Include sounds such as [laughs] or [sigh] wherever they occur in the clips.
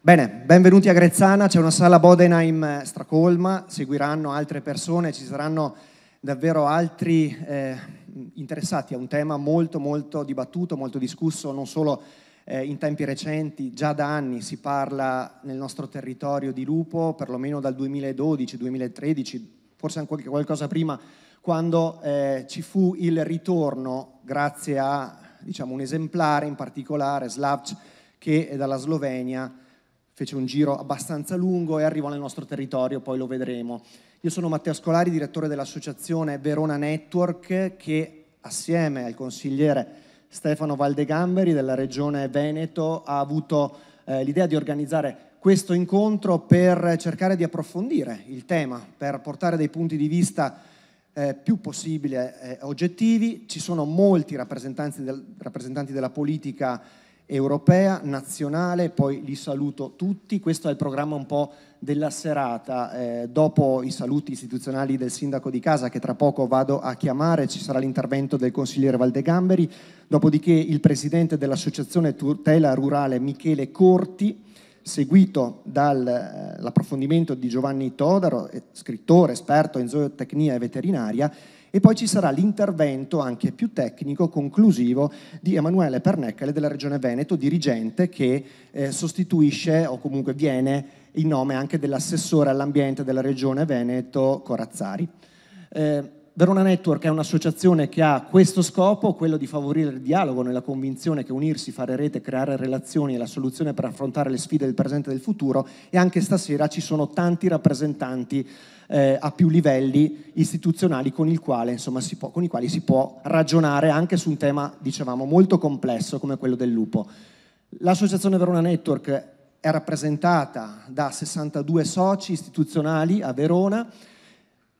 Bene, benvenuti a Grezzana, c'è una sala Bodenheim eh, stracolma, seguiranno altre persone, ci saranno davvero altri eh, interessati a un tema molto molto dibattuto, molto discusso, non solo eh, in tempi recenti, già da anni si parla nel nostro territorio di lupo, perlomeno dal 2012-2013, forse anche qualcosa prima, quando eh, ci fu il ritorno, grazie a diciamo, un esemplare in particolare, Slavc, che è dalla Slovenia fece un giro abbastanza lungo e arrivò nel nostro territorio, poi lo vedremo. Io sono Matteo Scolari, direttore dell'associazione Verona Network che assieme al consigliere Stefano Valdegamberi della regione Veneto ha avuto eh, l'idea di organizzare questo incontro per cercare di approfondire il tema, per portare dei punti di vista eh, più possibile eh, oggettivi. Ci sono molti rappresentanti, del, rappresentanti della politica europea, nazionale, poi li saluto tutti, questo è il programma un po' della serata, eh, dopo i saluti istituzionali del sindaco di casa che tra poco vado a chiamare, ci sarà l'intervento del consigliere Valdegamberi, dopodiché il presidente dell'associazione tutela rurale Michele Corti, seguito dall'approfondimento eh, di Giovanni Todaro, eh, scrittore, esperto in zootecnia e veterinaria, e poi ci sarà l'intervento anche più tecnico, conclusivo, di Emanuele Perneccale della Regione Veneto, dirigente che eh, sostituisce o comunque viene in nome anche dell'assessore all'ambiente della Regione Veneto Corazzari. Eh, Verona Network è un'associazione che ha questo scopo, quello di favorire il dialogo nella convinzione che unirsi, fare rete, creare relazioni è la soluzione per affrontare le sfide del presente e del futuro e anche stasera ci sono tanti rappresentanti eh, a più livelli istituzionali con, quale, insomma, può, con i quali si può ragionare anche su un tema, dicevamo, molto complesso come quello del lupo. L'associazione Verona Network è rappresentata da 62 soci istituzionali a Verona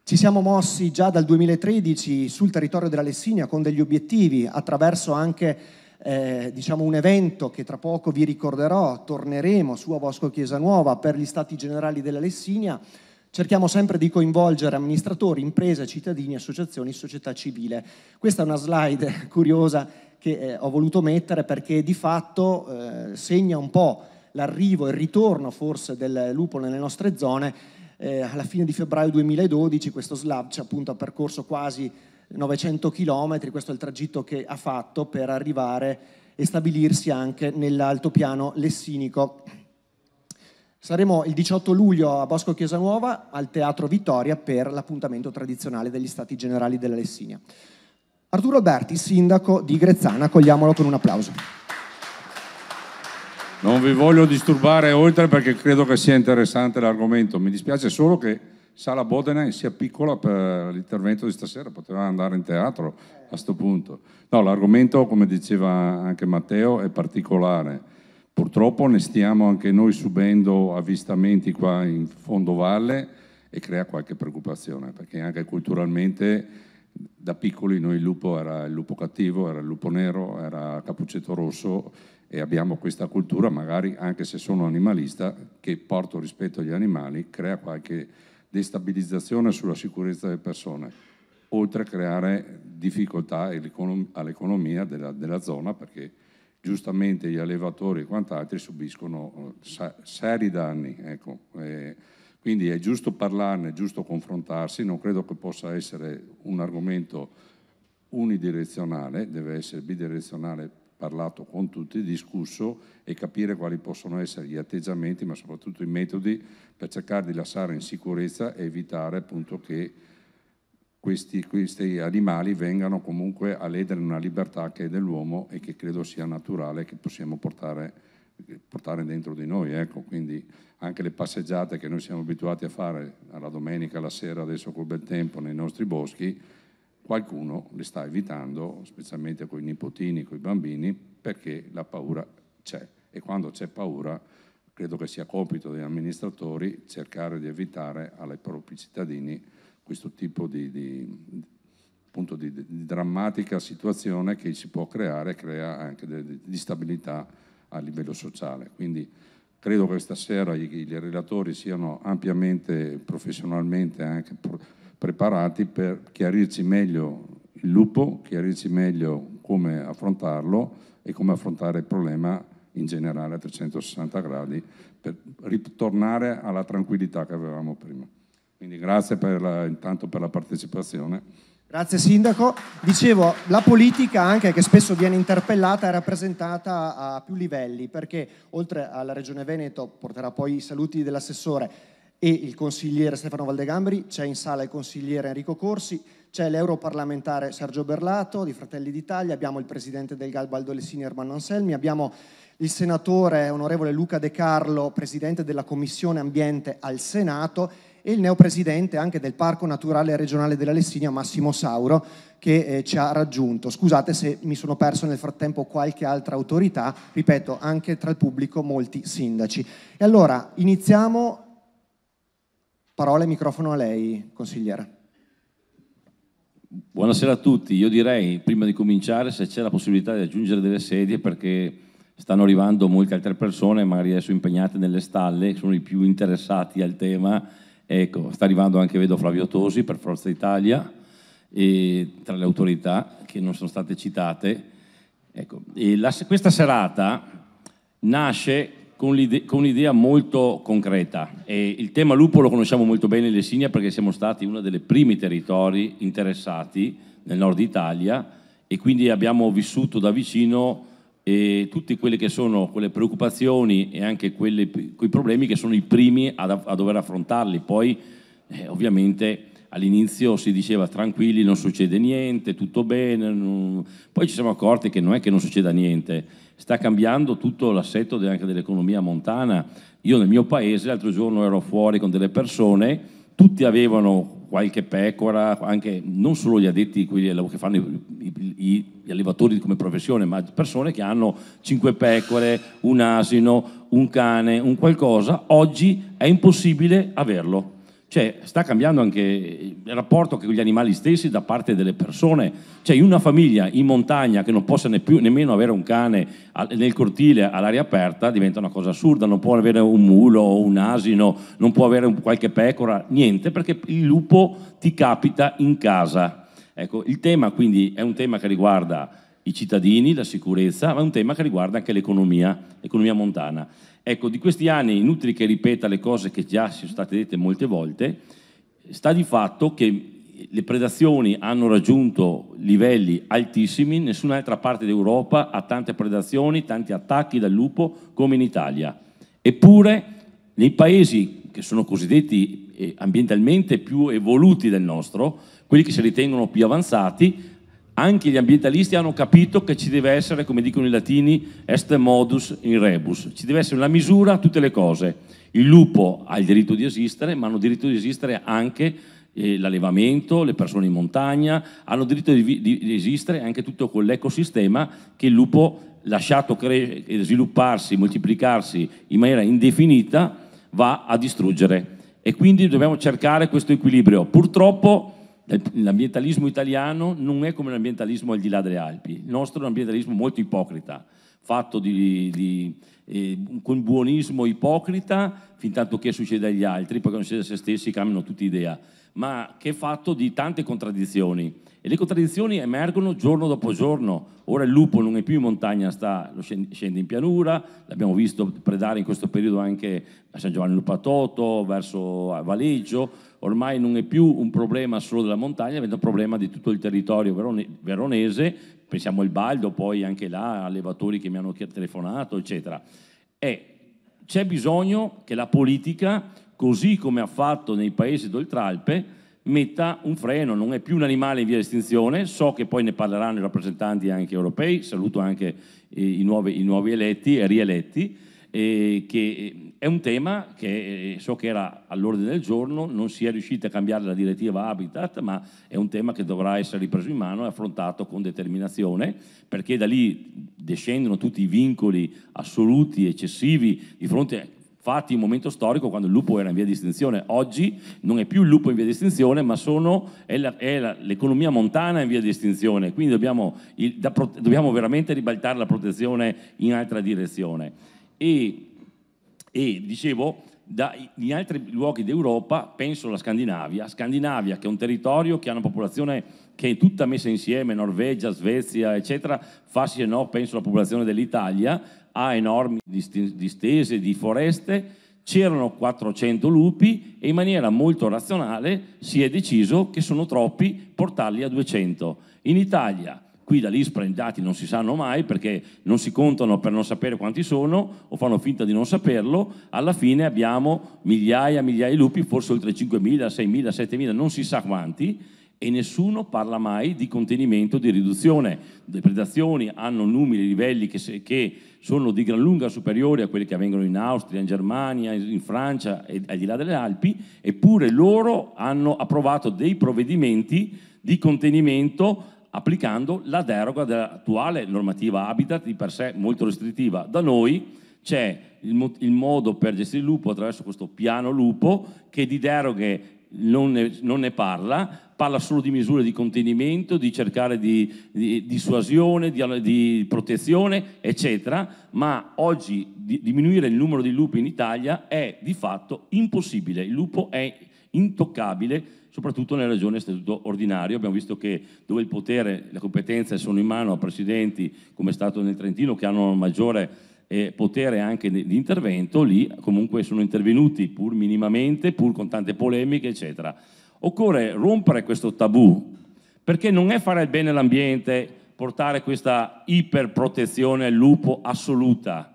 ci siamo mossi già dal 2013 sul territorio della Lessinia con degli obiettivi attraverso anche eh, diciamo un evento che tra poco vi ricorderò, torneremo su a Bosco Chiesa Nuova per gli stati generali della Lessinia. Cerchiamo sempre di coinvolgere amministratori, imprese, cittadini, associazioni, società civile. Questa è una slide [laughs] curiosa che eh, ho voluto mettere perché di fatto eh, segna un po' l'arrivo e il ritorno forse del lupo nelle nostre zone eh, alla fine di febbraio 2012 questo Slavc appunto ha percorso quasi 900 km, questo è il tragitto che ha fatto per arrivare e stabilirsi anche nell'altopiano lessinico. Saremo il 18 luglio a Bosco Chiesanuova al Teatro Vittoria per l'appuntamento tradizionale degli Stati Generali della Lessinia. Arturo Berti, sindaco di Grezzana, accogliamolo con un applauso. Non vi voglio disturbare oltre perché credo che sia interessante l'argomento. Mi dispiace solo che Sala Bodena sia piccola per l'intervento di stasera, poteva andare in teatro a questo punto. No, l'argomento, come diceva anche Matteo, è particolare. Purtroppo ne stiamo anche noi subendo avvistamenti qua in fondo valle e crea qualche preoccupazione, perché anche culturalmente da piccoli noi il lupo era il lupo cattivo, era il lupo nero, era cappuccetto Rosso e abbiamo questa cultura, magari anche se sono animalista, che porto rispetto agli animali, crea qualche destabilizzazione sulla sicurezza delle persone, oltre a creare difficoltà all'economia della, della zona perché giustamente gli allevatori e quant'altri subiscono oh, seri danni. Ecco. quindi è giusto parlarne, è giusto confrontarsi, non credo che possa essere un argomento unidirezionale, deve essere bidirezionale parlato con tutti, discusso e capire quali possono essere gli atteggiamenti, ma soprattutto i metodi per cercare di lasciare in sicurezza e evitare appunto che questi, questi animali vengano comunque a ledere una libertà che è dell'uomo e che credo sia naturale che possiamo portare portare dentro di noi. Ecco. Quindi anche le passeggiate che noi siamo abituati a fare alla domenica, alla sera, adesso col bel tempo nei nostri boschi, Qualcuno le sta evitando, specialmente con i nipotini, con i bambini, perché la paura c'è e quando c'è paura credo che sia compito degli amministratori cercare di evitare ai propri cittadini questo tipo di, di, di, di drammatica situazione che si può creare e crea anche di stabilità a livello sociale. Quindi credo che stasera i, i relatori siano ampiamente, professionalmente anche... Pro, preparati per chiarirci meglio il lupo, chiarirci meglio come affrontarlo e come affrontare il problema in generale a 360 gradi per ritornare alla tranquillità che avevamo prima. Quindi grazie per la, intanto per la partecipazione. Grazie Sindaco. Dicevo, la politica anche che spesso viene interpellata è rappresentata a più livelli perché oltre alla Regione Veneto porterà poi i saluti dell'assessore e il consigliere Stefano Valdegambri, c'è in sala il consigliere Enrico Corsi, c'è l'europarlamentare Sergio Berlato di Fratelli d'Italia, abbiamo il presidente del Galbaldo Baldolesini Ermanno Anselmi, abbiamo il senatore onorevole Luca De Carlo, presidente della Commissione Ambiente al Senato e il neopresidente anche del Parco Naturale Regionale della Lessinia Massimo Sauro che eh, ci ha raggiunto. Scusate se mi sono perso nel frattempo qualche altra autorità, ripeto anche tra il pubblico molti sindaci. E allora iniziamo Parola e microfono a lei, consigliere. Buonasera a tutti. Io direi, prima di cominciare, se c'è la possibilità di aggiungere delle sedie, perché stanno arrivando molte altre persone, magari adesso impegnate nelle stalle, sono i più interessati al tema. Ecco, sta arrivando anche, vedo, Flavio Tosi per Forza Italia, e tra le autorità che non sono state citate. Ecco, la, questa serata nasce con, un'idea molto concreta. E il tema lupo lo conosciamo molto bene in Lessinia perché siamo stati uno dei primi territori interessati nel nord Italia e quindi abbiamo vissuto da vicino eh, tutte quelle che sono quelle preoccupazioni e anche quelle, quei problemi che sono i primi a, a dover affrontarli. Poi eh, ovviamente all'inizio si diceva tranquilli, non succede niente, tutto bene, non... poi ci siamo accorti che non è che non succeda niente sta cambiando tutto l'assetto anche dell'economia montana. Io nel mio paese l'altro giorno ero fuori con delle persone, tutti avevano qualche pecora, anche non solo gli addetti quelli che fanno i, i, gli allevatori come professione, ma persone che hanno cinque pecore, un asino, un cane, un qualcosa, oggi è impossibile averlo cioè, sta cambiando anche il rapporto con gli animali stessi da parte delle persone. Cioè, in una famiglia in montagna che non possa ne più, nemmeno avere un cane nel cortile all'aria aperta diventa una cosa assurda. Non può avere un mulo o un asino, non può avere qualche pecora, niente, perché il lupo ti capita in casa. Ecco, il tema quindi è un tema che riguarda i cittadini, la sicurezza, ma è un tema che riguarda anche l'economia, l'economia montana. Ecco, di questi anni, è inutile che ripeta le cose che già si sono state dette molte volte, sta di fatto che le predazioni hanno raggiunto livelli altissimi, nessun'altra parte d'Europa ha tante predazioni, tanti attacchi dal lupo come in Italia. Eppure nei paesi che sono cosiddetti eh, ambientalmente più evoluti del nostro, quelli che si ritengono più avanzati, anche gli ambientalisti hanno capito che ci deve essere, come dicono i latini, est modus in rebus, ci deve essere una misura a tutte le cose. Il lupo ha il diritto di esistere, ma hanno diritto di esistere anche eh, l'allevamento, le persone in montagna, hanno diritto di, di, di esistere anche tutto quell'ecosistema che il lupo, lasciato cre- svilupparsi, moltiplicarsi in maniera indefinita, va a distruggere. E quindi dobbiamo cercare questo equilibrio. Purtroppo L'ambientalismo italiano non è come l'ambientalismo al di là delle Alpi, il nostro è un ambientalismo molto ipocrita, fatto di, di eh, con buonismo ipocrita, fin tanto che succede agli altri, poi quando succede a se stessi cambiano tutti idea, ma che è fatto di tante contraddizioni le contraddizioni emergono giorno dopo giorno. Ora il lupo non è più in montagna, sta, scende in pianura, l'abbiamo visto predare in questo periodo anche a San Giovanni Lupatoto, verso Valeggio. Ormai non è più un problema solo della montagna, è un problema di tutto il territorio veronese. Pensiamo al Baldo, poi anche là, allevatori che mi hanno telefonato, eccetera. E c'è bisogno che la politica, così come ha fatto nei paesi d'oltralpe, metta un freno, non è più un animale in via di estinzione, so che poi ne parleranno i rappresentanti anche europei, saluto anche i nuovi, i nuovi eletti e rieletti, eh, che è un tema che eh, so che era all'ordine del giorno, non si è riusciti a cambiare la direttiva Habitat, ma è un tema che dovrà essere ripreso in mano e affrontato con determinazione, perché da lì descendono tutti i vincoli assoluti, eccessivi, di fronte fatti un momento storico quando il lupo era in via di estinzione. Oggi non è più il lupo in via di estinzione, ma sono, è, la, è la, l'economia montana in via di estinzione. Quindi dobbiamo, il, da, dobbiamo veramente ribaltare la protezione in altra direzione. E, e dicevo, da, in altri luoghi d'Europa, penso alla Scandinavia, Scandinavia che è un territorio che ha una popolazione che è tutta messa insieme, Norvegia, Svezia, eccetera, fa sì e no, penso alla popolazione dell'Italia, a enormi distese di foreste, c'erano 400 lupi e in maniera molto razionale si è deciso che sono troppi portarli a 200. In Italia, qui da lì i dati non si sanno mai perché non si contano per non sapere quanti sono o fanno finta di non saperlo, alla fine abbiamo migliaia e migliaia di lupi, forse oltre 5.000, 6.000, 7.000, non si sa quanti, e nessuno parla mai di contenimento, di riduzione. Le predazioni hanno numeri, livelli che, se, che sono di gran lunga superiori a quelli che avvengono in Austria, in Germania, in Francia e al di là delle Alpi, eppure loro hanno approvato dei provvedimenti di contenimento applicando la deroga dell'attuale normativa Habitat, di per sé molto restrittiva. Da noi c'è il, il modo per gestire il lupo attraverso questo piano lupo che di deroghe non ne, non ne parla, parla solo di misure di contenimento, di cercare di, dissuasione, di, di, protezione, eccetera, ma oggi di, diminuire il numero di lupi in Italia è di fatto impossibile, il lupo è intoccabile soprattutto nella regione statuto ordinario. Abbiamo visto che dove il potere, le competenze sono in mano a presidenti, come è stato nel Trentino, che hanno maggiore eh, potere anche di intervento, lì comunque sono intervenuti pur minimamente, pur con tante polemiche, eccetera. Occorre rompere questo tabù, perché non è fare il bene all'ambiente portare questa iperprotezione al lupo assoluta.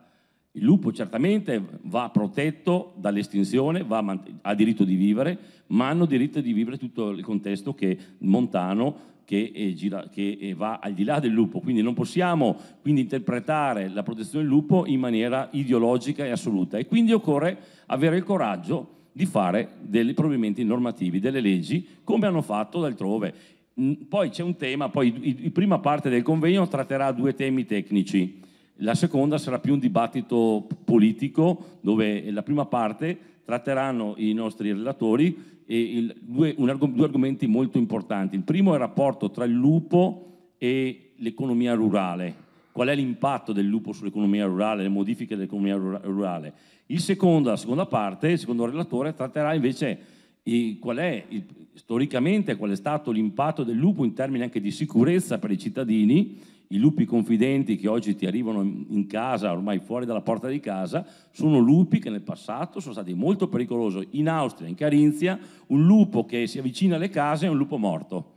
Il lupo certamente va protetto dall'estinzione, mant- ha diritto di vivere, ma hanno diritto di vivere tutto il contesto che montano che, eh, gira, che, eh, va al di là del lupo. Quindi non possiamo quindi, interpretare la protezione del lupo in maniera ideologica e assoluta. E quindi occorre avere il coraggio di fare dei provvedimenti normativi, delle leggi, come hanno fatto altrove. Poi c'è un tema, poi la prima parte del convegno tratterà due temi tecnici, la seconda sarà più un dibattito politico dove la prima parte tratteranno i nostri relatori il, due, argom due argomenti molto importanti. Il primo è il rapporto tra il lupo e l'economia rurale, qual è l'impatto del lupo sull'economia rurale, le modifiche dell'economia rurale. Secondo, la seconda parte, il secondo relatore, tratterà invece qual è il, storicamente qual è stato l'impatto del lupo in termini anche di sicurezza per i cittadini, i lupi confidenti che oggi ti arrivano in casa, ormai fuori dalla porta di casa, sono lupi che nel passato sono stati molto pericolosi. In Austria, in Carinzia, un lupo che si avvicina alle case è un lupo morto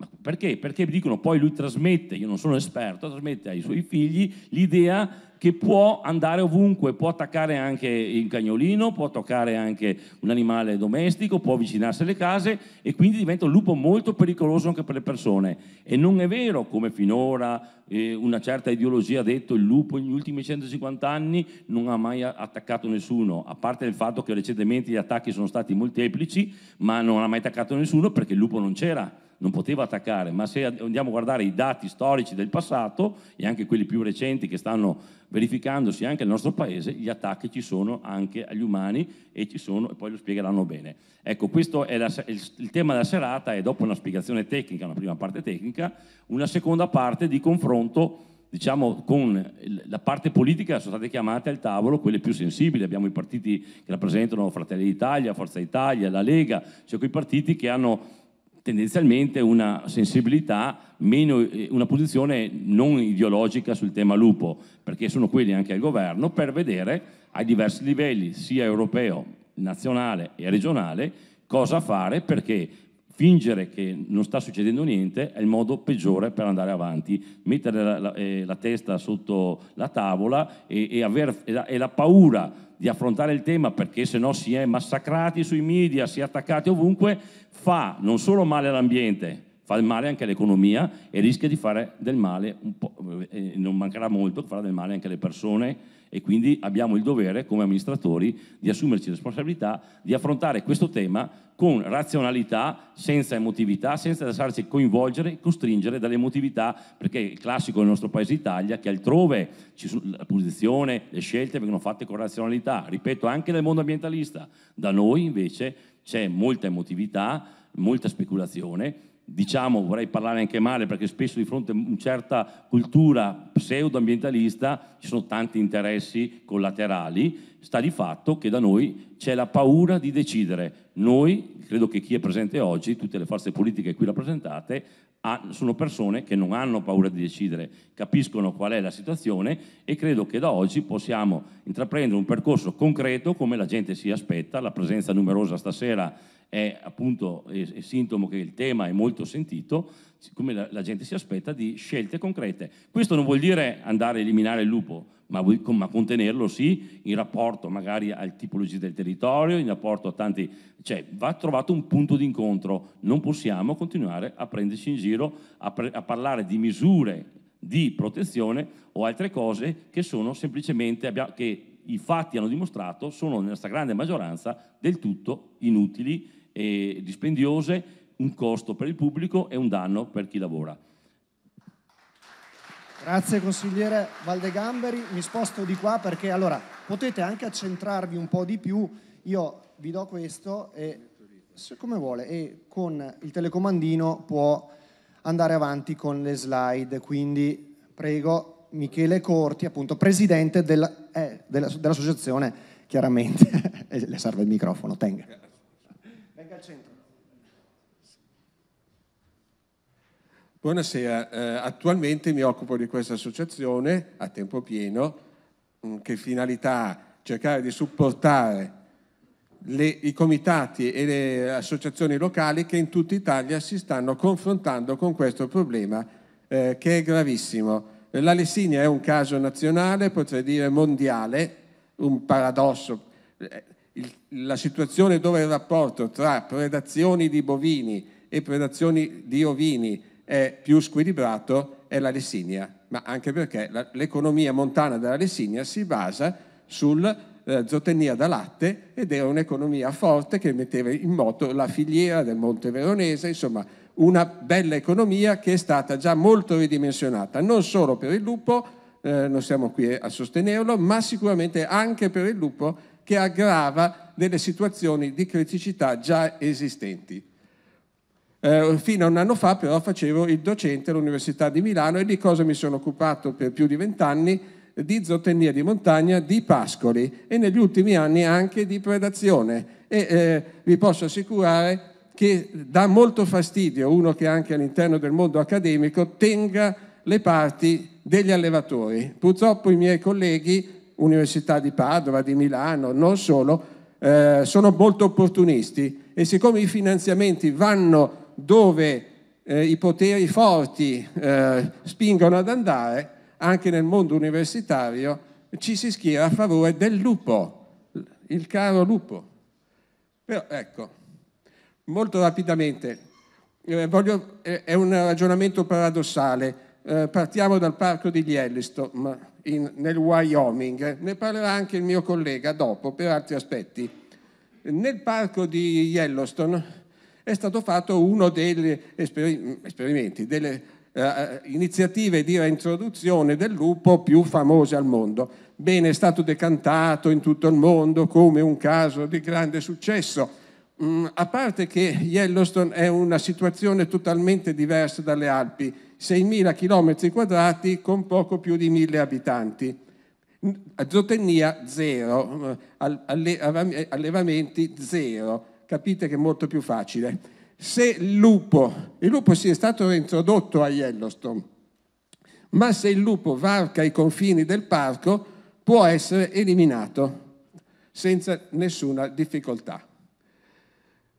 ma perché? Perché dicono poi lui trasmette, io non sono esperto, trasmette ai suoi figli l'idea che può andare ovunque, può attaccare anche il cagnolino, può toccare anche un animale domestico, può avvicinarsi alle case e quindi diventa un lupo molto pericoloso anche per le persone. E non è vero come finora eh, una certa ideologia ha detto il lupo negli ultimi 150 anni non ha mai attaccato nessuno, a parte il fatto che recentemente gli attacchi sono stati molteplici, ma non ha mai attaccato nessuno perché il lupo non c'era non poteva attaccare, ma se andiamo a guardare i dati storici del passato e anche quelli più recenti che stanno verificandosi anche nel nostro paese, gli attacchi ci sono anche agli umani e ci sono, e poi lo spiegheranno bene. Ecco, questo è la, il, il tema della serata e dopo una spiegazione tecnica, una prima parte tecnica, una seconda parte di confronto diciamo, con la parte politica sono state chiamate al tavolo quelle più sensibili. Abbiamo i partiti che rappresentano Fratelli d'Italia, Forza Italia, la Lega, cioè quei partiti che hanno tendenzialmente una sensibilità, meno, eh, una posizione non ideologica sul tema lupo, perché sono quelli anche al governo, per vedere ai diversi livelli, sia europeo, nazionale e regionale, cosa fare perché fingere che non sta succedendo niente è il modo peggiore per andare avanti, mettere la, la, eh, la testa sotto la tavola e, e, aver, e, la, e, la, paura di affrontare il tema perché se no si è massacrati sui media, si è attaccati ovunque, fa non solo male all'ambiente, fa del male anche all'economia e rischia di fare del male, eh, eh, non mancherà molto, farà del male anche alle persone e quindi abbiamo il dovere come amministratori di assumerci responsabilità di affrontare questo tema con razionalità, senza emotività, senza lasciarci coinvolgere, costringere dalle emotività, perché il classico del nostro paese Italia, che altrove la posizione, le scelte vengono fatte con razionalità, ripeto anche nel mondo ambientalista, da noi invece c'è molta emotività, molta speculazione diciamo, vorrei parlare anche male, perché spesso di fronte a una certa cultura pseudoambientalista ci sono tanti interessi collaterali, sta di fatto che da noi c'è la paura di decidere. Noi, credo che chi è presente oggi, tutte le forze politiche qui rappresentate, ha, sono persone che non hanno paura di decidere, capiscono qual è la situazione e credo che da oggi possiamo intraprendere un percorso concreto come la gente si aspetta, la presenza numerosa stasera è appunto è, sintomo che il tema è molto sentito, siccome la, la, gente si aspetta di scelte concrete. Questo non vuol dire andare a eliminare il lupo, ma, vuol, ma contenerlo sì, in rapporto magari al tipologia del territorio, in rapporto a tanti... Cioè, va trovato un punto di incontro. Non possiamo continuare a prenderci in giro, a, pre, a parlare di misure di protezione o altre cose che sono semplicemente... che, i fatti hanno dimostrato sono nella stragrande maggioranza del tutto inutili e dispendiose, un costo per il pubblico e un danno per chi lavora. Grazie consigliere Valdegamberi, mi sposto di qua perché allora potete anche accentrarvi un po' di più, io vi do questo e se come vuole e con il telecomandino può andare avanti con le slide, quindi prego Michele Corti, appunto presidente della, eh, della, dell'associazione, chiaramente [laughs] le serve il microfono, tenga al centro. Buonasera, eh, attualmente mi occupo di questa associazione a tempo pieno mh, mm, che finalità ha cercare di supportare le, i comitati e le associazioni locali che in tutta Italia si stanno confrontando con questo problema eh, che è gravissimo. La Lessinia è un caso nazionale, potrei dire mondiale, un paradosso. Eh, il, la situazione dove il rapporto tra predazioni di bovini e predazioni di ovini è più squilibrato è la Lessinia, ma anche perché la, l'economia montana della Lessinia si basa sul eh, zootecnia da latte ed era un'economia forte che metteva in moto la filiera del Monte Veronese, insomma una bella economia che è stata già molto ridimensionata, non solo per il lupo, eh, non siamo qui a sostenerlo, ma sicuramente anche per il lupo che aggrava delle situazioni di criticità già esistenti. Eh, fino a un anno fa però facevo il docente all'Università di Milano e di cosa mi sono occupato per più di vent'anni? Di zootecnia di montagna, di pascoli e negli ultimi anni anche di predazione. E eh, vi posso assicurare che dà molto fastidio uno che anche all'interno del mondo accademico tenga le parti degli allevatori. Purtroppo i miei colleghi Università di Padova, di Milano, non solo, eh, sono molto opportunisti e siccome i finanziamenti vanno dove eh, i poteri forti eh, spingono ad andare, anche nel mondo universitario ci si schiera a favore del lupo, il caro lupo. Però ecco, molto rapidamente, eh, voglio, è un ragionamento paradossale, eh, partiamo dal parco di Yellowstone, in, nel Wyoming, ne parlerà anche il mio collega dopo per altri aspetti. Nel parco di Yellowstone è stato fatto uno degli esperi- esperimenti, delle eh, iniziative di reintroduzione del lupo più famose al mondo. Bene, è stato decantato in tutto il mondo come un caso di grande successo. Mm, a parte che Yellowstone è una situazione totalmente diversa dalle Alpi, 6.000 km2 con poco più di 1.000 abitanti. Zootecnia zero, eh, allevamenti zero. Capite che è molto più facile. Se il lupo, il lupo si è stato reintrodotto a Yellowstone, ma se il lupo varca i confini del parco può essere eliminato senza nessuna difficoltà.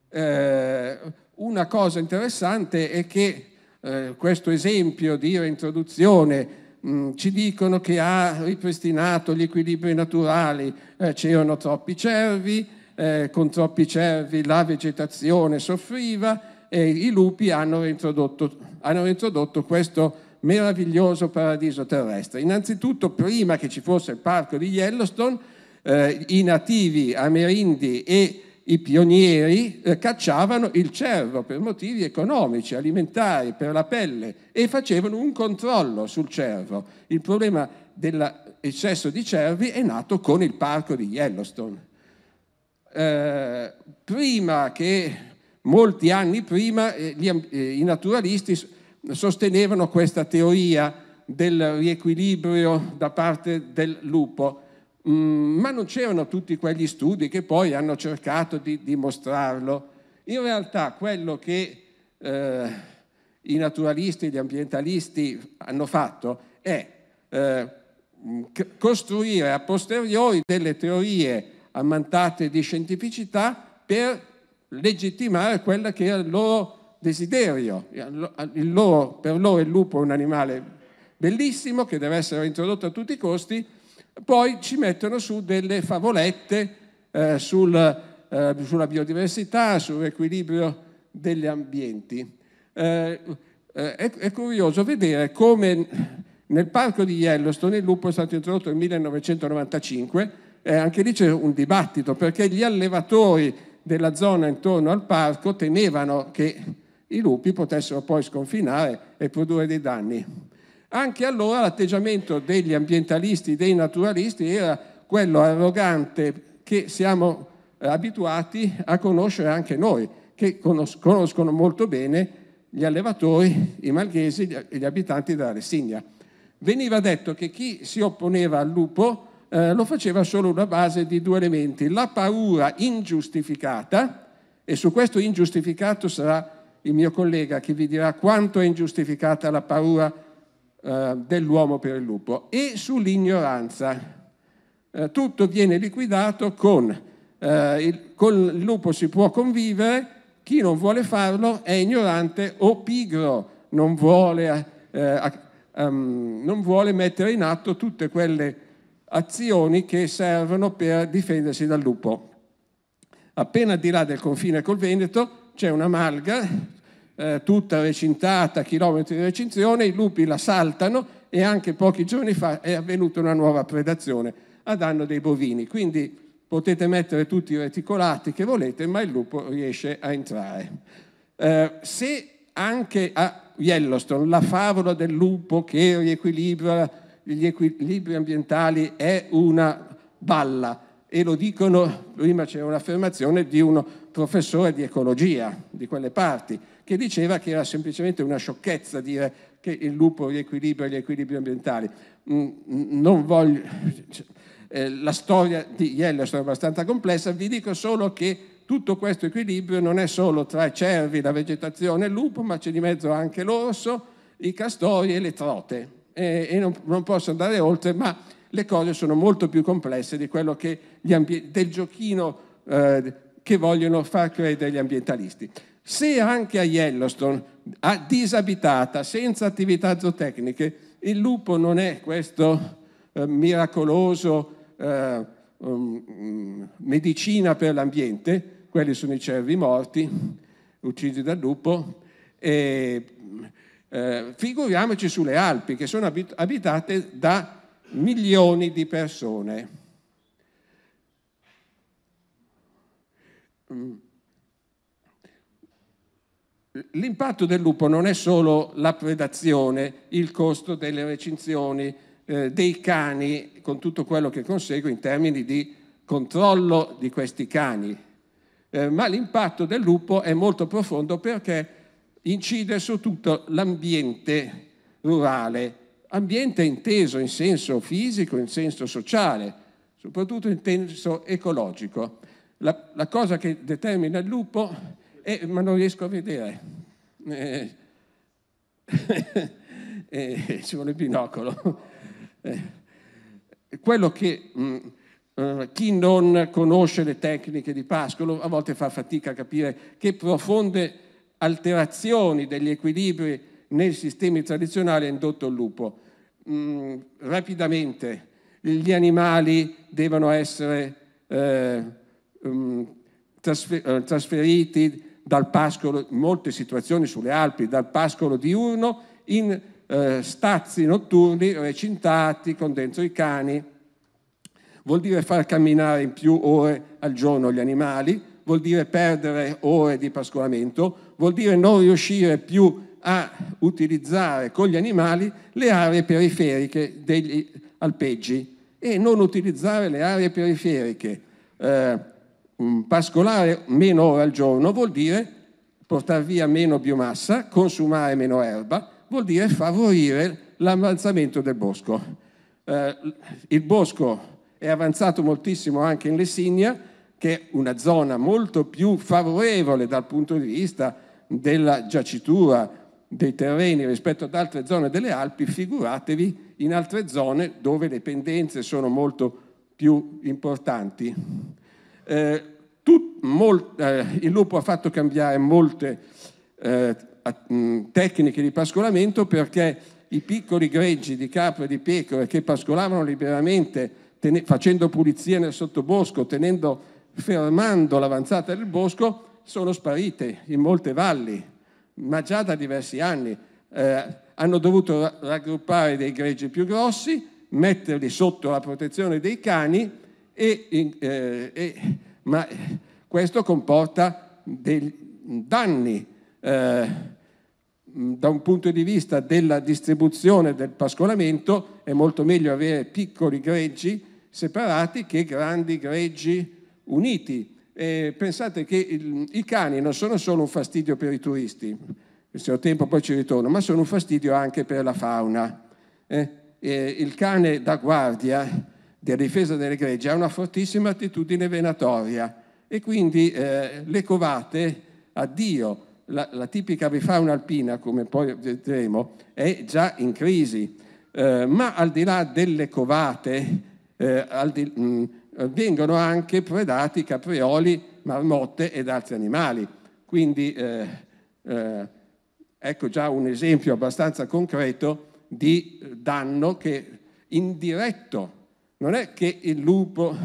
Eh, una cosa interessante è che eh, questo esempio di reintroduzione mm, ci dicono che ha ripristinato gli equilibri naturali, eh, c'erano troppi cervi, eh, con troppi cervi la vegetazione soffriva e i lupi hanno reintrodotto, hanno reintrodotto questo meraviglioso paradiso terrestre. Innanzitutto, prima che ci fosse il parco di Yellowstone, eh, i nativi amerindi e i pionieri eh, cacciavano il cervo per motivi economici, alimentari, per la pelle e facevano un controllo sul cervo. Il problema dell'eccesso di cervi è nato con il parco di Yellowstone. Eh, prima che, molti anni prima, eh, eh i naturalisti sostenevano questa teoria del riequilibrio da parte del lupo Mm, ma non c'erano tutti quegli studi che poi hanno cercato di dimostrarlo. In realtà quello che eh, i naturalisti gli ambientalisti hanno fatto è eh, mm, costruire a posteriori delle teorie ammantate di scientificità per legittimare quello che era il loro desiderio. Il loro, per loro il lupo è un animale bellissimo che deve essere introdotto a tutti i costi, poi ci mettono su delle favolette eh, sul, eh, sulla biodiversità, sull'equilibrio degli ambienti. Eh, eh, è, è, curioso vedere come nel parco di Yellowstone il lupo è stato introdotto nel 1995, anche lì c'è un dibattito perché gli allevatori della zona intorno al parco temevano che i lupi potessero poi sconfinare e produrre dei danni. Anche allora l'atteggiamento degli ambientalisti, dei naturalisti, era quello arrogante che siamo eh, abituati a conoscere anche noi, che conoscono molto bene gli allevatori, i malghesi e gli abitanti della Lessigna. Veniva detto che chi si opponeva al lupo eh, lo faceva solo una base di due elementi, la paura ingiustificata, e su questo ingiustificato sarà il mio collega che vi dirà quanto è ingiustificata la paura eh, dell'uomo per il lupo e sull'ignoranza. Eh, tutto viene liquidato con, eh, il, con il lupo si può convivere, chi non vuole farlo è ignorante o pigro, non vuole, eh, um, non vuole, mettere in atto tutte quelle azioni che servono per difendersi dal lupo. Appena di là del confine col Veneto c'è una malga eh, tutta recintata, chilometri di recinzione, i lupi la saltano e anche pochi giorni fa è avvenuta una nuova predazione a danno dei bovini. Quindi potete mettere tutti i reticolati che volete, ma il lupo riesce a entrare. Eh, se anche a Yellowstone la favola del lupo che riequilibra gli equilibri ambientali è una balla e lo dicono, prima c'era un'affermazione di uno professore di ecologia di quelle parti, che diceva che era semplicemente una sciocchezza dire che il lupo riequilibra gli equilibri ambientali. Mm, mm, non voglio... Cioè, eh, la storia di Yellowstone è abbastanza complessa, vi dico solo che tutto questo equilibrio non è solo tra i cervi, la vegetazione e il lupo, ma c'è di mezzo anche l'orso, i castori e le trote. E, e non, non, posso andare oltre, ma le cose sono molto più complesse di quello che gli ambi- del giochino eh, che vogliono far credere gli ambientalisti. Se anche a Yellowstone, disabitata, senza attività zootecniche, il lupo non è questo eh, miracoloso eh, um, medicina per l'ambiente, quelli sono i cervi morti, uccisi dal lupo, e, eh, figuriamoci sulle Alpi che sono abit- abitate da milioni di persone. Mm L'impatto del lupo non è solo la predazione, il costo delle recinzioni, eh, dei cani, con tutto quello che consegue in termini di controllo di questi cani, eh, ma l'impatto del lupo è molto profondo perché incide su tutto l'ambiente rurale, ambiente inteso in senso fisico, in senso sociale, soprattutto in senso ecologico. La, la cosa che determina il lupo è eh, ma non riesco a vedere. Eh, [laughs] eh, ci vuole il binocolo. Eh, quello che mh, mm, eh, chi non conosce le tecniche di Pascolo a volte fa fatica a capire che profonde alterazioni degli equilibri nei sistemi tradizionali ha indotto il lupo. Mh, mm, rapidamente gli animali devono essere eh, mm, trasfer- trasferiti dal pascolo, in molte situazioni sulle Alpi, dal pascolo diurno in eh, stazzi notturni recintati con dentro i cani. Vuol dire far camminare in più ore al giorno gli animali, vuol dire perdere ore di pascolamento, vuol dire non riuscire più a utilizzare con gli animali le aree periferiche degli alpeggi e non utilizzare le aree periferiche eh, Mm, pascolare meno ore al giorno vuol dire portare via meno biomassa, consumare meno erba, vuol dire favorire l'avanzamento del bosco. Eh, il bosco è avanzato moltissimo anche in Lessigna, che è una zona molto più favorevole dal punto di vista della giacitura dei terreni rispetto ad altre zone delle Alpi, figuratevi in altre zone dove le pendenze sono molto più importanti. Eh, tut, molt, eh, il lupo ha fatto cambiare molte eh, mm, tecniche di pascolamento perché i piccoli greggi di capre e di pecore che pascolavano liberamente ten- facendo pulizia nel sottobosco, tenendo, fermando l'avanzata del bosco, sono sparite in molte valli, ma già da diversi anni. Eh, hanno dovuto raggruppare dei greggi più grossi, metterli sotto la protezione dei cani e, eh, e, ma questo comporta dei danni eh, da un punto di vista della distribuzione del pascolamento è molto meglio avere piccoli greggi separati che grandi greggi uniti. E pensate che il, i cani non sono solo un fastidio per i turisti, se ho tempo poi ci ritorno, ma sono un fastidio anche per la fauna. Eh? il cane da guardia della difesa delle greggi ha una fortissima attitudine venatoria e quindi eh, le covate, addio, la, la tipica rifauna alpina, come poi vedremo, è già in crisi. Eh, ma al di là delle covate eh, di, mh, mm, vengono anche predati caprioli, marmotte ed altri animali. Quindi eh, eh, ecco già un esempio abbastanza concreto di danno che indiretto non è che il lupo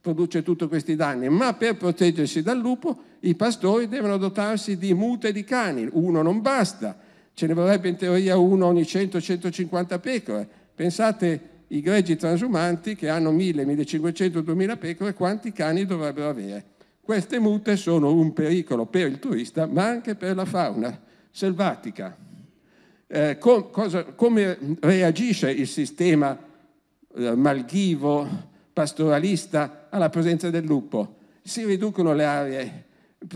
produce tutti questi danni, ma per proteggersi dal lupo i pastori devono dotarsi di mute di cani, uno non basta, ce ne vorrebbe in teoria uno ogni 100-150 pecore. Pensate i greggi transumanti che hanno 1000, 1500, 2000 pecore, quanti cani dovrebbero avere? Queste mute sono un pericolo per il turista, ma anche per la fauna selvatica. Eh, com, cosa, come reagisce il sistema eh, malghivo, pastoralista alla presenza del lupo. Si riducono le aree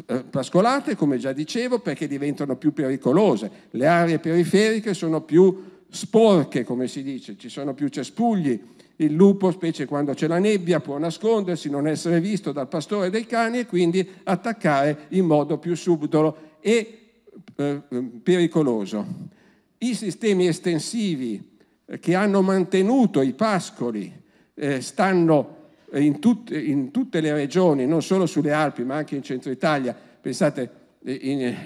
eh, pascolate, come già dicevo, perché diventano più pericolose. Le aree periferiche sono più sporche, come si dice, ci sono più cespugli. Il lupo, specie quando c'è la nebbia, può nascondersi, non essere visto dal pastore dei cani e quindi attaccare in modo più subdolo e eh, eh pericoloso. I sistemi estensivi che hanno mantenuto i pascoli eh, stanno in, tut- in, tutte le regioni, non solo sulle Alpi, ma anche in centro Italia. Pensate, eh, in, eh,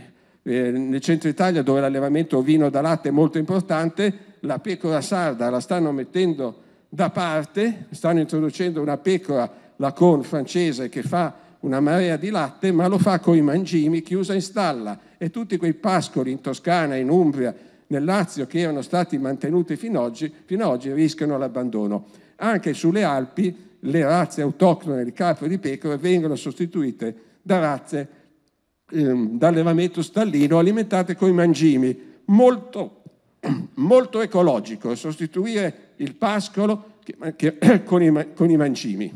nel centro Italia, dove l'allevamento ovino da latte è molto importante, la pecora sarda la stanno mettendo da parte, stanno introducendo una pecora, la con francese, che fa una marea di latte, ma lo fa con i mangimi chiusa in stalla e tutti quei pascoli in Toscana, in Umbria, nel Lazio che erano stati mantenuti fino ad oggi, fino ad oggi rischiano l'abbandono. Anche sulle Alpi le razze autoctone di capre e di pecore vengono sostituite da razze ehm, d'allevamento stallino alimentate con i mangimi, molto, [clears throat] molto ecologico, sostituire il pascolo che, che, [clears throat] con, i, con i mangimi.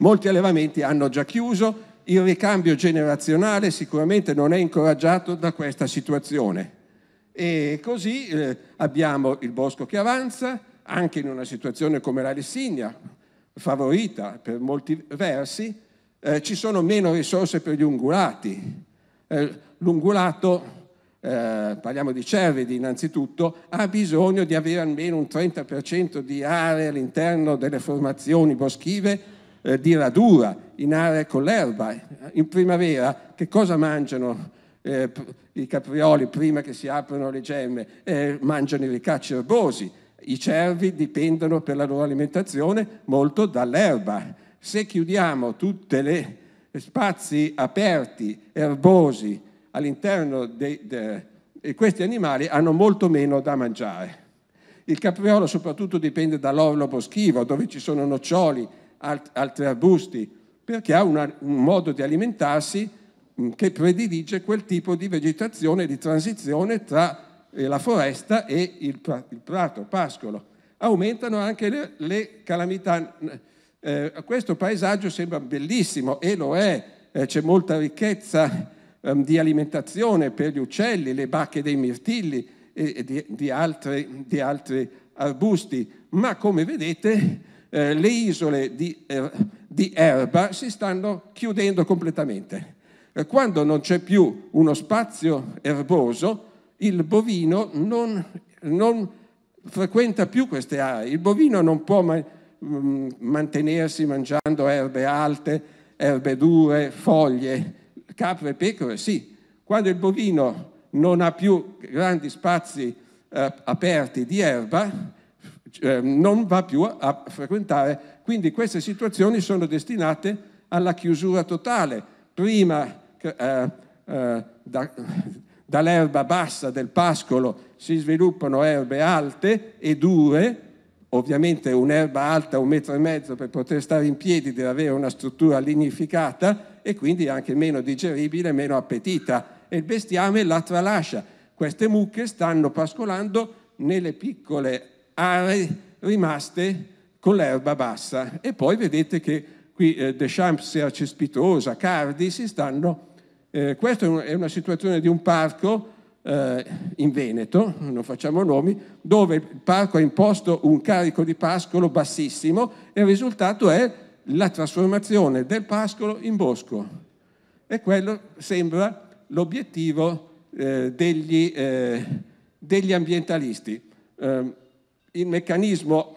Molti allevamenti hanno già chiuso, il ricambio generazionale sicuramente non è incoraggiato da questa situazione. E così eh, abbiamo il bosco che avanza, anche in una situazione come la Lessinia, favorita per molti versi, eh, ci sono meno risorse per gli ungulati. Eh, l'ungulato, eh, parliamo di cervidi innanzitutto, ha bisogno di avere almeno un 30% di aree all'interno delle formazioni boschive eh, di radura, in aree con l'erba. In primavera che cosa mangiano eh, i caprioli prima che si aprano le gemme eh, mangiano i ricacci erbosi, i cervi dipendono per la loro alimentazione molto dall'erba. Se chiudiamo tutti gli spazi aperti, erbosi, all'interno dei... questi animali hanno molto meno da mangiare. Il capriolo soprattutto dipende dall'orlo boschivo, dove ci sono noccioli, alt- altri arbusti, perché ha una, un modo di alimentarsi Mm, che predilige quel tipo di vegetazione di transizione tra eh, la foresta e il, prato, pascolo. Aumentano anche le, le calamità. Eh, questo paesaggio sembra bellissimo e lo è, eh, c'è molta ricchezza eh, di alimentazione per gli uccelli, le bacche dei mirtilli e, di, di, altri, di altri arbusti, ma come vedete eh, le isole di, eh, di erba si stanno chiudendo completamente quando non c'è più uno spazio erboso, il bovino non, non frequenta più queste aree. Il bovino non può ma- mm, mantenersi mangiando erbe alte, erbe dure, foglie. Capre e pecore sì. Quando il bovino non ha più grandi spazi eh, aperti di erba, eh, non va più a frequentare. Quindi queste situazioni sono destinate alla chiusura totale. Prima eh, eh, da, [laughs] dall'erba bassa del pascolo si sviluppano erbe alte e dure, ovviamente un'erba alta un metro e mezzo per poter stare in piedi deve avere una struttura lignificata e quindi anche meno digeribile, meno appetita e il bestiame la tralascia. Queste mucche stanno pascolando nelle piccole aree rimaste con l'erba bassa e poi vedete che qui eh, Deschamps, Serce Spitosa, Cardi si stanno eh, questa è una situazione di un parco eh, in Veneto, non facciamo nomi, dove il parco ha imposto un carico di pascolo bassissimo e il risultato è la trasformazione del pascolo in bosco. E quello sembra l'obiettivo eh, degli, eh, degli, ambientalisti. Eh, il meccanismo,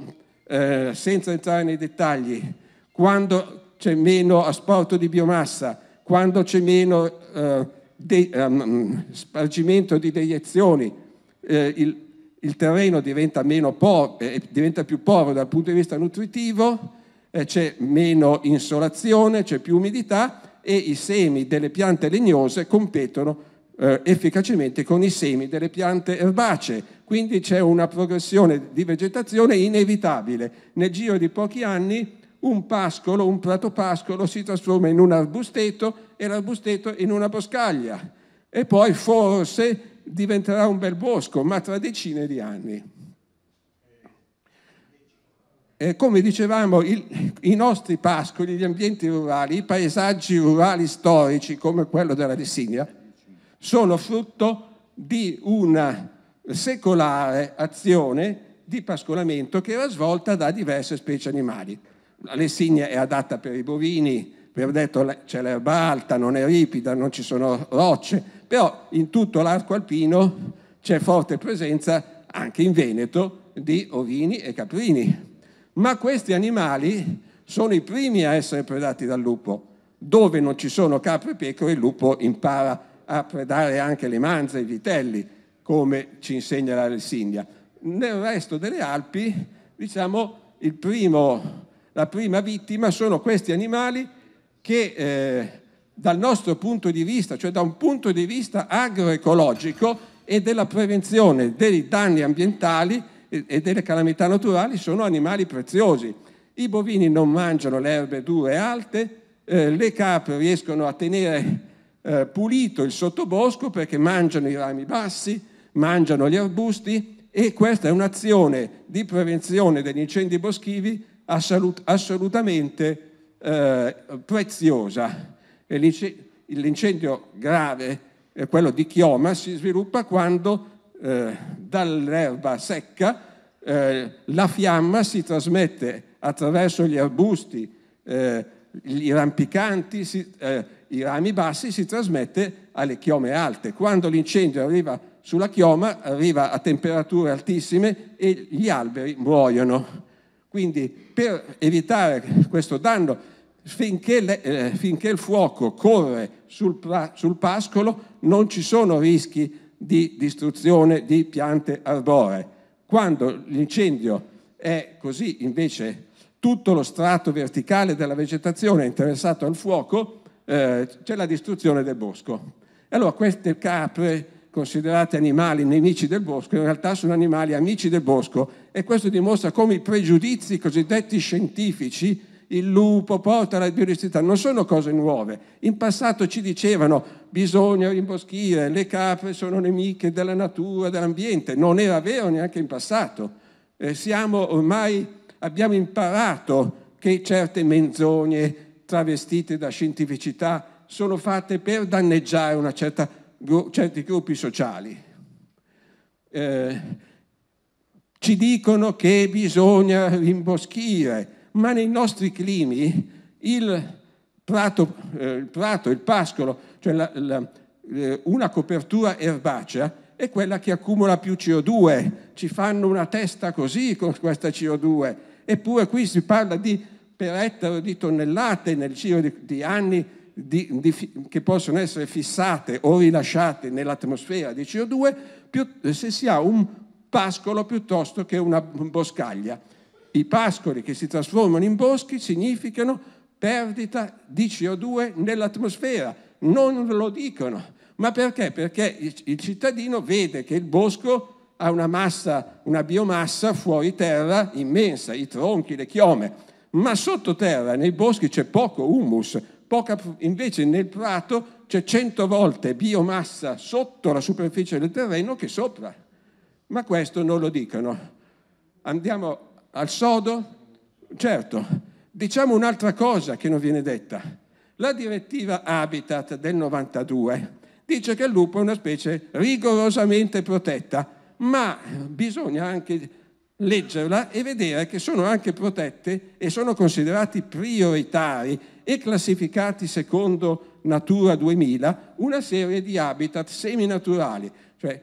eh, senza entrare nei dettagli, quando c'è meno asporto di biomassa, quando c'è meno eh, de, um, spargimento di deiezioni, eh, il, il, terreno diventa, por- eh, diventa più povero dal punto di vista nutritivo, eh, c'è meno insolazione, c'è più umidità e i semi delle piante legnose competono eh, efficacemente con i semi delle piante erbacee. Quindi c'è una progressione di vegetazione inevitabile. Nel giro di pochi anni un pascolo, un prato pascolo si trasforma in un arbusteto e l'arbusteto in una boscaglia e poi forse diventerà un bel bosco, ma tra decine di anni. E come dicevamo, il, i nostri pascoli, gli ambienti rurali, i paesaggi rurali storici come quello della Lessinia, sono frutto di una secolare azione di pascolamento che era svolta da diverse specie animali. La lessigna è adatta per i bovini, vi ho detto c'è l'erba alta, non è ripida, non ci sono rocce, però in tutto l'arco alpino c'è forte presenza anche in Veneto di ovini e caprini. Ma questi animali sono i primi a essere predati dal lupo. Dove non ci sono capre e pecore, il lupo impara a predare anche le manze e i vitelli, come ci insegna la Lessigna. Nel resto delle Alpi, diciamo, il primo la prima vittima sono questi animali che eh, dal nostro punto di vista, cioè da un punto di vista agroecologico e della prevenzione dei danni ambientali e delle calamità naturali, sono animali preziosi. I bovini non mangiano le erbe dure e alte, eh, le capre riescono a tenere eh, pulito il sottobosco perché mangiano i rami bassi, mangiano gli arbusti e questa è un'azione di prevenzione degli incendi boschivi assolut- assolutamente eh, preziosa. L'incendio grave, eh, quello di chioma, si sviluppa quando eh, dall'erba secca eh, la fiamma si trasmette attraverso gli arbusti, eh, i rampicanti, si, eh, i rami bassi, si trasmette alle chiome alte. Quando l'incendio arriva sulla chioma, arriva a temperature altissime e gli alberi muoiono. Quindi per evitare questo danno, finché, le, eh, finché il fuoco corre sul, sul pascolo non ci sono rischi di distruzione di piante arboree. Quando l'incendio è così invece tutto lo strato verticale della vegetazione è interessato al fuoco, eh, c'è la distruzione del bosco. E allora queste capre, considerati animali nemici del bosco, in realtà sono animali amici del bosco e questo dimostra come i pregiudizi cosiddetti scientifici, il lupo porta alla biodiversità, non sono cose nuove. In passato ci dicevano bisogna rimboschire, le capre sono nemiche della natura, dell'ambiente, non era vero neanche in passato. Eh, siamo ormai, abbiamo imparato che certe menzogne travestite da scientificità sono fatte per danneggiare una certa certi gruppi sociali. Eh, ci dicono che bisogna rimboschire, ma nei nostri climi il prato, eh, il, prato il pascolo, cioè la, la, eh, una copertura erbacea è quella che accumula più CO2. Ci fanno una testa così con questa CO2. Eppure qui si parla di per ettaro di tonnellate nel giro di, di anni di, di, che possono essere fissate o rilasciate nell'atmosfera di CO2 più, se si ha un pascolo piuttosto che una boscaglia. I pascoli che si trasformano in boschi significano perdita di CO2 nell'atmosfera. Non lo dicono. Ma perché? Perché il cittadino vede che il bosco ha una massa, una biomassa fuori terra immensa, i tronchi, le chiome, ma sottoterra nei boschi c'è poco humus, Poca, invece nel prato c'è 100 volte biomassa sotto la superficie del terreno che sopra. Ma questo non lo dicono. Andiamo al sodo? Certo, diciamo un'altra cosa che non viene detta. La direttiva Habitat del 92 dice che il lupo è una specie rigorosamente protetta, ma bisogna anche leggerla e vedere che sono anche protette e sono considerati prioritari e classificati secondo Natura 2000 una serie di habitat seminaturali, cioè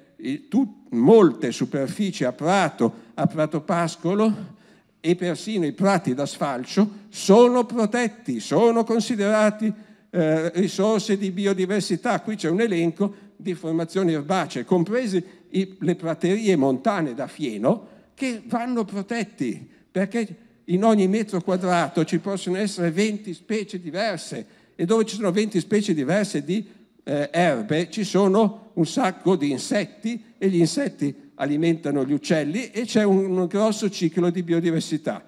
tut- molte superfici a prato, a pratopascolo e persino i prati da sfalcio sono protetti, sono considerati eh, risorse di biodiversità. Qui c'è un elenco di formazioni erbacee, comprese i- le praterie montane da fieno, che vanno protetti, perché in ogni metro quadrato ci possono essere 20 specie diverse e dove ci sono 20 specie diverse di eh, erbe ci sono un sacco di insetti e gli insetti alimentano gli uccelli e c'è un, un grosso ciclo di biodiversità.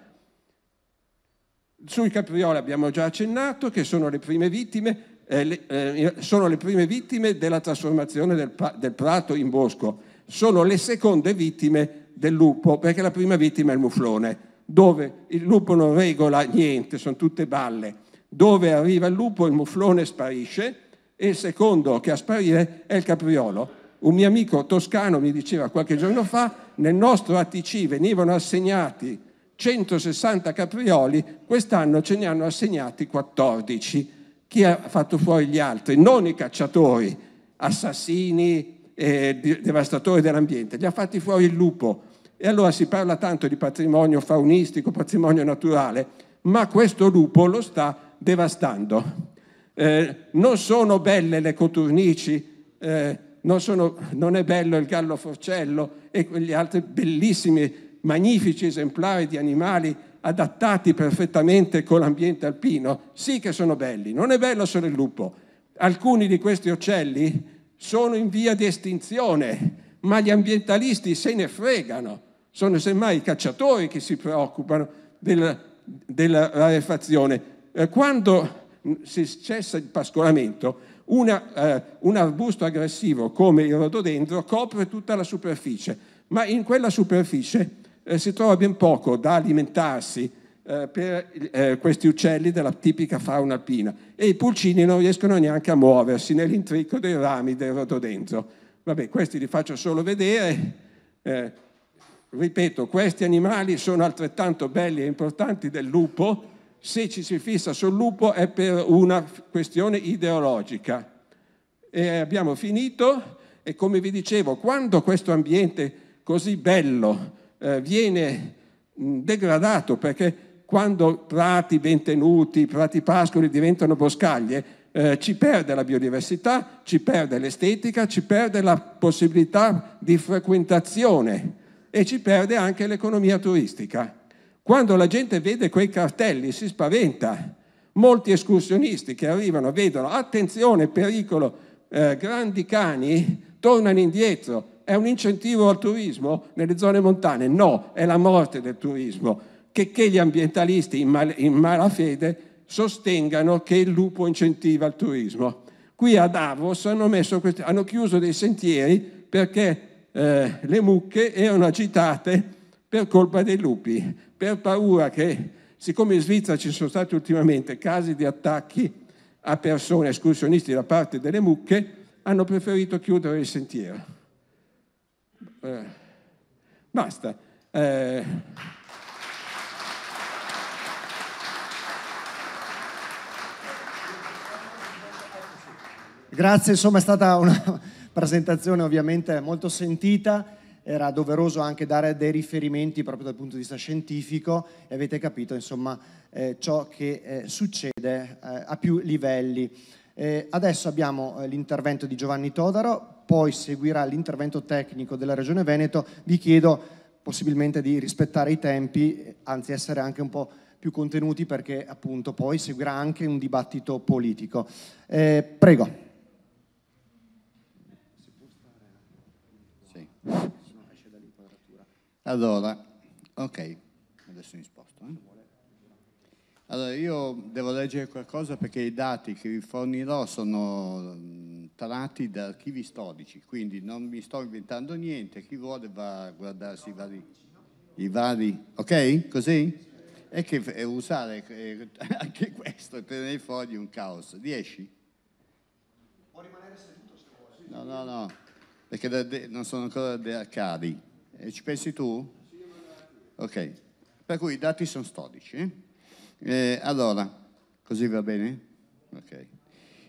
Sui caprioli abbiamo già accennato che sono le prime vittime, eh, le, eh, sono le prime vittime della trasformazione del, del prato in bosco, sono le seconde vittime del lupo, perché la prima vittima è il muflone, dove il lupo non regola niente, sono tutte balle. Dove arriva il lupo il muflone sparisce e il secondo che a sparire è il capriolo. Un mio amico toscano mi diceva qualche giorno fa, nel nostro ATC venivano assegnati 160 caprioli, quest'anno ce ne hanno assegnati 14. Chi ha fatto fuori gli altri? Non i cacciatori, assassini, eh, devastatori dell'ambiente, li ha fatti fuori il lupo. E allora si parla tanto di patrimonio faunistico, patrimonio naturale, ma questo lupo lo sta devastando. Eh, non sono belle le coturnici, eh, non, sono, non è bello il gallo forcello e quegli altri bellissimi magnifici esemplari di animali adattati perfettamente con l'ambiente alpino, sì che sono belli, non è bello solo il lupo. Alcuni di questi uccelli sono in via di estinzione, ma gli ambientalisti se ne fregano sono semmai i cacciatori che si preoccupano della, della rarefazione. Eh, quando si cessa il pascolamento, una, eh, un arbusto aggressivo come il rododendro copre tutta la superficie, ma in quella superficie eh, si trova ben poco da alimentarsi eh, per eh, questi uccelli della tipica fauna alpina e i pulcini non riescono neanche a muoversi nell'intricco dei rami del rododendro. Vabbè, questi li faccio solo vedere ripeto, questi animali sono altrettanto belli e importanti del lupo, se ci si fissa sul lupo è per una questione ideologica. E abbiamo finito e come vi dicevo, quando questo ambiente così bello eh, viene degradato, perché quando prati ben tenuti, prati pascoli diventano boscaglie, eh, ci perde la biodiversità, ci perde l'estetica, ci perde la possibilità di frequentazione e ci perde anche l'economia turistica. Quando la gente vede quei cartelli si spaventa. Molti escursionisti che arrivano vedono attenzione, pericolo, eh, grandi cani, tornano indietro. È un incentivo al turismo nelle zone montane? No, è la morte del turismo. Che, che gli ambientalisti in, mal, in malafede sostengano che il lupo incentiva il turismo. Qui a Davos hanno, questi, hanno chiuso dei sentieri perché eh, le mucche erano agitate per colpa dei lupi, per paura che, siccome in Svizzera ci sono stati ultimamente casi di attacchi a persone, escursionisti da parte delle mucche, hanno preferito chiudere il sentiero. Eh, basta. Eh, Grazie, insomma è stata una, presentazione ovviamente molto sentita, era doveroso anche dare dei riferimenti proprio dal punto di vista scientifico e avete capito insomma eh, ciò che eh, succede eh, a più livelli. Eh, adesso abbiamo eh, l'intervento di Giovanni Todaro, poi seguirà l'intervento tecnico della Regione Veneto. Vi chiedo possibilmente di rispettare i tempi, anzi essere anche un po' più contenuti perché appunto poi seguirà anche un dibattito politico. Eh, prego. Allora, ok, adesso mi sposto. Eh? Allora, io devo leggere qualcosa perché i dati che vi fornirò sono mm, tratti da archivi storici, quindi non mi sto inventando niente, chi vuole va a guardarsi i vari... I vari ok? Così? E che e usare eh, [laughs] anche questo, tenere fuori un caos. Riesci? Può rimanere seduto se vuoi. No, no, no perché da de, non sono ancora dei arcadi. E ci pensi tu? Ok, per cui i dati sono storici. Eh, allora, così va bene? Ok.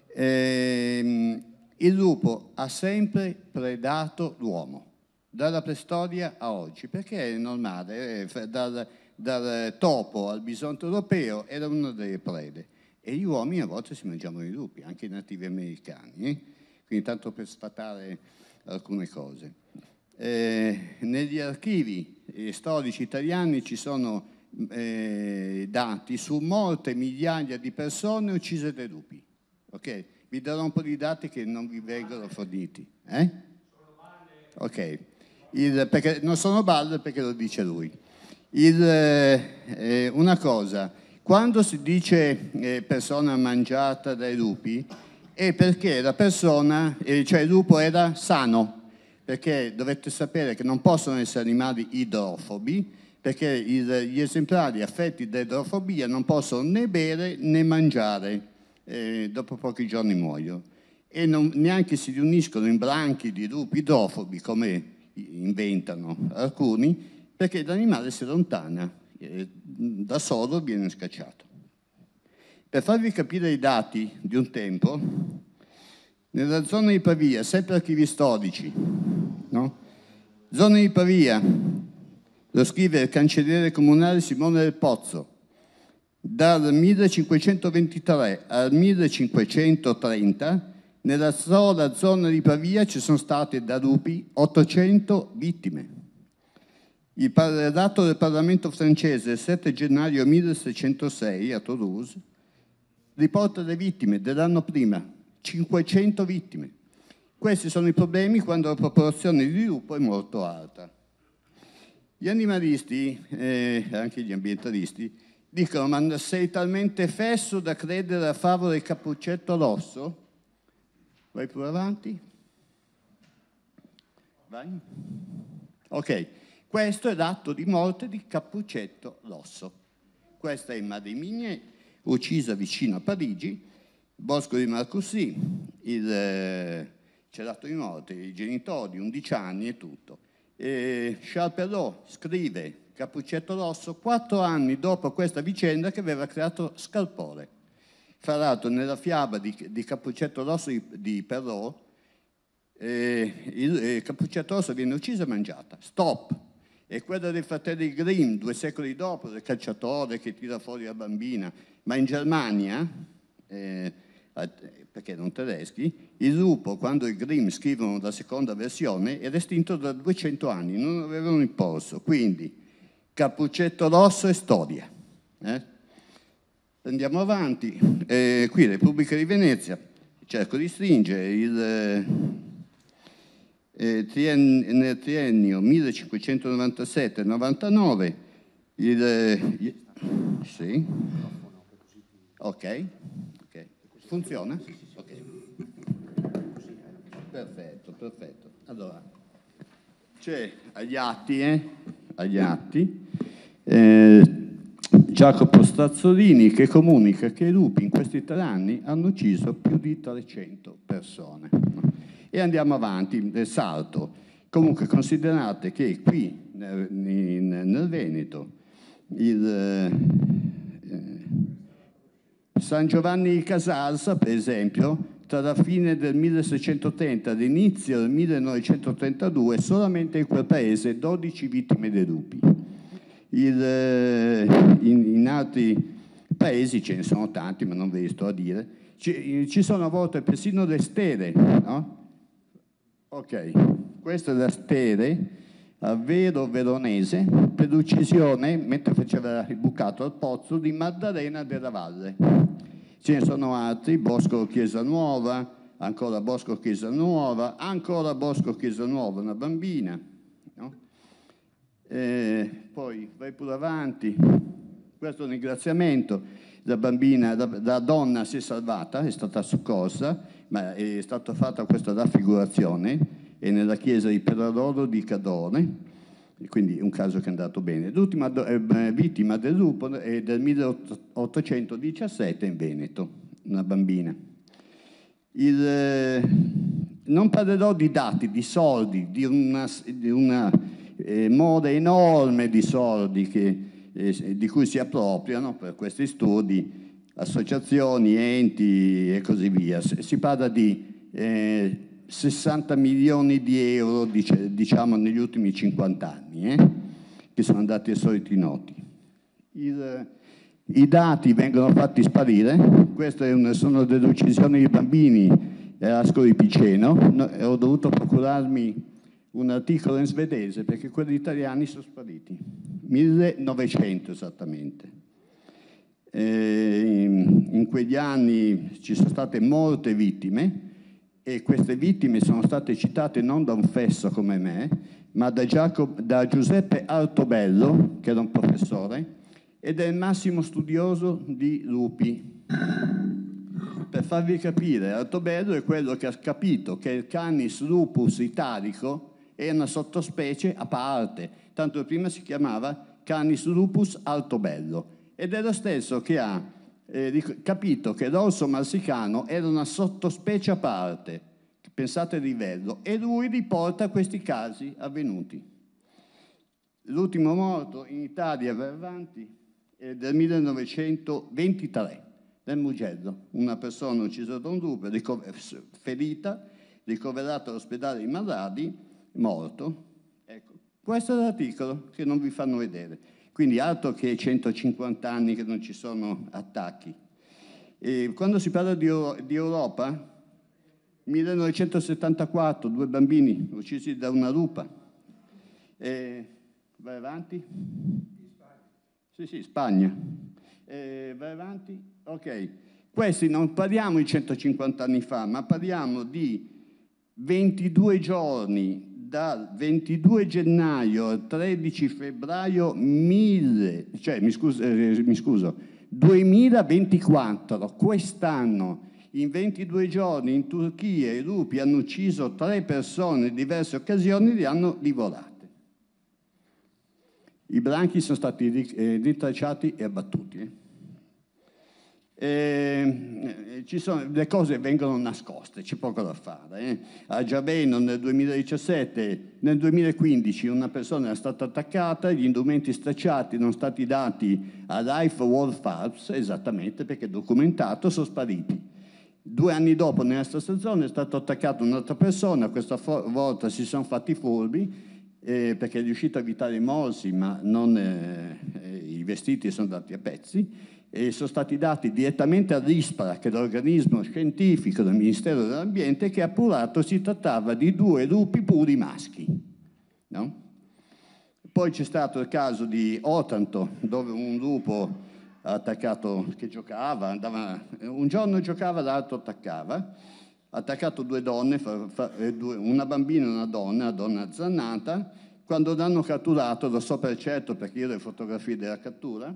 Eh, il lupo ha sempre predato l'uomo, dalla preistoria a oggi, perché è normale, eh, dal, dal, topo al bisonte europeo era una delle prede. E gli uomini a volte si mangiavano i lupi, anche i nativi americani. Eh. Quindi tanto per sfatare alcune cose. Eh, negli archivi eh, storici italiani ci sono eh, dati su molte migliaia di persone uccise dai lupi. Okay? Vi darò un po' di dati che non vi vengono forniti. Eh? Ok, Il, perché, non sono balle perché lo dice lui. Il, eh, eh una cosa, quando si dice eh, persona mangiata dai lupi, e perché la persona, cioè il lupo era sano, perché dovete sapere che non possono essere animali idrofobi, perché il, gli esemplari affetti da idrofobia non possono né bere né mangiare, eh, dopo pochi giorni muoiono. E non, neanche si riuniscono in branchi di lupi idrofobi, come inventano alcuni, perché l'animale si allontana, eh, da solo viene scacciato. Per farvi capire i dati di un tempo, nella zona di Pavia, sempre archivi storici, no? zona di Pavia, lo scrive il cancelliere comunale Simone del Pozzo, dal 1523 al 1530 nella sola zona di Pavia ci sono state da lupi 800 vittime. Il dato del Parlamento francese il 7 gennaio 1606 a Toulouse riporta le vittime dell'anno prima, 500 vittime. Questi sono i problemi quando la proporzione di sviluppo è molto alta. Gli animalisti, e eh, anche gli ambientalisti, dicono ma sei talmente fesso da credere a favola il cappuccetto rosso? Vai pure avanti. Vai. Ok, questo è l'atto di morte di Cappuccetto Rosso. Questa è in Madimigné uccisa vicino a Parigi, Bosco di Marcosì, il eh, celato di morte, i genitori, 11 anni e tutto. E Charles Perrault scrive Capuccetto Rosso quattro anni dopo questa vicenda che aveva creato scalpore. Fra l'altro nella fiaba di, di Cappuccetto Rosso di, di Perrault, eh, il, eh, Cappuccetto Rosso viene ucciso e mangiata. Stop, e quella dei fratelli Grimm, due secoli dopo, del cacciatore che tira fuori la bambina. Ma in Germania, eh, perché non tedeschi, il lupo, quando i Grimm scrivono la seconda versione, era estinto da 200 anni, non avevano imposto. Quindi, Cappuccetto Rosso e storia. Eh? Andiamo avanti, eh, qui Repubblica di Venezia, cerco di stringere il eh, trien nel triennio 1597-99 il, eh, il, sì. okay. ok, funziona? Okay. Perfetto, perfetto. Allora, c'è agli atti, eh? agli atti eh, Jacopo Strazzolini che comunica che i lupi in questi tre anni hanno ucciso più di 300 persone. E andiamo avanti, salto. Comunque considerate che qui nel Veneto il, eh, San Giovanni di Casalsa, per esempio, tra la fine del 1630 e l'inizio del 1932, solamente in quel paese 12 vittime dei lupi. Il, eh, in, in altri paesi ce ne sono tanti, ma non ve li sto a dire, ci, ci sono a volte persino le stele, no? Ok, questa è la Stere, a Vero Veronese, per l'uccisione, mentre faceva il bucato al pozzo, di Maddalena della Valle. Ce ne sono altri, Bosco Chiesa Nuova, ancora Bosco Chiesa Nuova, ancora Bosco Chiesa Nuova, una bambina. No? Eh, poi vai pure avanti. Questo è un ringraziamento. La bambina, la, la donna si è salvata, è stata soccorsa ma è stata fatta questa raffigurazione e nella chiesa di Perarolo di Cadone, quindi un caso che è andato bene. L'ultima eh, vittima del lupo è del 1817 in Veneto, una bambina. Il, eh, non parlerò di dati, di soldi, di una, di una eh, moda enorme di soldi che, eh, di cui si appropriano per questi studi associazioni, enti e così via. Si parla di eh, 60 milioni di euro dice, diciamo negli ultimi 50 anni, eh, che sono andati ai soliti noti. Il, I dati vengono fatti sparire, queste sono delle uccisioni eh, di bambini a Ascoli Piceno, no, eh, ho dovuto procurarmi un articolo in svedese perché quelli italiani sono spariti, 1900 esattamente in quegli anni ci sono state molte vittime e queste vittime sono state citate non da un fesso come me, ma da, Giacomo, da Giuseppe Altobello, che era un professore, ed è il massimo studioso di lupi. Per farvi capire, Altobello è quello che ha capito che il Canis lupus italico è una sottospecie a parte, tanto prima si chiamava Canis lupus altobello ed è lo stesso che ha eh, capito che l'orso marsicano era una sottospecie a parte, pensate a livello, e lui riporta questi casi avvenuti. L'ultimo morto in Italia, Vervanti, è del 1923, del Mugello, una persona uccisa da un lupo, ricover- ferita, ricoverata all'ospedale di Maradi, morto. Ecco, questo è l'articolo che non vi fanno vedere. Quindi altro che 150 anni che non ci sono attacchi. E quando si parla di, di Europa, 1974, due bambini uccisi da una lupa. E, vai avanti. Sì, sì, Spagna. E, vai avanti. Ok. Questi non parliamo di 150 anni fa, ma parliamo di 22 giorni dal 22 gennaio al 13 febbraio mille, cioè, mi, scuso, eh, eh, mi scuso 2024, quest'anno, in 22 giorni in Turchia i lupi hanno ucciso tre persone in diverse occasioni e li hanno divorati. I branchi sono stati ritracciati eh, e abbattuti. Ehm, eh, sono, le cose vengono nascoste, c'è poco da fare. Eh. A Giaveno nel 2017, nel 2015 una persona è stata attaccata, gli indumenti stracciati non stati dati a Life World Farms, esattamente perché documentato, sono spariti. Due anni dopo, nella stessa zona, è stata attaccata un'altra persona, questa volta si sono fatti furbi eh, perché è riuscito a evitare i morsi, ma non, eh, eh, i vestiti sono andati a pezzi e sono stati dati direttamente all'ISPRA, che è l'organismo scientifico del Ministero dell'Ambiente, che ha appurato si trattava di due lupi puri maschi. No? Poi c'è stato il caso di Otranto, dove un lupo ha attaccato che giocava, andava, un giorno giocava, l'altro attaccava, ha attaccato due donne, eh, una bambina e una donna, una donna zannata, quando l'hanno catturato, lo so per certo perché io ho le fotografie della cattura,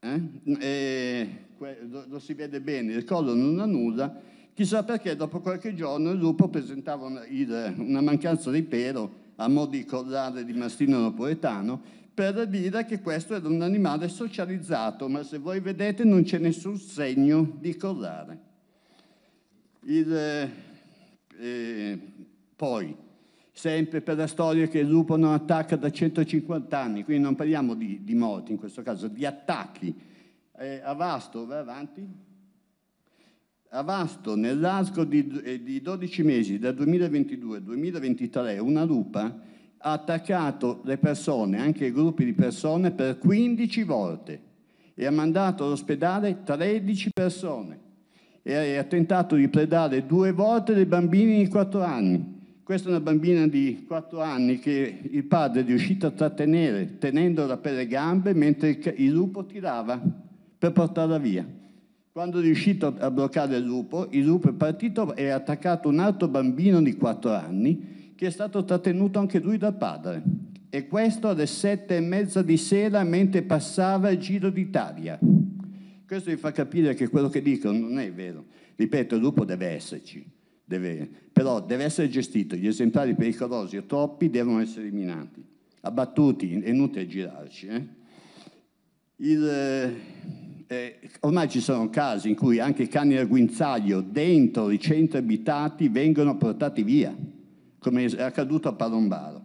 eh? Mm, eh lo, lo si vede bene, il collo non ha nulla, chissà perché dopo qualche giorno il lupo presentava una, il, una mancanza di pelo a modo di collare di mastino napoletano per dire che questo era un animale socializzato, ma se voi vedete non c'è nessun segno di collare. Il, eh, eh poi, sempre per la storia che il lupo non attacca da 150 anni, quindi non parliamo di, di morti in questo caso, di attacchi. Eh, Avasto, vai avanti. Avasto, nell'arco di, eh, di 12 mesi, dal 2022 al 2023, una lupa ha attaccato le persone, anche i gruppi di persone, per 15 volte e ha mandato all'ospedale 13 persone e ha tentato di predare due volte dei bambini di 4 anni questa è una bambina di 4 anni che il padre è riuscito a trattenere tenendola per le gambe mentre il lupo tirava per portarla via. Quando è riuscito a bloccare il lupo, il lupo è partito e ha attaccato un altro bambino di 4 anni che è stato trattenuto anche lui dal padre. E questo alle sette e mezza di sera mentre passava il Giro d'Italia. Questo vi fa capire che quello che dicono non è vero. Ripeto, il lupo deve esserci deve, però deve essere gestito, gli esemplari pericolosi o troppi devono essere eliminati, abbattuti, è inutile girarci. Eh? Il, eh, eh, ormai ci sono casi in cui anche cani da guinzaglio dentro i centri abitati vengono portati via, come è accaduto a Palombaro.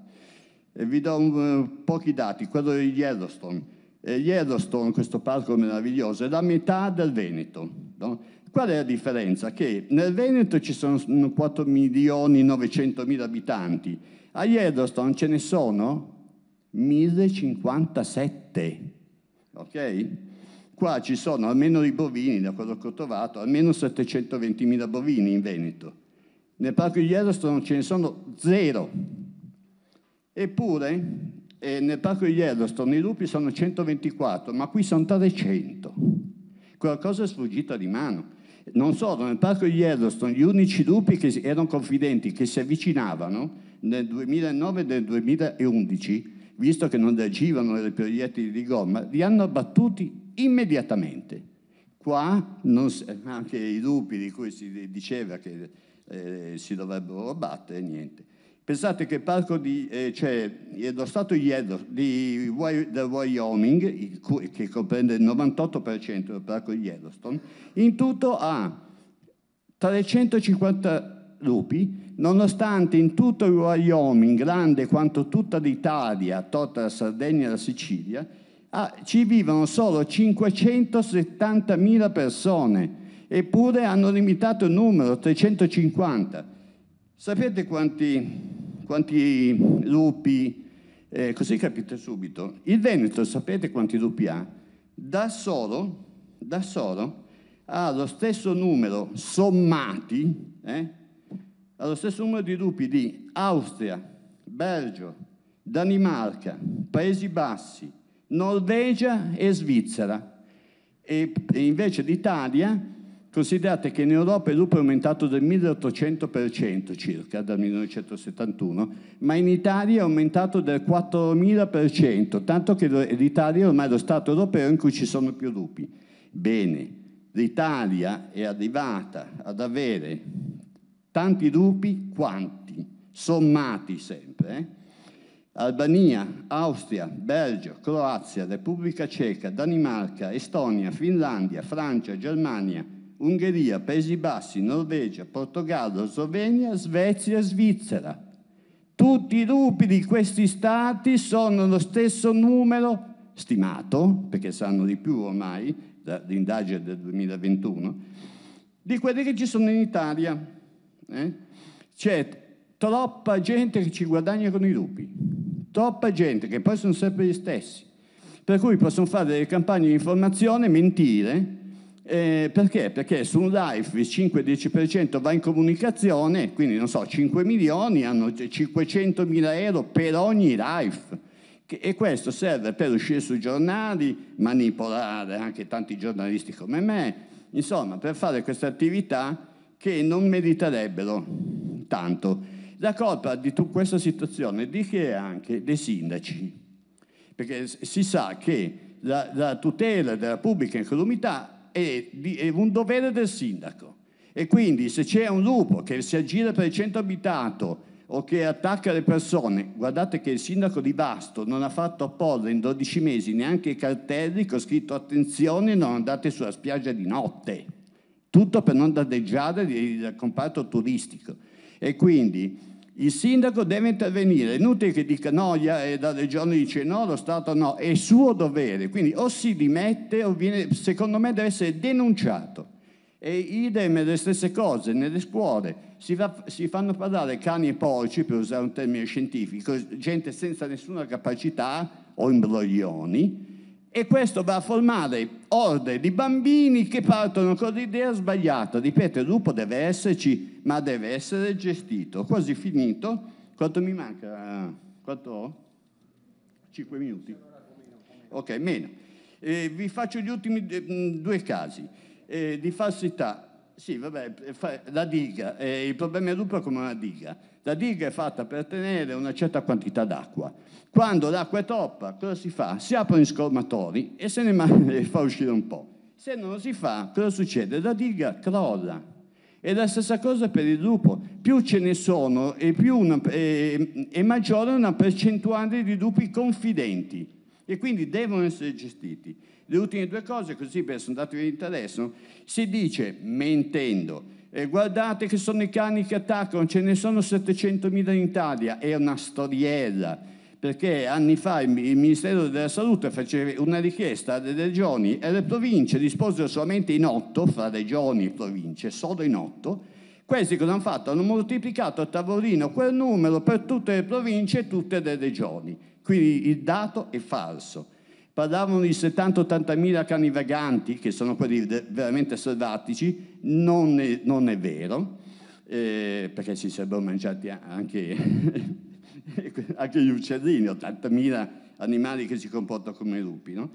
E vi do un, eh, pochi dati, quello di Yellowstone. Yellowstone, questo parco meraviglioso, è la metà del Veneto. No? Qual è la differenza? Che nel Veneto ci sono 4 milioni 900 mila abitanti, a Yellowstone ce ne sono 1057, ok? Qua ci sono almeno i bovini, da quello che ho trovato, almeno 720 mila bovini in Veneto. Nel parco di Yellowstone ce ne sono zero. Eppure eh, nel parco di Yellowstone i lupi sono 124, ma qui sono 300. Qualcosa è sfuggita di mano. Non solo, nel parco di Yellowstone gli unici lupi che erano confidenti, che si avvicinavano nel 2009 e nel 2011, visto che non reagivano ai proiettili di gomma, li hanno abbattuti immediatamente. Qua si, anche i lupi di cui si diceva che eh, si dovrebbero abbattere, niente. Pensate che il parco di, eh, cioè, lo stato di, del Wyoming, che comprende il 98% del parco di Yellowstone, in tutto ha 350 lupi, nonostante in tutto il Wyoming, grande quanto tutta l'Italia, tolta la Sardegna e la Sicilia, ha, ci vivono solo 570.000 persone, eppure hanno limitato il numero, 350. Sapete quanti, quanti lupi, eh, così capite subito, il Veneto sapete quanti lupi ha? Da solo, da solo ha lo stesso numero sommati, eh, ha lo stesso numero di lupi di Austria, Belgio, Danimarca, Paesi Bassi, Norvegia e Svizzera. E, invece l'Italia Considerate che in Europa il lupo è aumentato del 1800% circa dal 1971, ma in Italia è aumentato del 4000%, tanto che l'Italia è ormai lo Stato europeo in cui ci sono più lupi. Bene, l'Italia è arrivata ad avere tanti lupi quanti, sommati sempre, eh? Albania, Austria, Belgio, Croazia, Repubblica Ceca, Danimarca, Estonia, Finlandia, Francia, Germania, Ungheria, Paesi Bassi, Norvegia, Portogallo, Slovenia, Svezia, Svizzera. Tutti i lupi di questi stati sono lo stesso numero stimato, perché sanno di più ormai, l'indagine del 2021, di quelli che ci sono in Italia. Eh? C'è troppa gente che ci guadagna con i lupi, troppa gente che poi sono sempre gli stessi, per cui possono fare delle campagne di informazione, mentire, eh, perché? Perché su un live il 5-10% va in comunicazione, quindi non so, 5 milioni hanno 500 mila euro per ogni live. E questo serve per uscire sui giornali, manipolare anche tanti giornalisti come me, insomma, per fare queste attività che non meriterebbero tanto. La colpa di tutta questa situazione di chi è anche dei sindaci, perché si sa che la, la tutela della pubblica incolumità è, è un dovere del sindaco. E quindi se c'è un lupo che si aggira per il centro abitato o che attacca le persone. Guardate che il sindaco di Vasto non ha fatto apporre in 12 mesi neanche i cartelli con scritto attenzione non andate sulla spiaggia di notte. Tutto per non danneggiare il comparto turistico. E quindi il sindaco deve intervenire, è inutile che dica no, la regione dice no, lo Stato no, è suo dovere, quindi o si dimette o viene, secondo me deve essere denunciato. E idem le stesse cose nelle scuole, si, fa, si fanno parlare cani e porci, per usare un termine scientifico, gente senza nessuna capacità o imbroglioni, e questo va a formare orde di bambini che partono con l'idea sbagliata. Ripeto, il gruppo deve esserci ma deve essere gestito. Ho quasi finito. Quanto mi manca? Quanto ho? 5 minuti? Ok, meno. Eh, vi faccio gli ultimi mm, due casi eh, di falsità. Sì, vabbè, la diga, eh, il problema è duplo come una diga. La diga è fatta per tenere una certa quantità d'acqua. Quando l'acqua è troppa, cosa si fa? Si aprono i scolmatori e se ne [laughs] fa uscire un po'. Se non lo si fa, cosa succede? La diga crolla, e la stessa cosa per il lupo. Più ce ne sono e, una, e, e maggiore è una percentuale di lupi confidenti e quindi devono essere gestiti. Le ultime due cose, così per sono dati di interesse, si dice, mentendo, eh, guardate che sono i cani che attaccano, ce ne sono 700.000 in Italia, è una storiella perché anni fa il Ministero della Salute fece una richiesta alle regioni e alle province disposero solamente in otto, fra regioni e province, solo in otto, questi cosa hanno fatto? Hanno moltiplicato a tavolino quel numero per tutte le province e tutte le regioni, quindi il dato è falso. Parlavano di 70-80 mila cani vaganti, che sono quelli veramente selvatici, non è, non è vero, eh, perché si sarebbero mangiati anche [laughs] [laughs] anche gli uccellini, 80.000 animali che si comportano come lupi, no?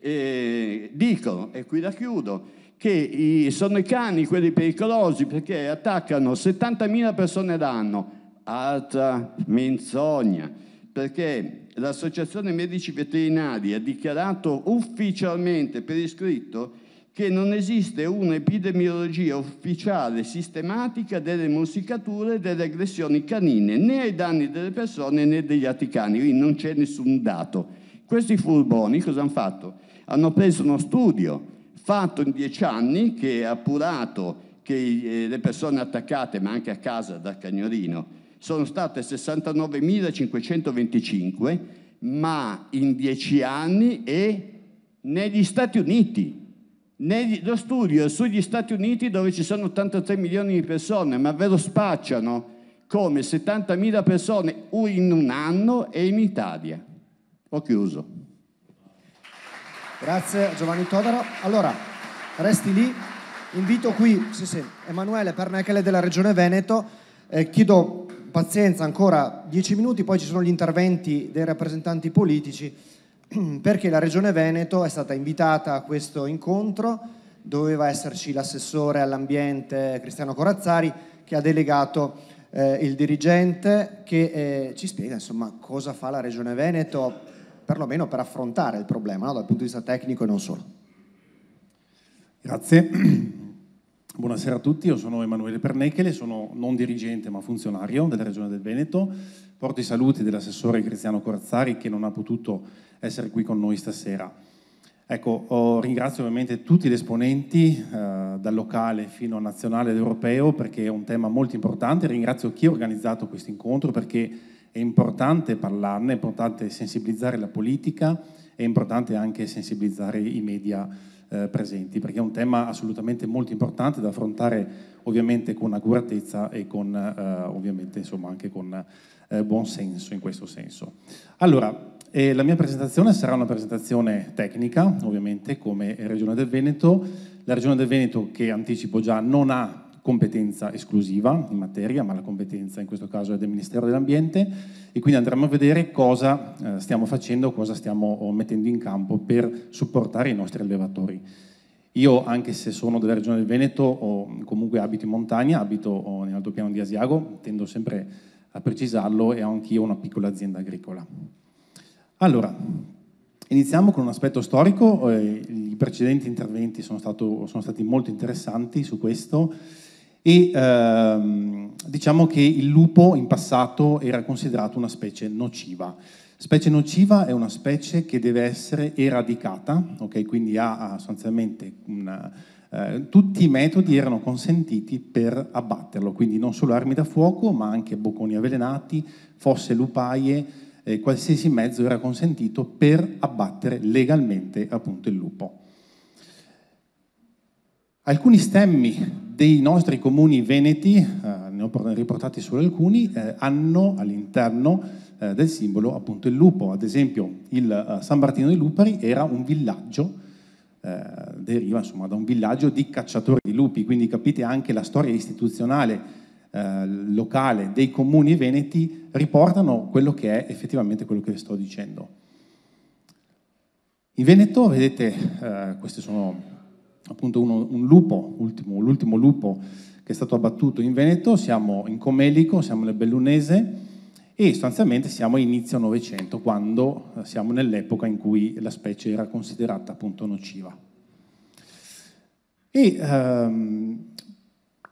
e dicono, e qui la chiudo, che i, sono i cani quelli pericolosi perché attaccano 70.000 persone l'anno. Altra menzogna, perché l'Associazione Medici Veterinari ha dichiarato ufficialmente per iscritto che non esiste un'epidemiologia ufficiale sistematica delle musicature e delle aggressioni canine, né ai danni delle persone né degli altri quindi non c'è nessun dato. Questi furboni cosa hanno fatto? Hanno preso uno studio fatto in dieci anni che ha appurato che eh, le persone attaccate, ma anche a casa dal cagnolino, sono state 69.525, ma in dieci anni e negli Stati Uniti nello studio sugli Stati Uniti dove ci sono 83 milioni di persone, ma ve lo spacciano come 70.000 persone in un anno e in Italia. Ho chiuso. Grazie Giovanni Todaro. Allora, resti lì. Invito qui sì, sì, Emanuele Pernechele della Regione Veneto. Eh, chiedo pazienza ancora 10 minuti, poi ci sono gli interventi dei rappresentanti politici. [clears throat] perché la Regione Veneto è stata invitata a questo incontro, doveva esserci l'assessore all'ambiente Cristiano Corazzari che ha delegato eh, il dirigente che eh, ci spiega insomma cosa fa la Regione Veneto perlomeno per affrontare il problema no? dal punto di vista tecnico e non solo. Grazie. [clears throat] Buonasera a tutti, io sono Emanuele Pernechele, sono non dirigente ma funzionario della Regione del Veneto. Porto i saluti dell'assessore Cristiano Corazzari che non ha potuto essere qui con noi stasera. Ecco, oh, ringrazio ovviamente tutti gli esponenti, eh, dal locale fino a nazionale ed europeo, perché è un tema molto importante. Ringrazio chi ha organizzato questo incontro, perché è importante parlarne, è importante sensibilizzare la politica, è importante anche sensibilizzare i media eh, presenti, perché è un tema assolutamente molto importante da affrontare ovviamente con accuratezza e con, eh, ovviamente, insomma, anche con eh, buon senso in questo senso. Allora, e la mia presentazione sarà una presentazione tecnica, ovviamente come Regione del Veneto. La Regione del Veneto, che anticipo già, non ha competenza esclusiva in materia, ma la competenza in questo caso è del Ministero dell'Ambiente e quindi andremo a vedere cosa eh, stiamo facendo, cosa stiamo mettendo in campo per supportare i nostri allevatori. Io, anche se sono della regione del Veneto o comunque abito in montagna, abito nell'altopiano di Asiago, tendo sempre a precisarlo e ho anch'io una piccola azienda agricola. Allora, iniziamo con un aspetto storico, eh, i precedenti interventi sono, stato, sono stati molto interessanti su questo e ehm, diciamo che il lupo in passato era considerato una specie nociva. Specie nociva è una specie che deve essere eradicata, okay? quindi ha, sostanzialmente una, eh, tutti i metodi erano consentiti per abbatterlo, quindi non solo armi da fuoco, ma anche bocconi avvelenati, fosse lupaie, eh, qualsiasi mezzo era consentito per abbattere legalmente appunto il lupo. Alcuni stemmi dei nostri comuni veneti, eh, ne ho riportati solo alcuni, eh, hanno all'interno eh, del simbolo appunto il lupo. Ad esempio il eh, San Martino dei Lupari era un villaggio, eh, deriva insomma da un villaggio di cacciatori di lupi, quindi capite anche la storia istituzionale eh, locale dei comuni veneti riportano quello che è effettivamente quello che vi sto dicendo. In Veneto, vedete, eh, questi sono appunto uno, un lupo, ultimo, l'ultimo lupo che è stato abbattuto in Veneto, siamo in Comelico, siamo nel Bellunese e sostanzialmente siamo a inizio Novecento, quando eh, siamo nell'epoca in cui la specie era considerata appunto nociva. E ehm,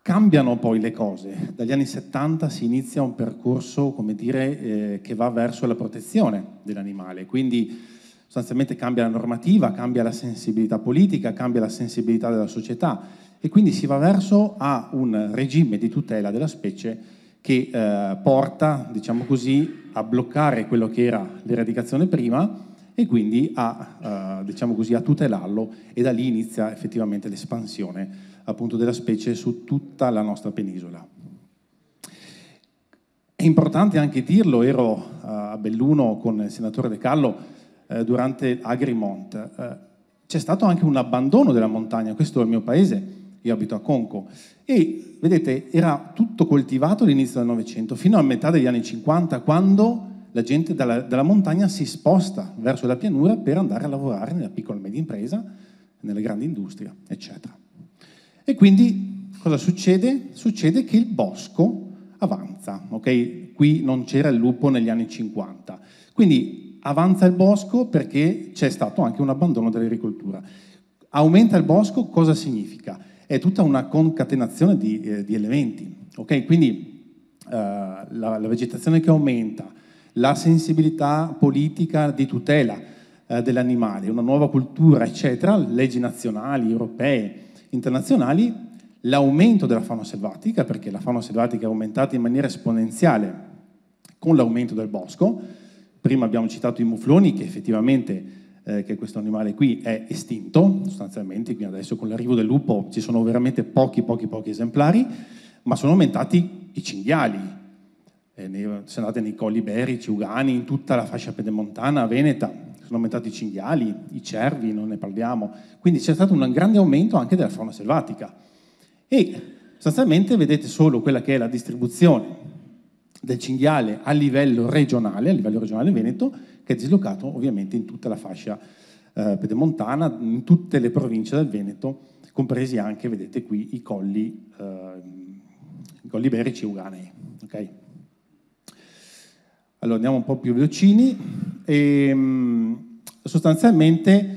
Cambiano poi le cose, dagli anni 70 si inizia un percorso come dire, eh, che va verso la protezione dell'animale, quindi sostanzialmente cambia la normativa, cambia la sensibilità politica, cambia la sensibilità della società e quindi si va verso a un regime di tutela della specie che eh, porta diciamo così, a bloccare quello che era l'eradicazione prima e quindi a, eh, diciamo così, a tutelarlo e da lì inizia effettivamente l'espansione appunto della specie su tutta la nostra penisola. È importante anche dirlo, ero a Belluno con il senatore De Callo eh, durante Agrimont, eh, c'è stato anche un abbandono della montagna, questo è il mio paese, io abito a Conco, e vedete era tutto coltivato all'inizio del Novecento fino a metà degli anni 50 quando la gente dalla, dalla, montagna si sposta verso la pianura per andare a lavorare nella piccola e media impresa, nelle grandi industrie, eccetera. E quindi cosa succede? Succede che il bosco avanza, ok? Qui non c'era il lupo negli anni 50. Quindi avanza il bosco perché c'è stato anche un abbandono dell'agricoltura. Aumenta il bosco cosa significa? È tutta una concatenazione di, eh, di elementi, ok? Quindi eh, la, la vegetazione che aumenta, la sensibilità politica di tutela eh, dell'animale, una nuova cultura, eccetera, leggi nazionali, europee, internazionali, l'aumento della fauna selvatica, perché la fauna selvatica è aumentata in maniera esponenziale con l'aumento del bosco. Prima abbiamo citato i mufloni, che effettivamente eh, che questo animale qui è estinto sostanzialmente, quindi adesso con l'arrivo del lupo ci sono veramente pochi, pochi, pochi esemplari, ma sono aumentati i cinghiali. Eh, se andate nei colli iberici, ugani, in tutta la fascia pedemontana, veneta, sono aumentati i cinghiali, i cervi, non ne parliamo. Quindi c'è stato un grande aumento anche della fauna selvatica. E sostanzialmente vedete solo quella che è la distribuzione del cinghiale a livello regionale, a livello regionale Veneto, che è dislocato ovviamente in tutta la fascia eh, pedemontana, in tutte le province del Veneto, compresi anche, vedete qui, i colli, eh, i colli iberici e uganei. Okay? Allora andiamo un po' più velocini. E, ehm, sostanzialmente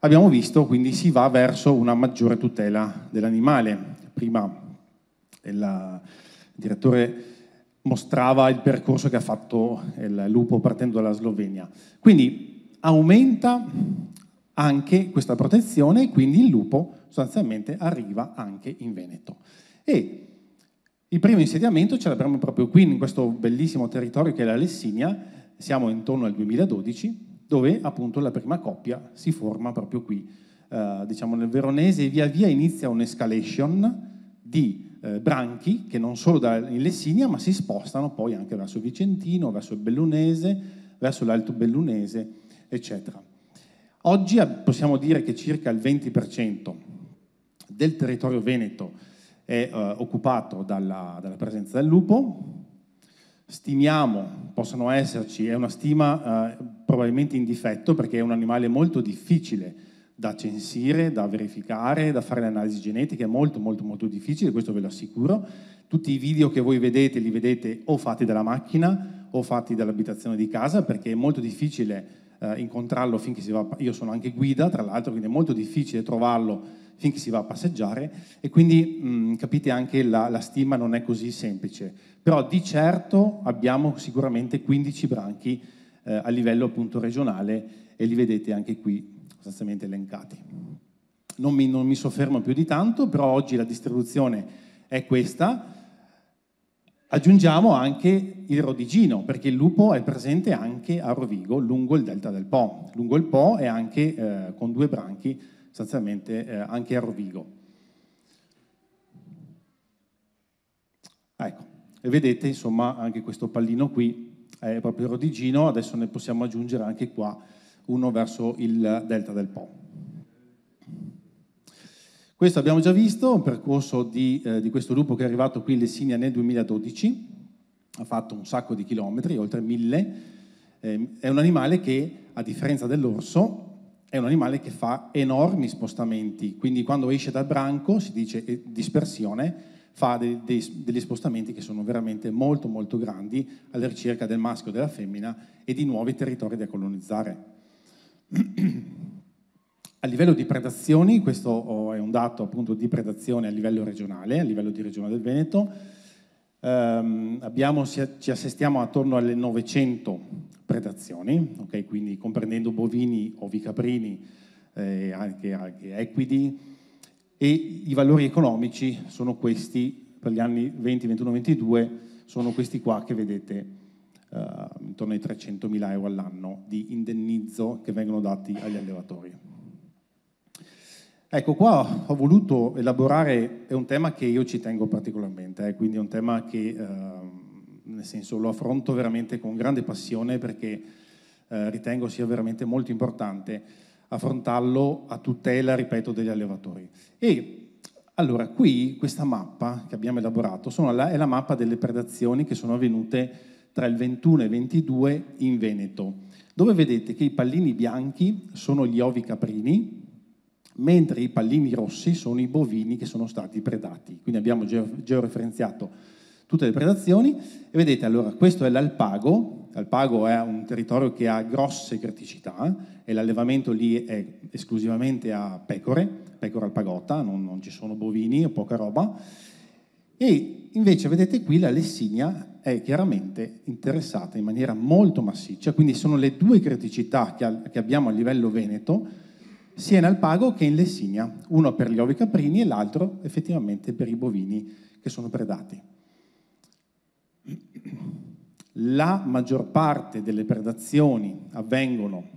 abbiamo visto quindi si va verso una maggiore tutela dell'animale. Prima il direttore mostrava il percorso che ha fatto il lupo partendo dalla Slovenia. Quindi aumenta anche questa protezione e quindi il lupo sostanzialmente arriva anche in Veneto. E il primo insediamento ce l'abbiamo proprio qui, in questo bellissimo territorio che è la Lessinia, siamo intorno al 2012, dove appunto la prima coppia si forma proprio qui, eh, diciamo nel veronese, e via via inizia un'escalation di eh, branchi che non solo da, in Lessinia, ma si spostano poi anche verso Vicentino, verso il Bellunese, verso l'Alto Bellunese, eccetera. Oggi eh, possiamo dire che circa il 20% del territorio veneto è eh, occupato dalla, dalla, presenza del lupo. Stimiamo, possono esserci, è una stima eh, probabilmente in difetto perché è un animale molto difficile da censire, da verificare, da fare le analisi genetiche, è molto molto molto difficile, questo ve lo assicuro. Tutti i video che voi vedete li vedete o fatti dalla macchina o fatti dall'abitazione di casa perché è molto difficile eh, incontrarlo finché si va, io sono anche guida tra l'altro, quindi è molto difficile trovarlo finché si va a passeggiare e quindi mh, mm, capite anche la, la stima non è così semplice. Però di certo abbiamo sicuramente 15 branchi eh, a livello appunto regionale e li vedete anche qui sostanzialmente elencati. Non mi, non mi soffermo più di tanto, però oggi la distribuzione è questa. Aggiungiamo anche il Rodigino, perché il lupo è presente anche a Rovigo, lungo il delta del Po. Lungo il Po e anche eh, con due branchi sostanzialmente eh, anche a Rovigo. Ah, ecco, e vedete insomma anche questo pallino qui è proprio rodigino, adesso ne possiamo aggiungere anche qua uno verso il delta del Po. Questo abbiamo già visto, un percorso di, eh, di questo lupo che è arrivato qui in Lessinia nel 2012, ha fatto un sacco di chilometri, oltre mille, eh, è un animale che a differenza dell'orso è un animale che fa enormi spostamenti, quindi quando esce dal branco, si dice eh, dispersione, fa dei, dei, degli spostamenti che sono veramente molto molto grandi alla ricerca del maschio e della femmina e di nuovi territori da colonizzare. [clears throat] A livello di predazioni, questo oh, è un dato appunto di predazione a livello regionale, a livello di regione del Veneto, ehm, abbiamo, ci assistiamo attorno alle 900 predazioni, okay? quindi comprendendo bovini, ovicaprini, eh, anche, anche equidi, e i valori economici sono questi, per gli anni 20, 21, 22, sono questi qua che vedete eh, intorno ai 300.000 euro all'anno di indennizzo che vengono dati agli allevatori. Ecco, qua ho voluto elaborare, è un tema che io ci tengo particolarmente, eh, quindi è un tema che, eh, nel senso, lo affronto veramente con grande passione perché eh, ritengo sia veramente molto importante affrontarlo a tutela, ripeto, degli allevatori. E allora, qui questa mappa che abbiamo elaborato la, è la mappa delle predazioni che sono avvenute tra il 21 e il 22 in Veneto, dove vedete che i pallini bianchi sono gli ovi caprini, mentre i pallini rossi sono i bovini che sono stati predati. Quindi abbiamo georeferenziato tutte le predazioni e vedete allora questo è l'alpago, l'alpago è un territorio che ha grosse criticità eh, e l'allevamento lì è esclusivamente a pecore, pecora alpagota, non, non ci sono bovini o poca roba e invece vedete qui la Lessinia è chiaramente interessata in maniera molto massiccia, quindi sono le due criticità che, che abbiamo a livello veneto sia in Alpago che in Lessigna, uno per gli ovi caprini e l'altro effettivamente per i bovini che sono predati. La maggior parte delle predazioni avvengono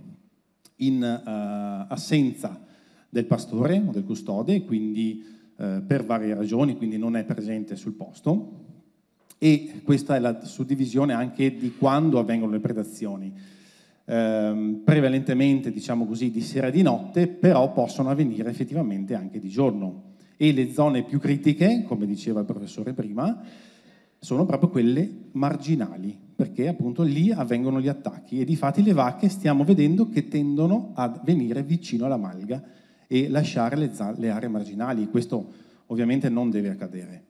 in uh, assenza del pastore o del custode, quindi uh, per varie ragioni, quindi non è presente sul posto. E questa è la suddivisione anche di quando avvengono le predazioni ehm, prevalentemente diciamo così, di sera e di notte, però possono avvenire effettivamente anche di giorno. E le zone più critiche, come diceva il professore prima, sono proprio quelle marginali, perché appunto lì avvengono gli attacchi e di fatti le vacche stiamo vedendo che tendono a venire vicino alla malga e lasciare le, za- le aree marginali. Questo ovviamente non deve accadere.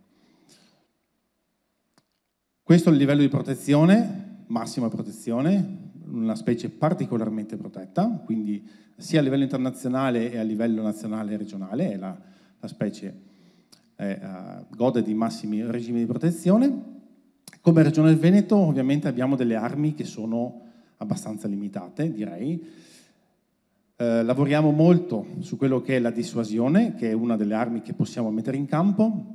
Questo è il livello di protezione, massima protezione, una specie particolarmente protetta, quindi sia a livello internazionale e a livello nazionale e regionale, la, la specie eh, gode di massimi regimi di protezione. Come Regione del Veneto ovviamente abbiamo delle armi che sono abbastanza limitate, direi. Eh, lavoriamo molto su quello che è la dissuasione, che è una delle armi che possiamo mettere in campo.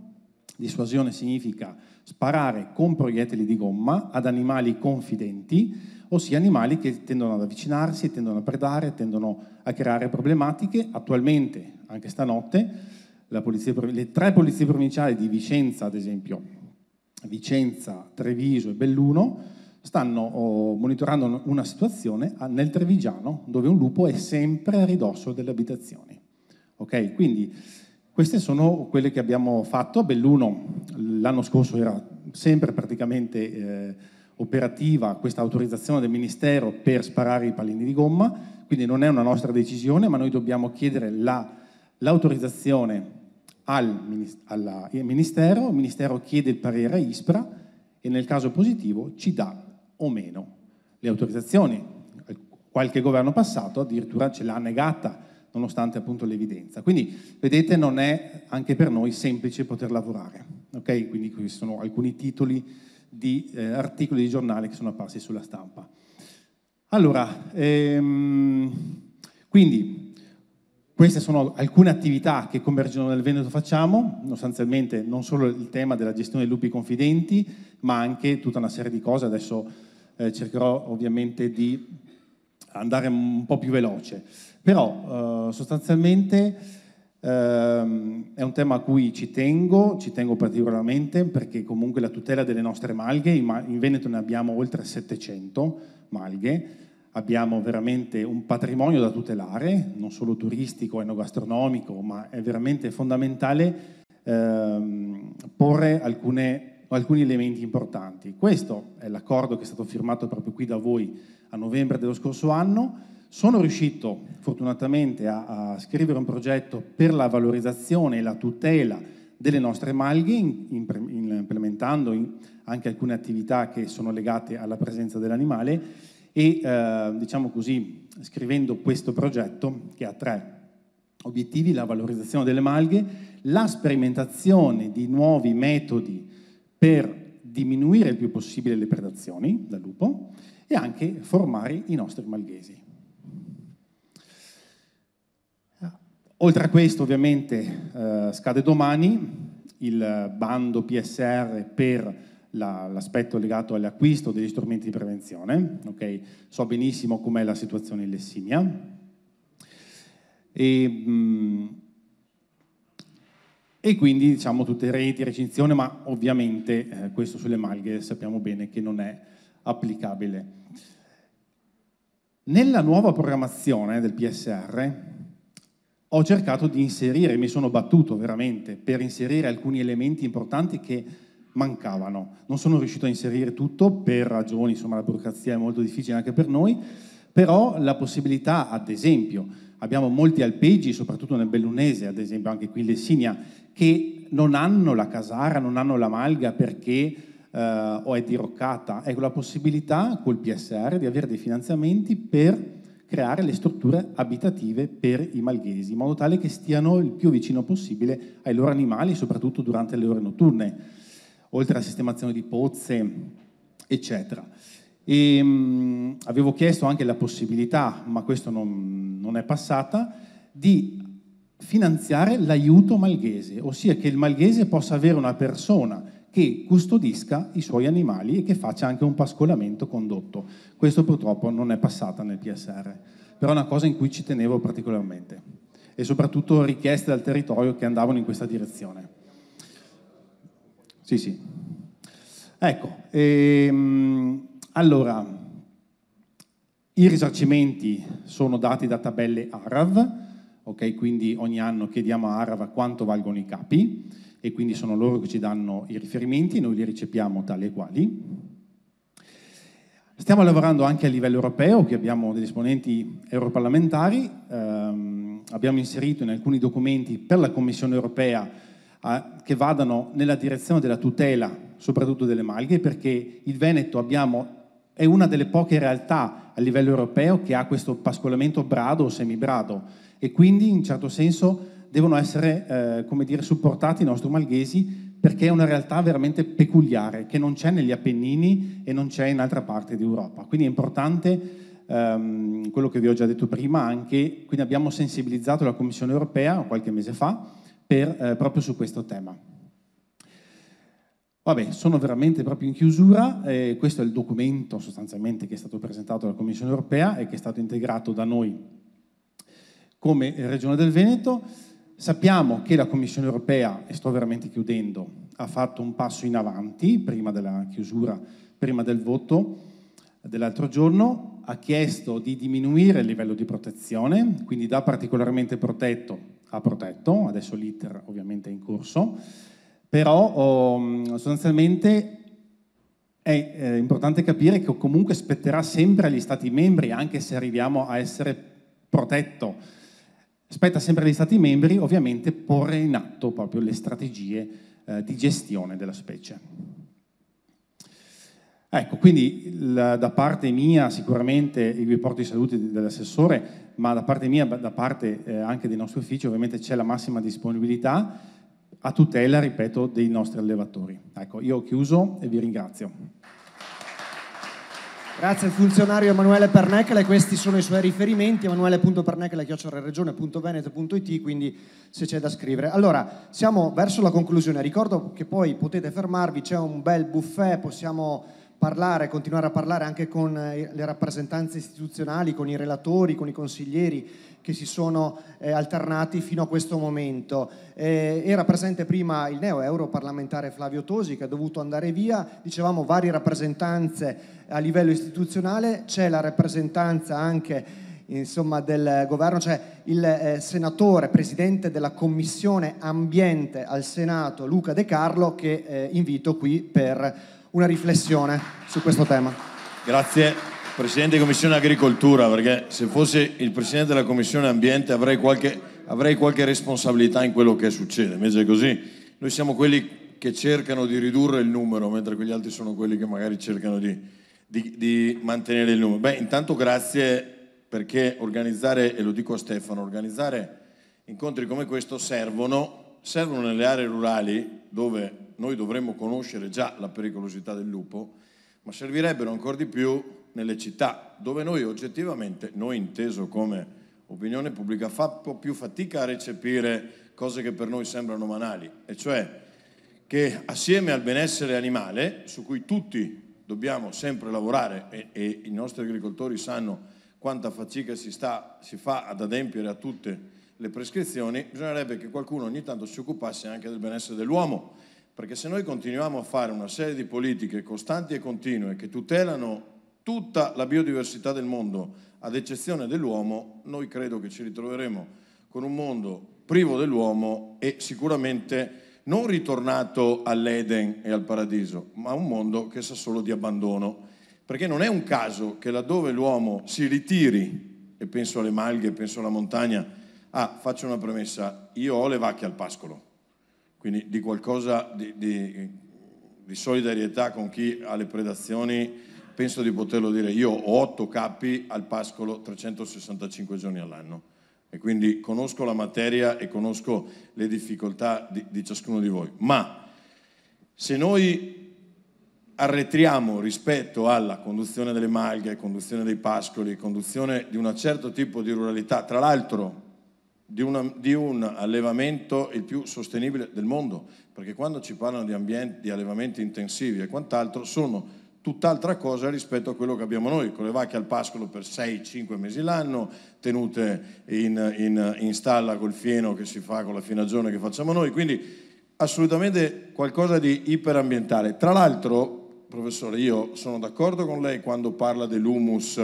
Dissuasione significa sparare con proiettili di gomma ad animali confidenti, ossia animali che tendono ad avvicinarsi, tendono a predare, tendono a creare problematiche. Attualmente, anche stanotte, polizia, le tre polizie provinciali di Vicenza, ad esempio, Vicenza, Treviso e Belluno, stanno oh, monitorando una situazione nel Trevigiano dove un lupo è sempre a ridosso delle abitazioni. Ok, Quindi queste sono quelle che abbiamo fatto. A Belluno l'anno scorso era sempre praticamente... Eh, operativa questa autorizzazione del Ministero per sparare i pallini di gomma, quindi non è una nostra decisione, ma noi dobbiamo chiedere la, l'autorizzazione al, al Ministero, il Ministero chiede il parere a ISPRA e nel caso positivo ci dà o meno le autorizzazioni. Qualche governo passato addirittura ce l'ha negata nonostante appunto l'evidenza. Quindi vedete non è anche per noi semplice poter lavorare. Ok? Quindi questi sono alcuni titoli di eh, articoli di giornale che sono apparsi sulla stampa. Allora, ehm, quindi queste sono alcune attività che come Regione del Veneto facciamo, sostanzialmente non solo il tema della gestione dei lupi confidenti, ma anche tutta una serie di cose. Adesso eh, cercherò ovviamente di andare un po' più veloce, però eh, sostanzialmente Ehm, è un tema a cui ci tengo, ci tengo particolarmente perché comunque la tutela delle nostre malghe, in Veneto ne abbiamo oltre 700 malghe, abbiamo veramente un patrimonio da tutelare, non solo turistico, enogastronomico, ma è veramente fondamentale ehm, porre alcune alcuni elementi importanti. Questo è l'accordo che è stato firmato proprio qui da voi a novembre dello scorso anno sono riuscito fortunatamente a, a, scrivere un progetto per la valorizzazione e la tutela delle nostre malghe, implementando anche alcune attività che sono legate alla presenza dell'animale e eh, diciamo così, scrivendo questo progetto che ha tre obiettivi, la valorizzazione delle malghe, la sperimentazione di nuovi metodi per diminuire il più possibile le predazioni da lupo e anche formare i nostri malghesi. Oltre a questo ovviamente eh, scade domani il bando PSR per la, l'aspetto legato all'acquisto degli strumenti di prevenzione. Okay? So benissimo com'è la situazione in Lessinia. E, mh, mm, e quindi diciamo tutte reti, recinzione, ma ovviamente eh, questo sulle malghe sappiamo bene che non è applicabile. Nella nuova programmazione del PSR ho cercato di inserire, mi sono battuto veramente per inserire alcuni elementi importanti che mancavano. Non sono riuscito a inserire tutto per ragioni, insomma la burocrazia è molto difficile anche per noi, però la possibilità, ad esempio, abbiamo molti alpeggi, soprattutto nel bellunese, ad esempio anche qui in Lessinia, che non hanno la casara, non hanno la malga perché eh, o è diroccata. Ecco la possibilità col PSR di avere dei finanziamenti per creare le strutture abitative per i malghesi, in modo tale che stiano il più vicino possibile ai loro animali, soprattutto durante le ore notturne, oltre alla sistemazione di pozze, eccetera. E, ehm, mh, avevo chiesto anche la possibilità, ma questo non, non è passata, di finanziare l'aiuto malghese, ossia che il malghese possa avere una persona che custodisca i suoi animali e che faccia anche un pascolamento condotto. Questo purtroppo non è passata nel PSR, però è una cosa in cui ci tenevo particolarmente e soprattutto richieste dal territorio che andavano in questa direzione. Sì, sì. Ecco, ehm, allora, i risarcimenti sono dati da tabelle ARAV, ok? Quindi ogni anno chiediamo a ARAV quanto valgono i capi e quindi sono loro che ci danno i riferimenti, noi li ricepiamo tali e quali. Stiamo lavorando anche a livello europeo, qui abbiamo degli esponenti europarlamentari, ehm, abbiamo inserito in alcuni documenti per la Commissione europea a, che vadano nella direzione della tutela soprattutto delle malghe perché il Veneto abbiamo, è una delle poche realtà a livello europeo che ha questo pascolamento brado o semibrado e quindi in certo senso devono essere eh, dire, supportati i nostri malghesi perché è una realtà veramente peculiare che non c'è negli Appennini e non c'è in altra parte d'Europa. Quindi è importante ehm, quello che vi ho già detto prima anche, quindi abbiamo sensibilizzato la Commissione europea qualche mese fa per, eh, proprio su questo tema. Vabbè, sono veramente proprio in chiusura, eh, questo è il documento sostanzialmente che è stato presentato dalla Commissione europea e che è stato integrato da noi come Regione del Veneto. Sappiamo che la Commissione europea, e sto veramente chiudendo, ha fatto un passo in avanti prima della chiusura, prima del voto dell'altro giorno, ha chiesto di diminuire il livello di protezione, quindi da particolarmente protetto a protetto, adesso l'iter ovviamente è in corso, però ehm, sostanzialmente è eh, importante capire che comunque spetterà sempre agli Stati membri, anche se arriviamo a essere protetto Spetta sempre agli Stati membri ovviamente porre in atto proprio le strategie eh, di gestione della specie. Ecco, quindi la, da parte mia sicuramente vi porto i saluti dell'assessore, ma da parte mia, da parte eh, anche dei nostri uffici ovviamente c'è la massima disponibilità a tutela, ripeto, dei nostri allevatori. Ecco, io ho chiuso e vi ringrazio. Grazie al funzionario Emanuele Pernecchele, questi sono i suoi riferimenti, emanuele.pernecchele.regione.veneto.it, quindi se c'è da scrivere. Allora, siamo verso la conclusione, ricordo che poi potete fermarvi, c'è un bel buffet, possiamo parlare, continuare a parlare anche con eh, le rappresentanze istituzionali, con i relatori, con i consiglieri che si sono eh, alternati fino a questo momento. Eh, era presente prima il neo europarlamentare Flavio Tosi che è dovuto andare via, dicevamo varie rappresentanze a livello istituzionale, c'è la rappresentanza anche insomma, del governo, cioè il eh, senatore presidente della commissione ambiente al Senato Luca De Carlo che eh, invito qui per una riflessione su questo tema. Grazie. Presidente della Commissione Agricoltura, perché se fossi il Presidente della Commissione Ambiente avrei qualche, avrei qualche responsabilità in quello che succede, invece così noi siamo quelli che cercano di ridurre il numero, mentre quegli altri sono quelli che magari cercano di, di, di mantenere il numero. Beh, intanto grazie perché organizzare, e lo dico a Stefano, organizzare incontri come questo servono, servono nelle aree rurali dove noi dovremmo conoscere già la pericolosità del lupo, ma servirebbero ancora di più nelle città, dove noi oggettivamente, noi inteso come opinione pubblica, fa un po' più fatica a recepire cose che per noi sembrano banali, e cioè che assieme al benessere animale, su cui tutti dobbiamo sempre lavorare e, e i nostri agricoltori sanno quanta fatica si, sta, si fa ad adempiere a tutte le prescrizioni, bisognerebbe che qualcuno ogni tanto si occupasse anche del benessere dell'uomo perché se noi continuiamo a fare una serie di politiche costanti e continue che tutelano tutta la biodiversità del mondo, ad eccezione dell'uomo, noi credo che ci ritroveremo con un mondo privo dell'uomo e sicuramente non ritornato all'Eden e al paradiso, ma un mondo che sa solo di abbandono. Perché non è un caso che laddove l'uomo si ritiri, e penso alle malghe, penso alla montagna, ah, faccio una premessa, io ho le vacche al pascolo quindi di qualcosa di, di, di, solidarietà con chi ha le predazioni, penso di poterlo dire. Io ho otto capi al pascolo 365 giorni all'anno e quindi conosco la materia e conosco le difficoltà di, di ciascuno di voi. Ma se noi arretriamo rispetto alla conduzione delle malghe, conduzione dei pascoli, conduzione di un certo tipo di ruralità, tra l'altro di, una, di, un allevamento il più sostenibile del mondo, perché quando ci parlano di, ambienti, di allevamenti intensivi e quant'altro sono tutt'altra cosa rispetto a quello che abbiamo noi, con le vacche al pascolo per 6-5 mesi l'anno, tenute in, in, in stalla col fieno che si fa con la finagione che facciamo noi, quindi assolutamente qualcosa di iperambientale. Tra l'altro, professore, io sono d'accordo con lei quando parla dell'humus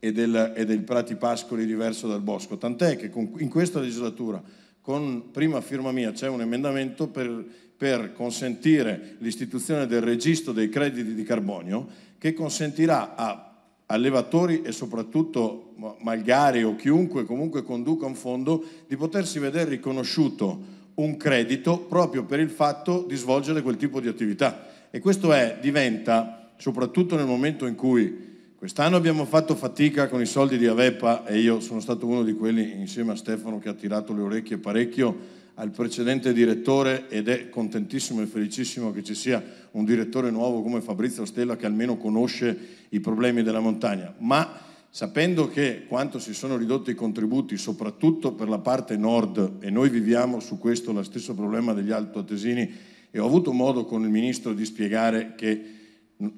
e del, e del Prati Pascoli diverso dal Bosco, tant'è che con, in questa legislatura con prima firma mia c'è un emendamento per, per consentire l'istituzione del registro dei crediti di carbonio che consentirà a allevatori e soprattutto malgari o chiunque comunque conduca un fondo di potersi vedere riconosciuto un credito proprio per il fatto di svolgere quel tipo di attività. E questo è, diventa, soprattutto nel momento in cui Quest'anno abbiamo fatto fatica con i soldi di Avepa e io sono stato uno di quelli insieme a Stefano che ha tirato le orecchie parecchio al precedente direttore ed è contentissimo e felicissimo che ci sia un direttore nuovo come Fabrizio Stella che almeno conosce i problemi della montagna. Ma sapendo che quanto si sono ridotti i contributi, soprattutto per la parte nord, e noi viviamo su questo lo stesso problema degli altoatesini, e ho avuto modo con il Ministro di spiegare che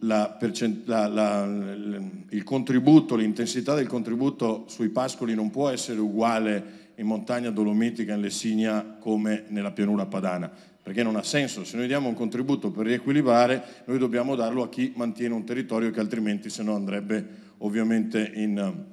la la, la, il contributo, l'intensità del contributo sui pascoli non può essere uguale in montagna dolomitica, in Lessigna come nella pianura padana, perché non ha senso. Se noi diamo un contributo per riequilibrare, noi dobbiamo darlo a chi mantiene un territorio che altrimenti se no andrebbe ovviamente in,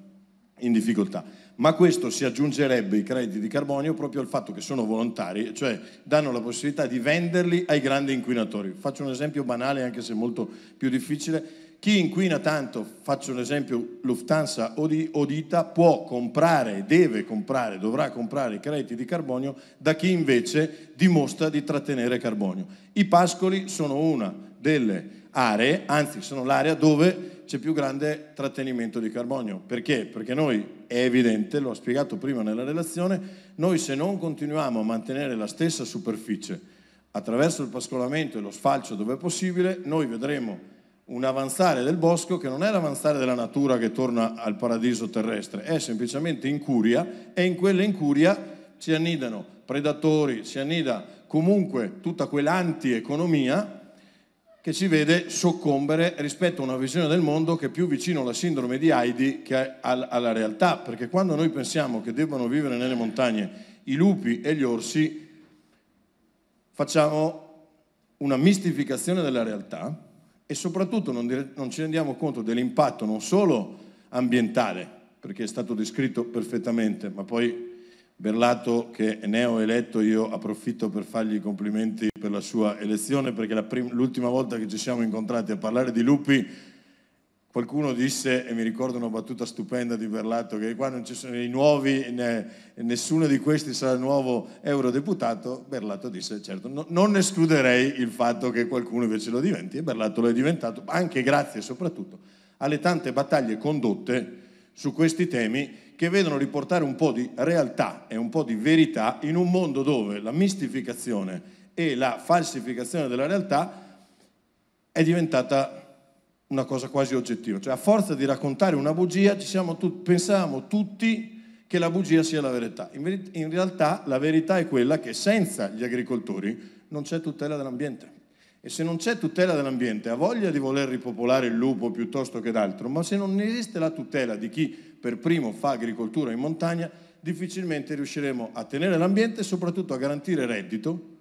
in difficoltà ma questo si aggiungerebbe i crediti di carbonio proprio al fatto che sono volontari, cioè danno la possibilità di venderli ai grandi inquinatori. Faccio un esempio banale anche se molto più difficile. Chi inquina tanto, faccio un esempio Lufthansa o, di, o Dita, può comprare, deve comprare, dovrà comprare i crediti di carbonio da chi invece dimostra di trattenere carbonio. I pascoli sono una delle aree, anzi sono l'area dove c'è più grande trattenimento di carbonio. Perché? Perché noi, è evidente, l'ho spiegato prima nella relazione, noi se non continuiamo a mantenere la stessa superficie attraverso il pascolamento e lo sfalcio dove è possibile, noi vedremo un avanzare del bosco che non è l'avanzare della natura che torna al paradiso terrestre, è semplicemente incuria e in quella incuria si annidano predatori, si annida comunque tutta quell'antieconomia che ci vede soccombere rispetto a una visione del mondo che è più vicino alla sindrome di Heidi che alla realtà, perché quando noi pensiamo che debbano vivere nelle montagne i lupi e gli orsi, facciamo una mistificazione della realtà e soprattutto non, non ci rendiamo conto dell'impatto non solo ambientale, perché è stato descritto perfettamente, ma poi Berlato, che è eletto, io approfitto per fargli i complimenti la sua elezione perché l'ultima volta che ci siamo incontrati a parlare di lupi qualcuno disse, e mi ricordo una battuta stupenda di Berlato, che qua non ci sono i nuovi, né, nessuno di questi sarà il nuovo eurodeputato, Berlato disse certo, no, non escluderei il fatto che qualcuno invece lo diventi e Berlato lo è diventato, anche grazie soprattutto alle tante battaglie condotte su questi temi che vedono riportare un po' di realtà e un po' di verità in un mondo dove la mistificazione e la falsificazione della realtà è diventata una cosa quasi oggettiva. Cioè a forza di raccontare una bugia tu- pensiamo tutti che la bugia sia la verità. In, ver- in realtà la verità è quella che senza gli agricoltori non c'è tutela dell'ambiente. E se non c'è tutela dell'ambiente, ha voglia di voler ripopolare il lupo piuttosto che d'altro, ma se non esiste la tutela di chi per primo fa agricoltura in montagna, difficilmente riusciremo a tenere l'ambiente e soprattutto a garantire reddito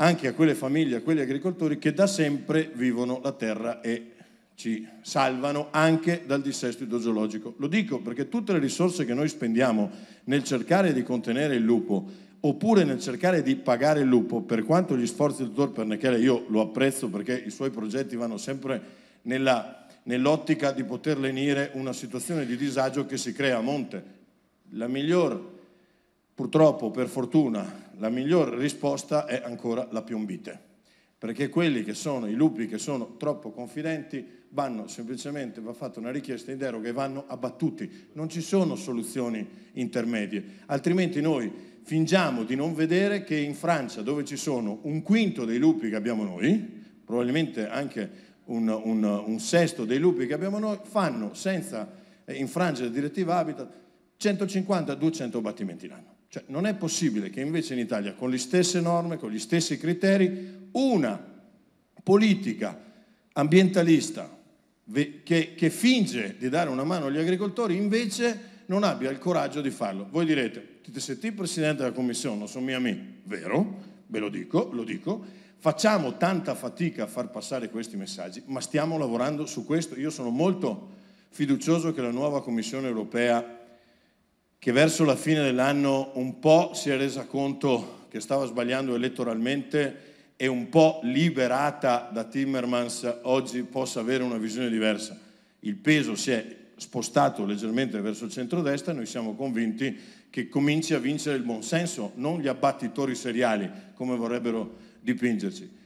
anche a quelle famiglie, a quegli agricoltori che da sempre vivono la terra e ci salvano anche dal dissesto idrogeologico. Lo dico perché tutte le risorse che noi spendiamo nel cercare di contenere il lupo oppure nel cercare di pagare il lupo, per quanto gli sforzi del dottor Pernichele, io lo apprezzo perché i suoi progetti vanno sempre nella, nell'ottica di poter lenire una situazione di disagio che si crea a monte. La miglior Purtroppo, per fortuna, la miglior risposta è ancora la piombite, perché quelli che sono i lupi che sono troppo confidenti vanno semplicemente, va fatta una richiesta in deroga e vanno abbattuti. Non ci sono soluzioni intermedie, altrimenti noi fingiamo di non vedere che in Francia, dove ci sono un quinto dei lupi che abbiamo noi, probabilmente anche un, un, un sesto dei lupi che abbiamo noi, fanno senza eh, infrangere la direttiva Habitat 150-200 battimenti l'anno. Cioè, non è possibile che invece in Italia, con le stesse norme, con gli stessi criteri, una politica ambientalista che, che finge di dare una mano agli agricoltori invece non abbia il coraggio di farlo. Voi direte, se ti Presidente della Commissione, non sono mia amici, vero, ve lo dico, lo dico, facciamo tanta fatica a far passare questi messaggi, ma stiamo lavorando su questo. Io sono molto fiducioso che la nuova Commissione europea che verso la fine dell'anno un po' si è resa conto che stava sbagliando elettoralmente e un po' liberata da Timmermans oggi possa avere una visione diversa. Il peso si è spostato leggermente verso il centrodestra, e noi siamo convinti che cominci a vincere il buonsenso, non gli abbattitori seriali come vorrebbero dipingerci.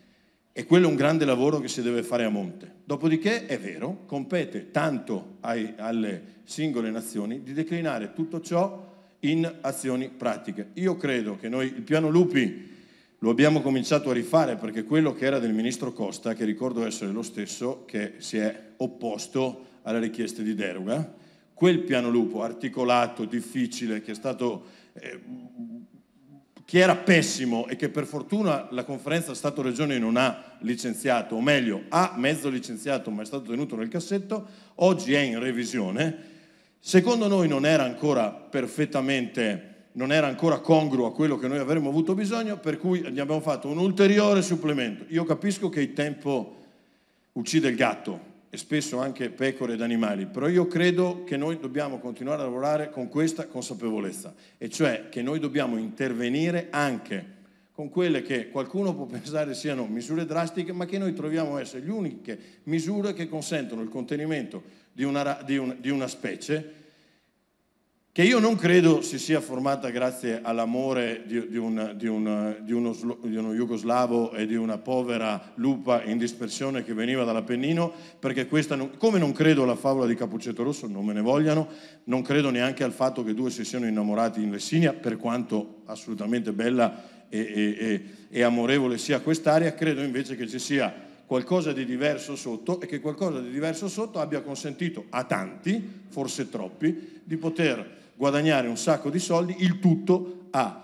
E quello è un grande lavoro che si deve fare a monte. Dopodiché è vero, compete tanto ai, alle singole nazioni di declinare tutto ciò in azioni pratiche. Io credo che noi il piano Lupi lo abbiamo cominciato a rifare perché quello che era del ministro Costa, che ricordo essere lo stesso che si è opposto alle richieste di deroga, quel piano lupo articolato, difficile, che è stato eh, che era pessimo e che per fortuna la conferenza Stato-Regione non ha licenziato, o meglio ha mezzo licenziato ma è stato tenuto nel cassetto, oggi è in revisione, secondo noi non era ancora perfettamente, non era ancora congruo a quello che noi avremmo avuto bisogno, per cui gli abbiamo fatto un ulteriore supplemento. Io capisco che il tempo uccide il gatto, e spesso anche pecore ed animali, però io credo che noi dobbiamo continuare a lavorare con questa consapevolezza, e cioè che noi dobbiamo intervenire anche con quelle che qualcuno può [laughs] pensare siano misure drastiche, ma che noi troviamo essere le uniche misure che consentono il contenimento di una, di un, di una specie che io non credo si sia formata grazie all'amore di, di, un, di, un, di uno, uno jugoslavo e di una povera lupa in dispersione che veniva dall'Appennino, perché questa, non, come non credo alla favola di Capuccetto Rosso, non me ne vogliano, non credo neanche al fatto che due si siano innamorati in Lessinia, per quanto assolutamente bella e, e, e, e amorevole sia quest'area, credo invece che ci sia qualcosa di diverso sotto e che qualcosa di diverso sotto abbia consentito a tanti, forse troppi, di poter guadagnare un sacco di soldi, il tutto a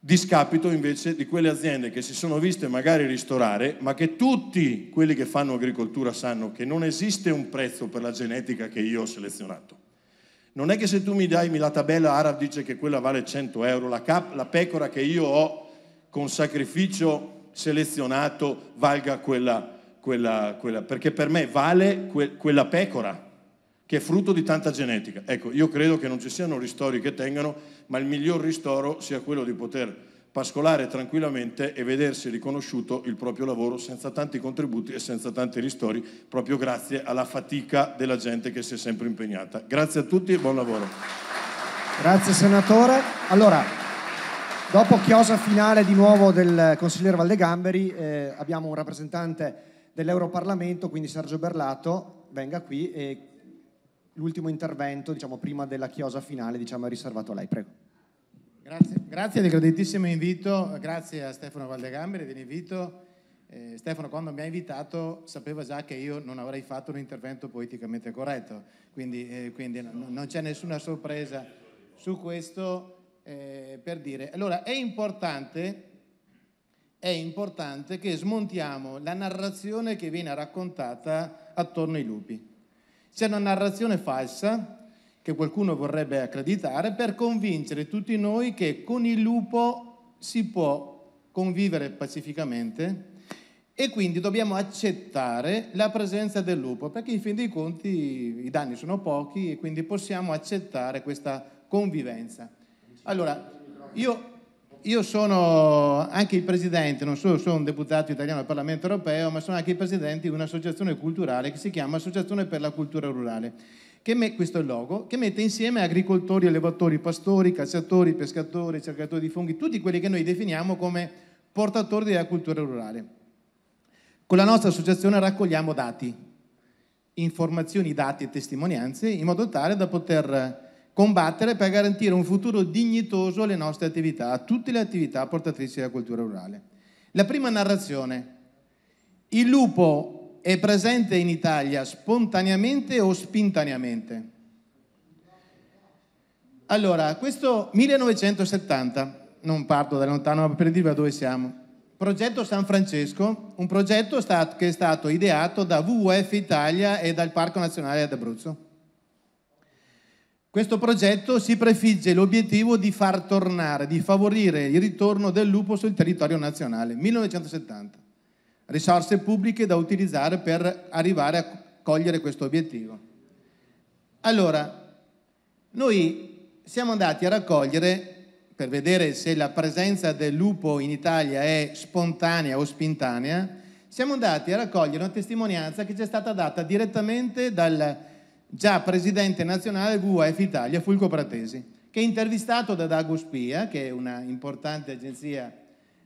discapito invece di quelle aziende che si sono viste magari ristorare, ma che tutti quelli che fanno agricoltura sanno che non esiste un prezzo per la genetica che io ho selezionato. Non è che se tu mi dai la tabella ARAB dice che quella vale 100 euro, la, cap, la pecora che io ho con sacrificio selezionato valga quella, quella, quella perché per me vale que, quella pecora che è frutto di tanta genetica. Ecco, io credo che non ci siano ristori che tengano, ma il miglior ristoro sia quello di poter pascolare tranquillamente e vedersi riconosciuto il proprio lavoro senza tanti contributi e senza tanti ristori, proprio grazie alla fatica della gente che si è sempre impegnata. Grazie a tutti e buon lavoro. Grazie senatore. Allora, dopo chiosa finale di nuovo del consigliere Valdegamberi, eh, abbiamo un rappresentante dell'Europarlamento, quindi Sergio Berlato, venga qui e l'ultimo intervento, diciamo, prima della chiosa finale, diciamo, è riservato a lei. Prego. Grazie, grazie del graditissimo invito, grazie a Stefano Valdegamberi dell'invito. Eh, Stefano, quando mi ha invitato, sapeva già che io non avrei fatto un intervento politicamente corretto, quindi, eh, quindi no, non c'è nessuna sorpresa su questo eh, per dire. Allora, è importante, è importante che smontiamo la narrazione che viene raccontata attorno ai lupi. C'è una narrazione falsa che qualcuno vorrebbe accreditare per convincere tutti noi che con il lupo si può convivere pacificamente e quindi dobbiamo accettare la presenza del lupo perché in fin dei conti i danni sono pochi e quindi possiamo accettare questa convivenza. Allora, io io sono anche il presidente, non solo sono un deputato italiano al Parlamento europeo, ma sono anche il presidente di un'associazione culturale che si chiama Associazione per la Cultura Rurale, che me, questo è il logo, che mette insieme agricoltori, allevatori, pastori, cacciatori, pescatori, cercatori di funghi, tutti quelli che noi definiamo come portatori della cultura rurale. Con la nostra associazione raccogliamo dati, informazioni, dati e testimonianze in modo tale da poter combattere per garantire un futuro dignitoso alle nostre attività, a tutte le attività portatrici della cultura rurale. La prima narrazione. Il lupo è presente in Italia spontaneamente o spintaneamente? Allora, questo 1970, non parto da lontano ma per dirvi da dove siamo, progetto San Francesco, un progetto che è stato ideato da WWF Italia e dal Parco Nazionale d'Abruzzo questo progetto si prefigge l'obiettivo di far tornare, di favorire il ritorno del lupo sul territorio nazionale. 1970. Risorse pubbliche da utilizzare per arrivare a cogliere questo obiettivo. Allora, noi siamo andati a raccogliere, per vedere se la presenza del lupo in Italia è spontanea o spintanea, siamo andati a raccogliere una testimonianza che ci è stata data direttamente dal già presidente nazionale WWF Italia, Fulco Pratesi, che è intervistato da Dago Spia, che è una importante agenzia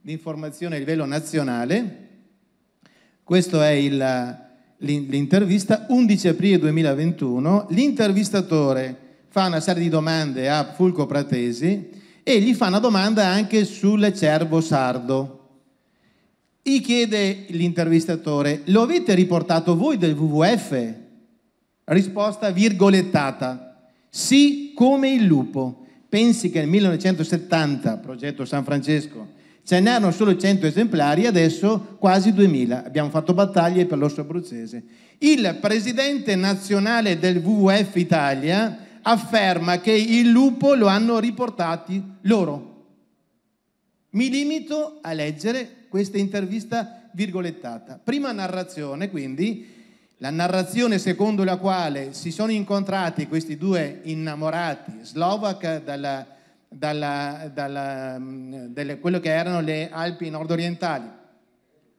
di informazione a livello nazionale. Questa è l'intervista, 11 aprile 2021. L'intervistatore fa una serie di domande a Fulco Pratesi e gli fa una domanda anche sull'acervo sardo. Gli chiede l'intervistatore, lo avete riportato voi del WWF? Risposta virgolettata. Sì, come il lupo. Pensi che nel 1970, progetto San Francesco, ce n'erano solo 100 esemplari, adesso quasi 2000. Abbiamo fatto battaglie per l'osso abruzzese. Il presidente nazionale del WWF Italia afferma che il lupo lo hanno riportato loro. Mi limito a leggere questa intervista virgolettata. Prima narrazione, quindi, la narrazione secondo la quale si sono incontrati questi due innamorati slovak dalla, dalla, dalla, mm, delle, quello che erano le Alpi nordorientali,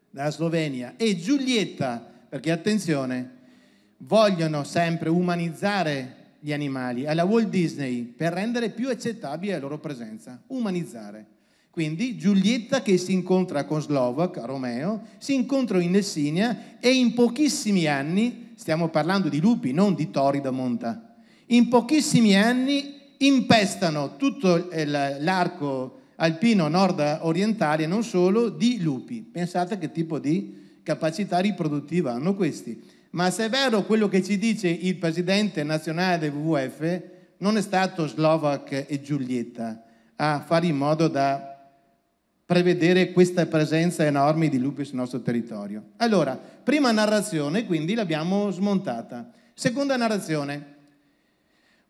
dalla Slovenia, e Giulietta, perché attenzione, vogliono sempre umanizzare gli animali alla Walt Disney per rendere più accettabile la loro presenza, umanizzare. Quindi Giulietta che si incontra con Slovak, Romeo, si incontra in Essinia e in pochissimi anni, stiamo parlando di lupi, non di tori da monta, in pochissimi anni impestano tutto l'arco alpino nord-orientale non solo di lupi. Pensate che tipo di capacità riproduttiva hanno questi. Ma se è vero quello che ci dice il presidente nazionale del WWF, non è stato Slovak e Giulietta a fare in modo da prevedere questa presenza enorme di lupi sul nostro territorio. Allora, prima narrazione, quindi l'abbiamo smontata. Seconda narrazione.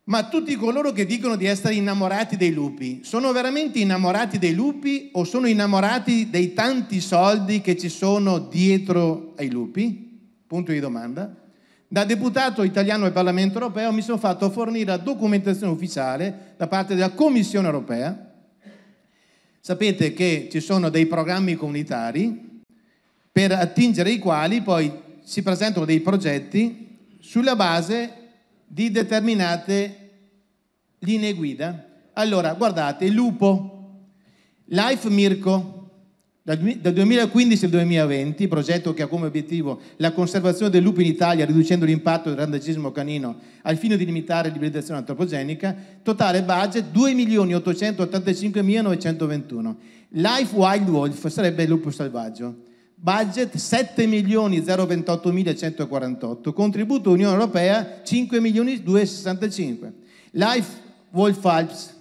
Ma tutti coloro che dicono di essere innamorati dei lupi, sono veramente innamorati dei lupi o sono innamorati dei tanti soldi che ci sono dietro ai lupi? Punto di domanda. Da deputato italiano al Parlamento europeo mi sono fatto fornire la documentazione ufficiale da parte della Commissione europea Sapete che ci sono dei programmi comunitari per attingere i quali poi si presentano dei progetti sulla base di determinate linee guida. Allora, guardate, Lupo, Life Mirko, dal 2015 al 2020, progetto che ha come obiettivo la conservazione del lupo in Italia riducendo l'impatto del randagismo canino al fine di limitare l'ibridazione antropogenica, totale budget 2.885.921. Life Wild Wolf sarebbe il lupo selvaggio. Budget 7.028.148, contributo Unione Europea 5.265. Life Wolf Alps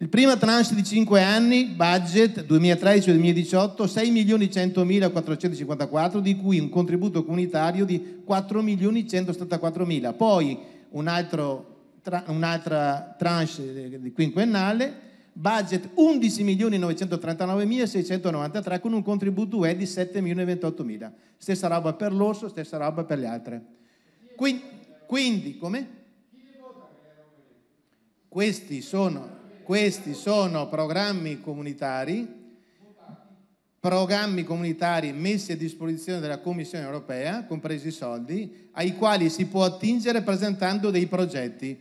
il primo tranche di 5 anni, budget 2013-2018, 6 milioni 6.100.454, di cui un contributo comunitario di 4.174.000. Poi un altro, tra, un'altra tranche quinquennale, budget 11.939.693 con un contributo UE di 7.028.000. Stessa roba per l'orso, stessa roba per le altre. Quindi, quindi come? Questi sono questi sono programmi comunitari, programmi comunitari messi a disposizione della Commissione europea, compresi i soldi, ai quali si può attingere presentando dei progetti.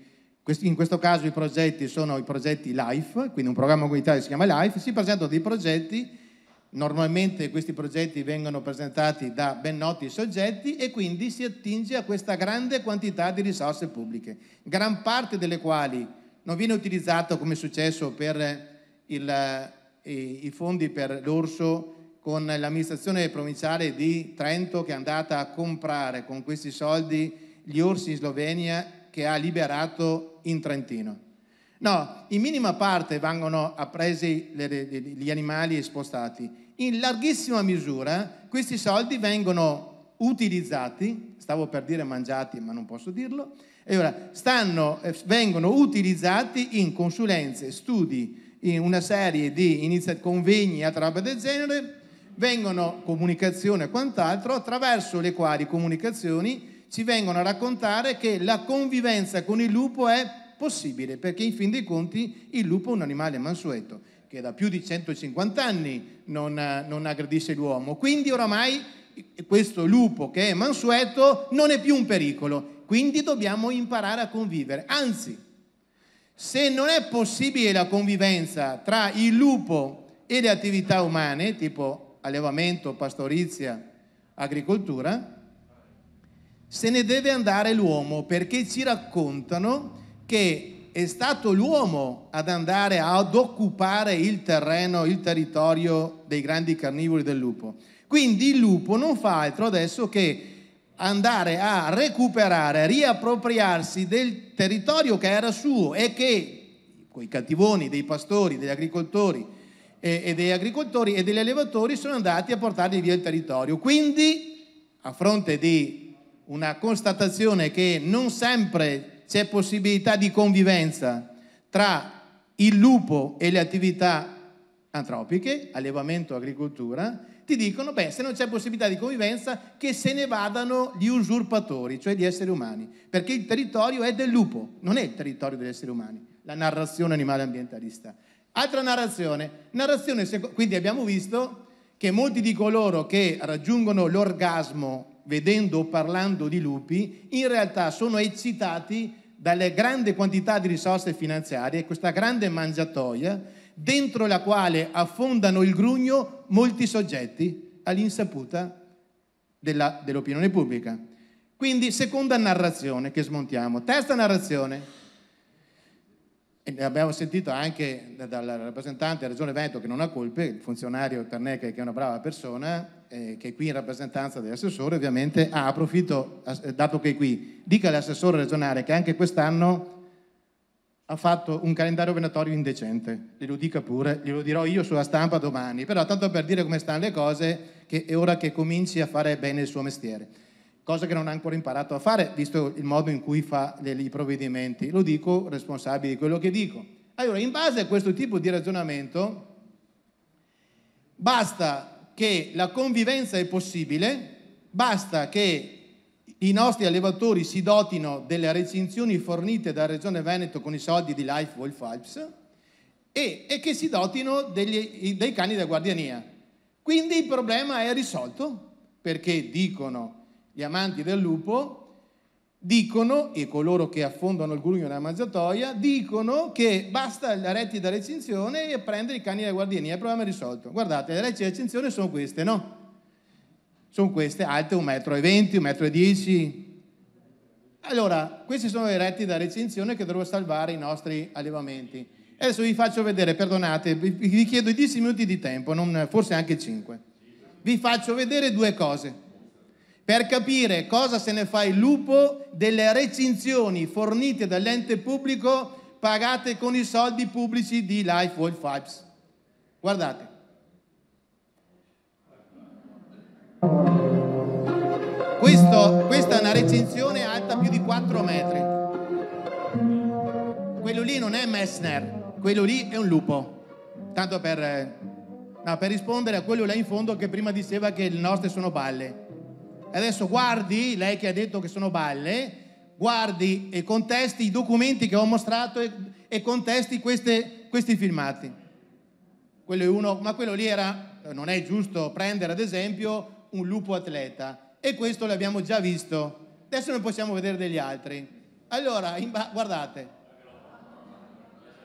In questo caso i progetti sono i progetti LIFE, quindi un programma comunitario si chiama LIFE, si presentano dei progetti, normalmente questi progetti vengono presentati da ben noti soggetti e quindi si attinge a questa grande quantità di risorse pubbliche, gran parte delle quali non viene utilizzato come è successo per eh, il, eh, i fondi per l'orso con l'amministrazione provinciale di Trento che è andata a comprare con questi soldi gli orsi in Slovenia che ha liberato in Trentino. No, in minima parte vengono appresi gli animali e spostati. In larghissima misura questi soldi vengono utilizzati, stavo per dire mangiati ma non posso dirlo, e ora, stanno, eh, vengono utilizzati in consulenze, studi, in una serie di inizia- convegni e roba del genere, vengono comunicazioni e quant'altro, attraverso le quali comunicazioni ci vengono a raccontare che la convivenza con il lupo è possibile, perché in fin dei conti il lupo è un animale mansueto che da più di 150 anni non, non aggredisce l'uomo. Quindi oramai eh, questo lupo che è mansueto non è più un pericolo, quindi dobbiamo imparare a convivere. Anzi, se non è possibile la convivenza tra il lupo e le attività umane, tipo allevamento, pastorizia, agricoltura, se ne deve andare l'uomo perché ci raccontano che è stato l'uomo ad andare ad occupare il terreno, il territorio dei grandi carnivori del lupo. Quindi il lupo non fa altro adesso che andare a recuperare, a riappropriarsi del territorio che era suo e che quei cattivoni dei pastori, degli agricoltori e, e degli agricoltori e degli allevatori sono andati a portargli via il territorio. Quindi, a fronte di una constatazione che non sempre c'è possibilità di convivenza tra il lupo e le attività antropiche, allevamento, agricoltura, ti dicono, beh, se non c'è possibilità di convivenza, che se ne vadano gli usurpatori, cioè gli esseri umani, perché il territorio è del lupo, non è il territorio degli esseri umani, la narrazione animale ambientalista. Altra narrazione, narrazione seco- quindi abbiamo visto che molti di coloro che raggiungono l'orgasmo vedendo o parlando di lupi, in realtà sono eccitati dalle grandi quantità di risorse finanziarie, questa grande mangiatoia dentro la quale affondano il grugno molti soggetti all'insaputa della, dell'opinione pubblica. Quindi seconda narrazione che smontiamo. Terza narrazione, e abbiamo sentito anche dal rappresentante della Regione Veneto che non ha colpe, il funzionario Carneca che è una brava persona, eh, che è qui in rappresentanza dell'assessore ovviamente, ha ah, approfitto, eh, dato che è qui, dica all'assessore regionale che anche quest'anno ha fatto un calendario venatorio indecente, glielo dica pure, glielo dirò io sulla stampa domani, però tanto per dire come stanno le cose, che è ora che cominci a fare bene il suo mestiere, cosa che non ha ancora imparato a fare, visto il modo in cui fa i provvedimenti, lo dico responsabile di quello che dico. Allora, in base a questo tipo di ragionamento, basta che la convivenza è possibile, basta che i nostri allevatori si dotino delle recinzioni fornite dalla Regione Veneto con i soldi di Life Wolf Alps e, e che si dotino degli, dei cani da guardiania. Quindi il problema è risolto perché dicono gli amanti del lupo, dicono, e coloro che affondano il grugno nella mangiatoia, dicono che basta la rettida recinzione e prendere i cani da guardiania, il problema è risolto. Guardate, le rettide da recinzione sono queste, no? sono queste alte 1,20 m, 1,10 m. Allora, questi sono i retti da recinzione che dovrò salvare i nostri allevamenti. Adesso vi faccio vedere, perdonate, vi chiedo 10 minuti di tempo, non, forse anche 5. Vi faccio vedere due cose per capire cosa se ne fa il lupo delle recinzioni fornite dall'ente pubblico pagate con i soldi pubblici di Life World Fibes. Guardate. Questo, questa è una recinzione alta più di 4 metri. Quello lì non è Messner, quello lì è un lupo. Tanto per, eh, no, per rispondere a quello là in fondo che prima diceva che le nostre sono balle. Adesso guardi, lei che ha detto che sono balle, guardi e contesti i documenti che ho mostrato e, e contesti queste, questi filmati. Quello è uno, ma quello lì era, non è giusto prendere ad esempio un lupo atleta e questo l'abbiamo già visto. Adesso ne possiamo vedere degli altri. Allora, ba- guardate.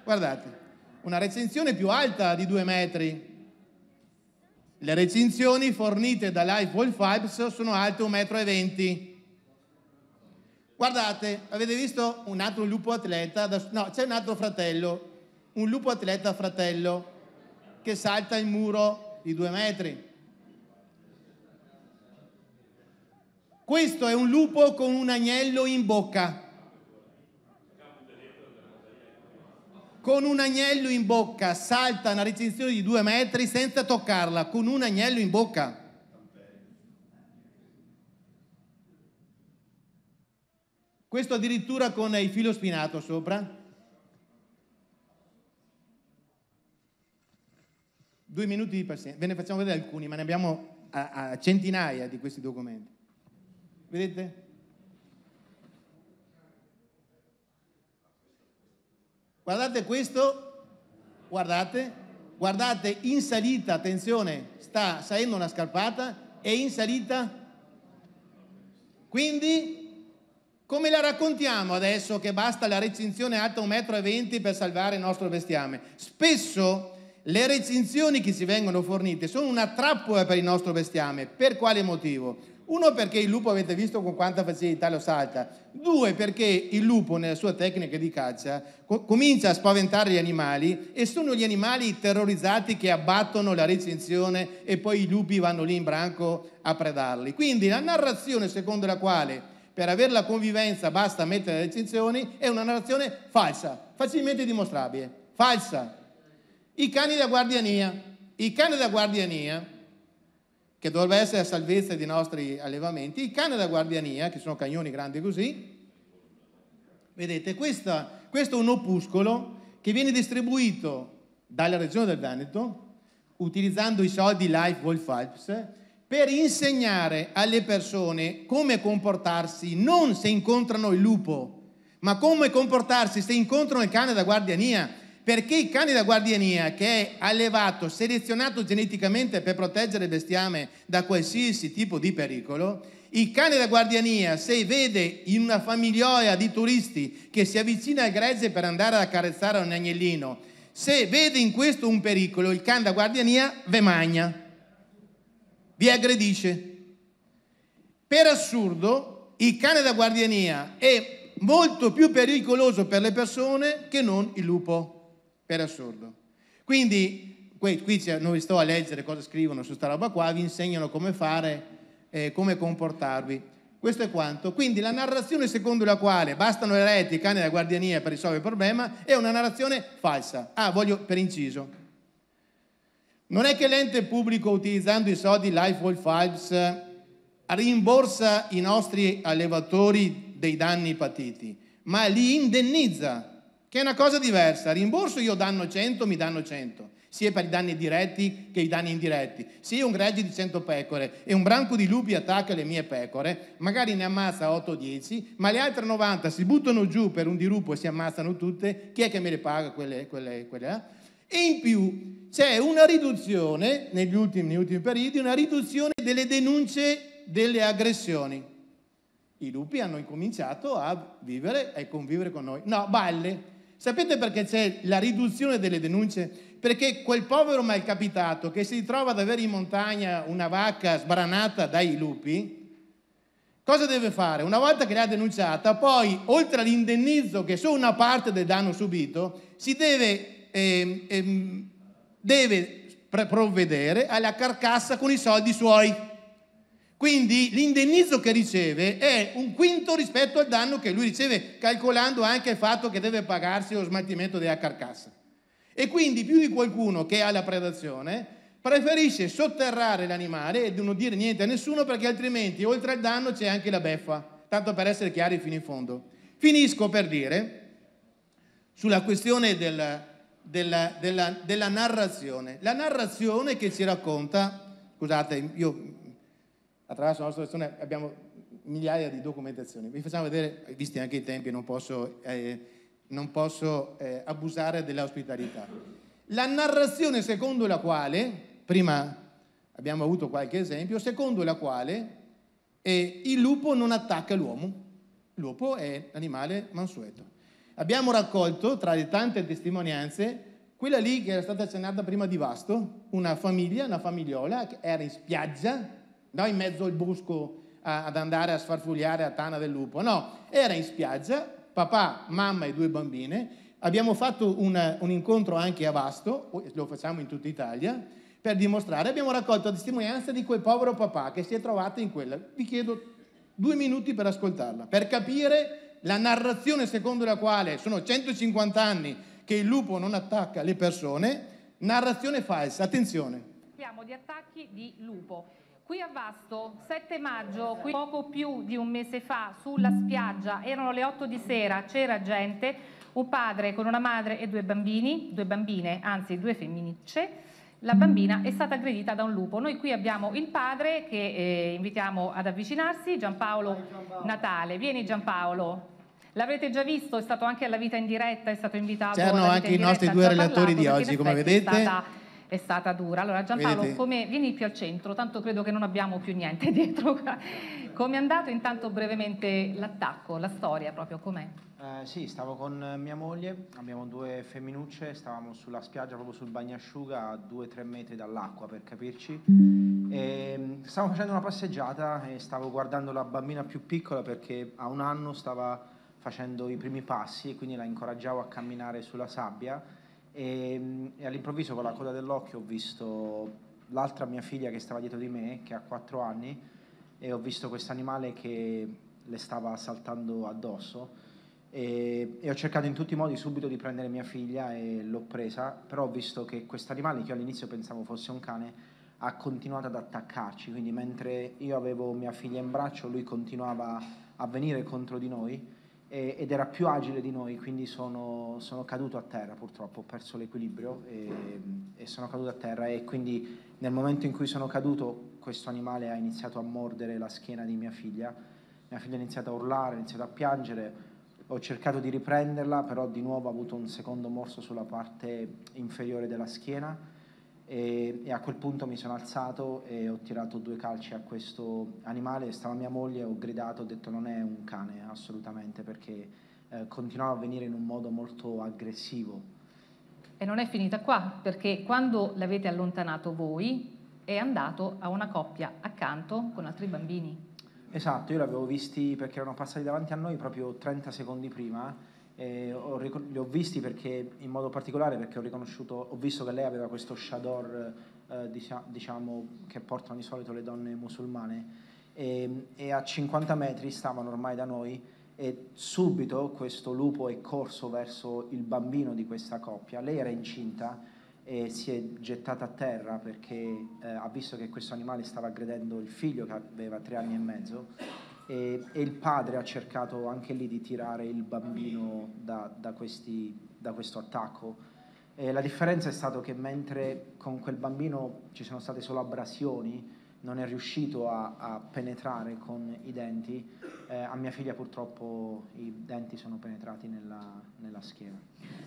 Guardate. Una recensione più alta di due metri. Le recensioni fornite da Lifewall Fabs sono alte 1,20 m. Guardate, avete visto un altro lupo atleta? Da, no, c'è un altro fratello, un lupo atleta fratello che salta il muro di due metri. Questo è un lupo con un agnello in bocca. Con un agnello in bocca salta una recinzione di due metri senza toccarla, con un agnello in bocca. Questo addirittura con il filo spinato sopra. Due minuti di pazienza, ve ne facciamo vedere alcuni, ma ne abbiamo a, a centinaia di questi documenti. Vedete? Guardate questo, guardate, guardate in salita, attenzione, sta salendo una scarpata è in salita. Quindi, come la raccontiamo adesso che basta la recinzione alta 1,20 m per salvare il nostro bestiame? Spesso le recinzioni che ci vengono fornite sono una trappola per il nostro bestiame. Per quale motivo? Uno perché il lupo avete visto con quanta facilità lo salta, due perché il lupo nella sua tecnica di caccia comincia a spaventare gli animali e sono gli animali terrorizzati che abbattono la recinzione e poi i lupi vanno lì in branco a predarli. Quindi la narrazione secondo la quale per avere la convivenza basta mettere le recinzioni è una narrazione falsa, facilmente dimostrabile, falsa. I cani da guardiania, i cani da guardiania che dovrebbe essere a salvezza dei nostri allevamenti, il cane da guardiania, che sono cagnoni grandi così, vedete, questa, questo è un opuscolo che viene distribuito dalla regione del Veneto, utilizzando i soldi Life Wolf Alps, per insegnare alle persone come comportarsi non se incontrano il lupo, ma come comportarsi se incontrano il cane da guardiania, perché il cane da guardiania, che è allevato, selezionato geneticamente per proteggere il bestiame da qualsiasi tipo di pericolo, il cane da guardiania, se vede in una famigliola di turisti che si avvicina al gregge per andare ad accarezzare un agnellino, se vede in questo un pericolo, il cane da guardiania ve magna, vi aggredisce. Per assurdo, il cane da guardiania è molto più pericoloso per le persone che non il lupo per assurdo. Quindi, qui, non vi sto a leggere cosa scrivono su sta roba qua, vi insegnano come fare, eh, come comportarvi. Questo è quanto. Quindi la narrazione secondo la quale bastano ereti, cani e guardiania per risolvere il problema è una narrazione falsa. Ah, voglio per inciso. Non è che l'ente pubblico utilizzando i soldi Lifewall Fibes rimborsa i nostri allevatori dei danni patiti, ma li indennizza che è una cosa diversa. Rimborso io danno 100, mi danno 100, sia per i danni diretti che i danni indiretti. Se io un gregge di 100 pecore e un branco di lupi attacca le mie pecore, magari ne ammazza 8 o 10, ma le altre 90 si buttano giù per un dirupo e si ammazzano tutte, chi è che me le paga quelle, quelle, quelle là? Eh? E in più c'è una riduzione, negli ultimi, negli ultimi periodi, una riduzione delle denunce delle aggressioni. I lupi hanno incominciato a vivere e convivere con noi. No, balle, Sapete perché c'è la riduzione delle denunce? Perché quel povero malcapitato che si trova ad avere in montagna una vacca sbranata dai lupi, cosa deve fare? Una volta che l'ha denunciata, poi oltre all'indennizzo che è solo una parte del danno subito, si deve, ehm, ehm, deve provvedere alla carcassa con i soldi suoi. Quindi l'indennizzo che riceve è un quinto rispetto al danno che lui riceve, calcolando anche il fatto che deve pagarsi lo smaltimento della carcassa. E quindi più di qualcuno che ha la predazione preferisce sotterrare l'animale e non dire niente a nessuno perché altrimenti oltre al danno c'è anche la beffa, tanto per essere chiari fino in fondo. Finisco per dire sulla questione del, della, della, della narrazione. La narrazione che ci racconta, scusate, io attraverso la nostra azione abbiamo migliaia di documentazioni. Vi facciamo vedere, visti anche i tempi, non posso, eh, non posso eh, abusare dell'ospitalità. La narrazione secondo la quale, prima abbiamo avuto qualche esempio, secondo la quale eh, il lupo non attacca l'uomo. Il lupo è l'animale mansueto. Abbiamo raccolto tra le tante testimonianze quella lì che era stata accennata prima di Vasto, una famiglia, una famigliola che era in spiaggia no in mezzo al bosco ad andare a sfarfugliare a Tana del Lupo, no, era in spiaggia, papà, mamma e due bambine, abbiamo fatto una, un incontro anche a Vasto, lo facciamo in tutta Italia, per dimostrare, abbiamo raccolto la testimonianza di quel povero papà che si è trovato in quella, vi chiedo due minuti per ascoltarla, per capire la narrazione secondo la quale sono 150 anni che il lupo non attacca le persone, narrazione falsa, attenzione. Parliamo di attacchi di lupo Qui a Vasto, 7 maggio, poco più di un mese fa, sulla spiaggia, erano le 8 di sera, c'era gente, un padre con una madre e due bambini, due bambine, anzi due femminicce, la bambina è stata aggredita da un lupo. Noi qui abbiamo il padre che eh, invitiamo ad avvicinarsi, Giampaolo, Natale. Vieni Giampaolo, L'avrete già visto, è stato anche alla vita in diretta, è stato invitato. C'erano anche i nostri due relatori di oggi, come vedete è stata dura. Allora Giampaolo, come, vieni più al centro, tanto credo che non abbiamo più niente [laughs] dietro. Come è andato intanto brevemente l'attacco, la storia proprio com'è? Eh, sì, stavo con eh, mia moglie, abbiamo due femminucce, stavamo sulla spiaggia proprio sul bagnasciuga a due o tre metri dall'acqua per capirci. E ehm, stavo facendo una passeggiata e stavo guardando la bambina più piccola perché a un anno stava facendo i primi passi e quindi la incoraggiavo a camminare sulla sabbia e, ehm, e all'improvviso con la coda dell'occhio ho visto l'altra mia figlia che stava dietro di me, che ha 4 anni, e ho visto questo animale che le stava saltando addosso e, e ho cercato in tutti i modi subito di prendere mia figlia e l'ho presa, però ho visto che questo animale, che io all'inizio pensavo fosse un cane, ha continuato ad attaccarci, quindi mentre io avevo mia figlia in braccio lui continuava a venire contro di noi e, ed era più agile di noi, quindi sono, sono, caduto a terra purtroppo, ho perso l'equilibrio e, e sono caduto a terra e quindi nel momento in cui sono caduto questo animale ha iniziato a mordere la schiena di mia figlia, mia figlia ha iniziato a urlare, ha iniziato a piangere, ho cercato di riprenderla, però di nuovo ha avuto un secondo morso sulla parte inferiore della schiena e, e, a quel punto mi sono alzato e ho tirato due calci a questo animale, stava mia moglie, ho gridato, ho detto non è un cane assolutamente perché eh, continuava a venire in un modo molto aggressivo. E non è finita qua, perché quando l'avete allontanato voi è andato a una coppia accanto con altri bambini. Esatto, io l'avevo visti perché erano passati davanti a noi proprio 30 secondi prima eh, ho, li ho visti perché, in modo particolare perché ho riconosciuto, ho visto che lei aveva questo shador, eh, diciamo, che portano di solito le donne musulmane e, e a 50 metri stavano ormai da noi e subito questo lupo è corso verso il bambino di questa coppia. Lei era incinta e si è gettata a terra perché eh, ha visto che questo animale stava aggredendo il figlio che aveva tre anni e mezzo e, e, il padre ha cercato anche lì di tirare il bambino da, da, questi, da questo attacco. E la differenza è stata che mentre con quel bambino ci sono state solo abrasioni, non è riuscito a, a penetrare con i denti, eh, a mia figlia purtroppo i denti sono penetrati nella, nella schiena.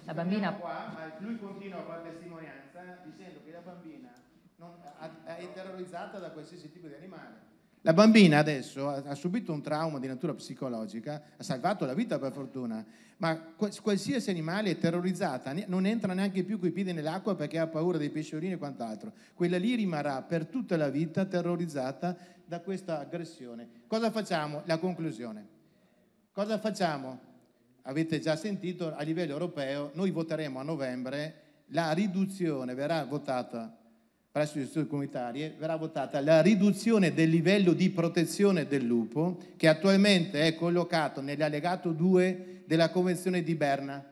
La bambina... Qua, lui continua con la testimonianza dicendo che la bambina non, eh, è terrorizzata da qualsiasi tipo di animale la bambina adesso ha subito un trauma di natura psicologica, ha salvato la vita per fortuna, ma qualsiasi animale è terrorizzata, non entra neanche più coi piedi nell'acqua perché ha paura dei pesciolini e quant'altro. Quella lì rimarrà per tutta la vita terrorizzata da questa aggressione. Cosa facciamo? La conclusione. Cosa facciamo? Avete già sentito a livello europeo, noi voteremo a novembre, la riduzione verrà votata presso le istituzioni comunitarie verrà votata la riduzione del livello di protezione del lupo che attualmente è collocato nell'allegato 2 della Convenzione di Berna.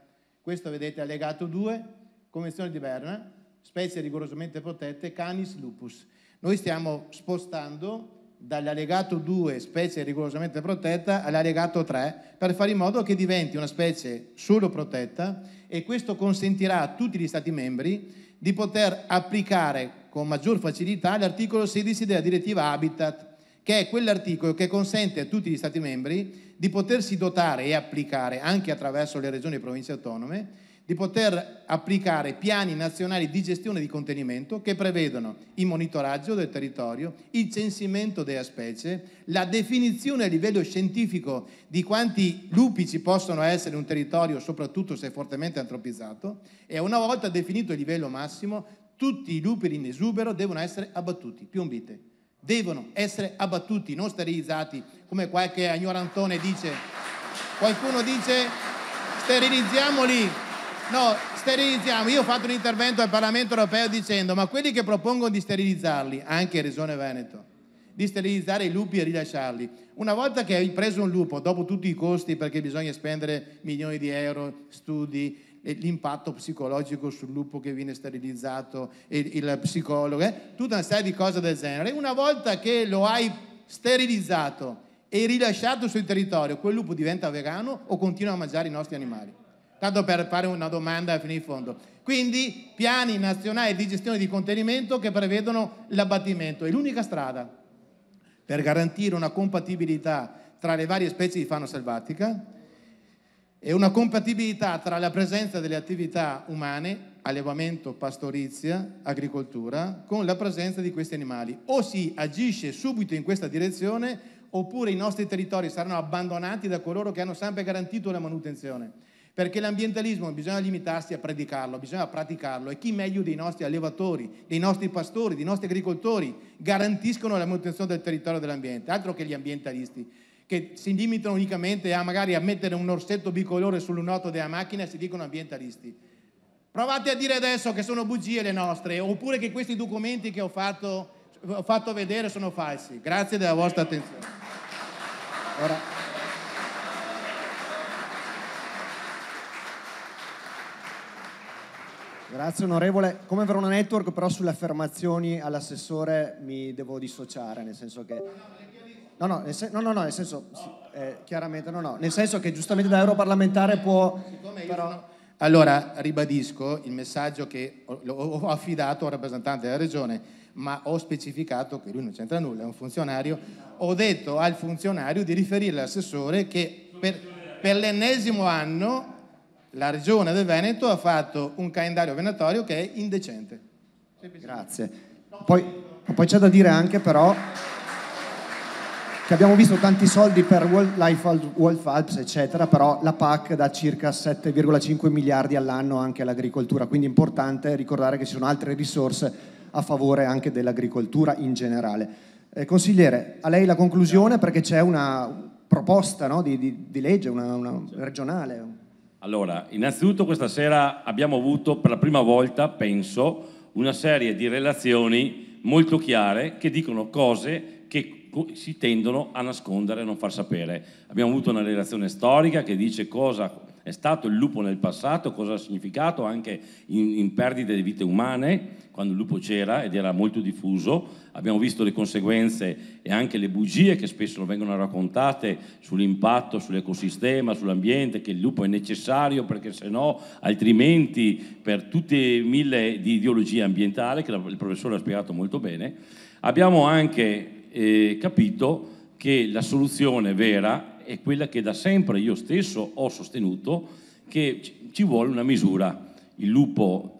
Questo vedete allegato 2, Convenzione di Berna, specie rigorosamente protette, canis lupus. Noi stiamo spostando dall'allegato 2, specie rigorosamente protetta, all'allegato 3 per fare in modo che diventi una specie solo protetta e questo consentirà a tutti gli Stati membri di poter applicare con maggior facilità l'articolo 16 della direttiva Habitat, che è quell'articolo che consente a tutti gli Stati membri di potersi dotare e applicare, anche attraverso le regioni e province autonome, di poter applicare piani nazionali di gestione e di contenimento che prevedono il monitoraggio del territorio, il censimento della specie, la definizione a livello scientifico di quanti lupi ci possono essere in un territorio, soprattutto se fortemente antropizzato, e una volta definito il livello massimo, tutti i lupi in esubero devono essere abbattuti, piombite. Devono essere abbattuti, non sterilizzati, come qualche agnorantone dice. Qualcuno dice sterilizziamoli. No, sterilizziamo. Io ho fatto un intervento al Parlamento europeo dicendo, ma quelli che propongono di sterilizzarli, anche Regione Veneto, di sterilizzare i lupi e rilasciarli. Una volta che hai preso un lupo, dopo tutti i costi, perché bisogna spendere milioni di euro, studi, l'impatto psicologico sul lupo che viene sterilizzato, il psicologo, eh? tutta una serie di cose del genere. Una volta che lo hai sterilizzato e rilasciato sul territorio, quel lupo diventa vegano o continua a mangiare i nostri animali? Tanto per fare una domanda fino in fondo. Quindi piani nazionali di gestione di contenimento che prevedono l'abbattimento. È l'unica strada per garantire una compatibilità tra le varie specie di fauna selvatica e una compatibilità tra la presenza delle attività umane, allevamento, pastorizia, agricoltura, con la presenza di questi animali. O si agisce subito in questa direzione, oppure i nostri territori saranno abbandonati da coloro che hanno sempre garantito la manutenzione. Perché l'ambientalismo bisogna limitarsi a predicarlo, bisogna praticarlo e chi meglio dei nostri allevatori, dei nostri pastori, dei nostri agricoltori garantiscono la manutenzione del territorio e dell'ambiente, altro che gli ambientalisti che si limitano unicamente a magari a mettere un orsetto bicolore sul lunotto della macchina e si dicono ambientalisti. Provate a dire adesso che sono bugie le nostre, oppure che questi documenti che ho fatto, ho fatto vedere sono falsi. Grazie della vostra attenzione. Ora. Grazie onorevole. Come Verona Network però sulle affermazioni all'assessore mi devo dissociare, nel senso che... No, no, nel, sen- no, no, no, nel senso, sì, eh, chiaramente no, no, nel senso che giustamente da europarlamentare può... Però... Allora, ribadisco il messaggio che ho, ho affidato al rappresentante della regione, ma ho specificato che lui non c'entra nulla, è un funzionario. Ho detto al funzionario di riferire all'assessore che per, per l'ennesimo anno la regione del Veneto ha fatto un calendario venatorio che è indecente. Grazie. Poi, poi c'è da dire anche però che abbiamo visto tanti soldi per Wildlife Wolf Alps, eccetera, però la PAC dà circa 7,5 miliardi all'anno anche all'agricoltura, quindi è importante ricordare che ci sono altre risorse a favore anche dell'agricoltura in generale. Eh, consigliere, a lei la conclusione perché c'è una proposta no, di, di, di, legge, una, una regionale. Allora, innanzitutto questa sera abbiamo avuto per la prima volta, penso, una serie di relazioni molto chiare che dicono cose che si tendono a nascondere e non far sapere. Abbiamo avuto una relazione storica che dice cosa è stato il lupo nel passato, cosa ha significato anche in, in perdite di vite umane, quando il lupo c'era ed era molto diffuso. Abbiamo visto le conseguenze e anche le bugie che spesso vengono raccontate sull'impatto sull'ecosistema, sull'ambiente, che il lupo è necessario perché se no altrimenti per tutte mille di ideologia ambientale, che il professore ha spiegato molto bene. Abbiamo anche eh, capito che la soluzione vera è quella che da sempre io stesso ho sostenuto, che ci vuole una misura. Il lupo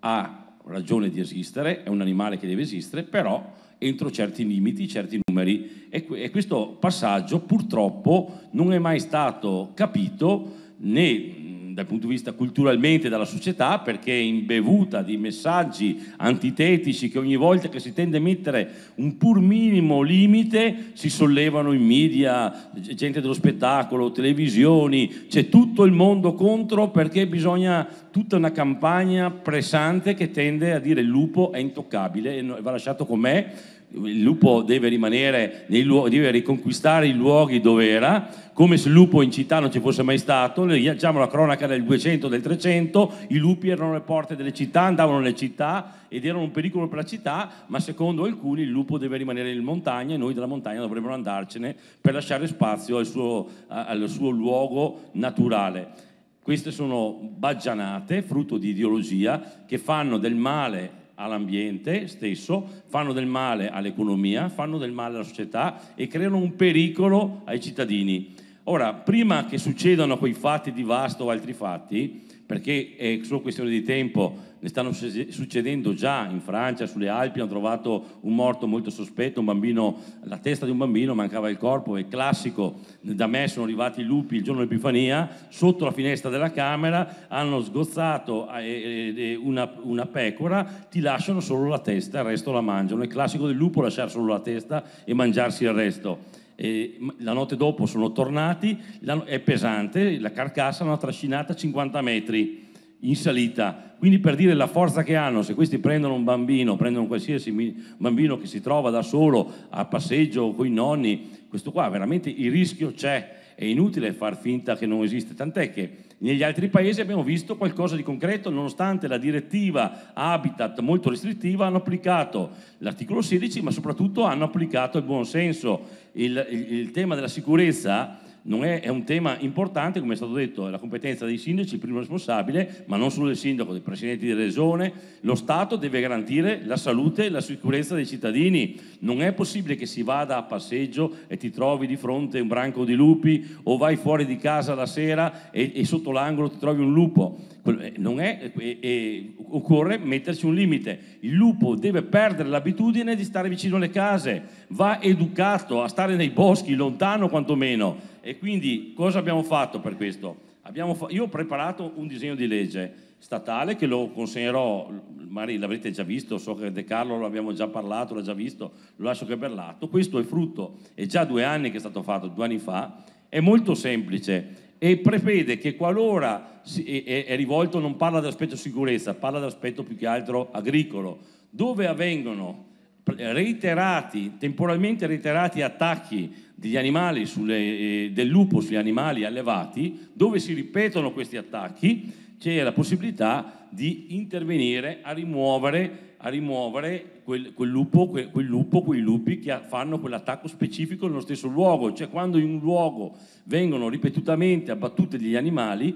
ha ragione di esistere, è un animale che deve esistere, però entro certi limiti, certi numeri. E, questo passaggio purtroppo non è mai stato capito né dal punto di vista culturalmente dalla società perché è imbevuta di messaggi antitetici che ogni volta che si tende a mettere un pur minimo limite si sollevano in media, gente dello spettacolo, televisioni, c'è tutto il mondo contro perché bisogna tutta una campagna pressante che tende a dire il lupo è intoccabile e va lasciato com'è il lupo deve rimanere, luoghi, deve riconquistare i luoghi dove era, come se il lupo in città non ci fosse mai stato, leggiamo la cronaca del 200, del 300, i lupi erano le porte delle città, andavano nelle città ed erano un pericolo per la città, ma secondo alcuni il lupo deve rimanere in montagna e noi della montagna dovremmo andarcene per lasciare spazio al suo, al suo luogo naturale. Queste sono baggianate, frutto di ideologia, che fanno del male all'ambiente stesso, fanno del male all'economia, fanno del male alla società e creano un pericolo ai cittadini. Ora, prima che succedano quei fatti di Vasto o altri fatti, perché è solo questione di tempo ne stanno succedendo già in Francia, sulle Alpi, hanno trovato un morto molto sospetto, bambino, la testa di un bambino, mancava il corpo, è classico, da me sono arrivati i lupi il giorno dell'Epifania, sotto la finestra della camera hanno sgozzato eh, eh, eh, una, una pecora, ti lasciano solo la testa, il resto la mangiano, è classico del lupo lasciare solo la testa e mangiarsi il resto. E la notte dopo sono tornati, è pesante, la carcassa l'hanno trascinata 50 metri in salita. Quindi per dire la forza che hanno, se questi prendono un bambino, prendono qualsiasi bambino che si trova da solo a passeggio con i nonni, questo qua veramente il rischio c'è, è inutile far finta che non esiste, tant'è che negli altri paesi abbiamo visto qualcosa di concreto, nonostante la direttiva Habitat molto restrittiva hanno applicato l'articolo 16, ma soprattutto hanno applicato il buonsenso, il, il, il tema della sicurezza è, è, un tema importante, come è stato detto, è la competenza dei sindaci, il primo responsabile, ma non solo del sindaco, dei presidenti delle regione. Lo Stato deve garantire la salute e la sicurezza dei cittadini. Non è possibile che si vada a passeggio e ti trovi di fronte un branco di lupi o vai fuori di casa la sera e, e sotto l'angolo ti trovi un lupo. Eh, non è, e, eh, eh, occorre metterci un limite. Il lupo deve perdere l'abitudine di stare vicino alle case, va educato a stare nei boschi, lontano quantomeno. E quindi cosa abbiamo fatto per questo? Fa- io ho preparato un disegno di legge statale che lo consegnerò, magari l'avrete già visto, so che De Carlo l'abbiamo già parlato, l'ha già visto, lo lascio che per berlato. Questo è frutto, è già due anni che è stato fatto, due anni fa, è molto semplice e prevede che qualora si, è, è, rivolto, non parla dell'aspetto sicurezza, parla dell'aspetto più che altro agricolo, dove avvengono reiterati, temporalmente reiterati attacchi degli animali sulle, eh, del lupo sugli animali allevati, dove si ripetono questi attacchi, c'è la possibilità di intervenire a rimuovere a rimuovere quel, quel, lupo, quel, quel lupo, quei lupi che fanno quell'attacco specifico nello stesso luogo, cioè quando in un luogo vengono ripetutamente abbattute degli animali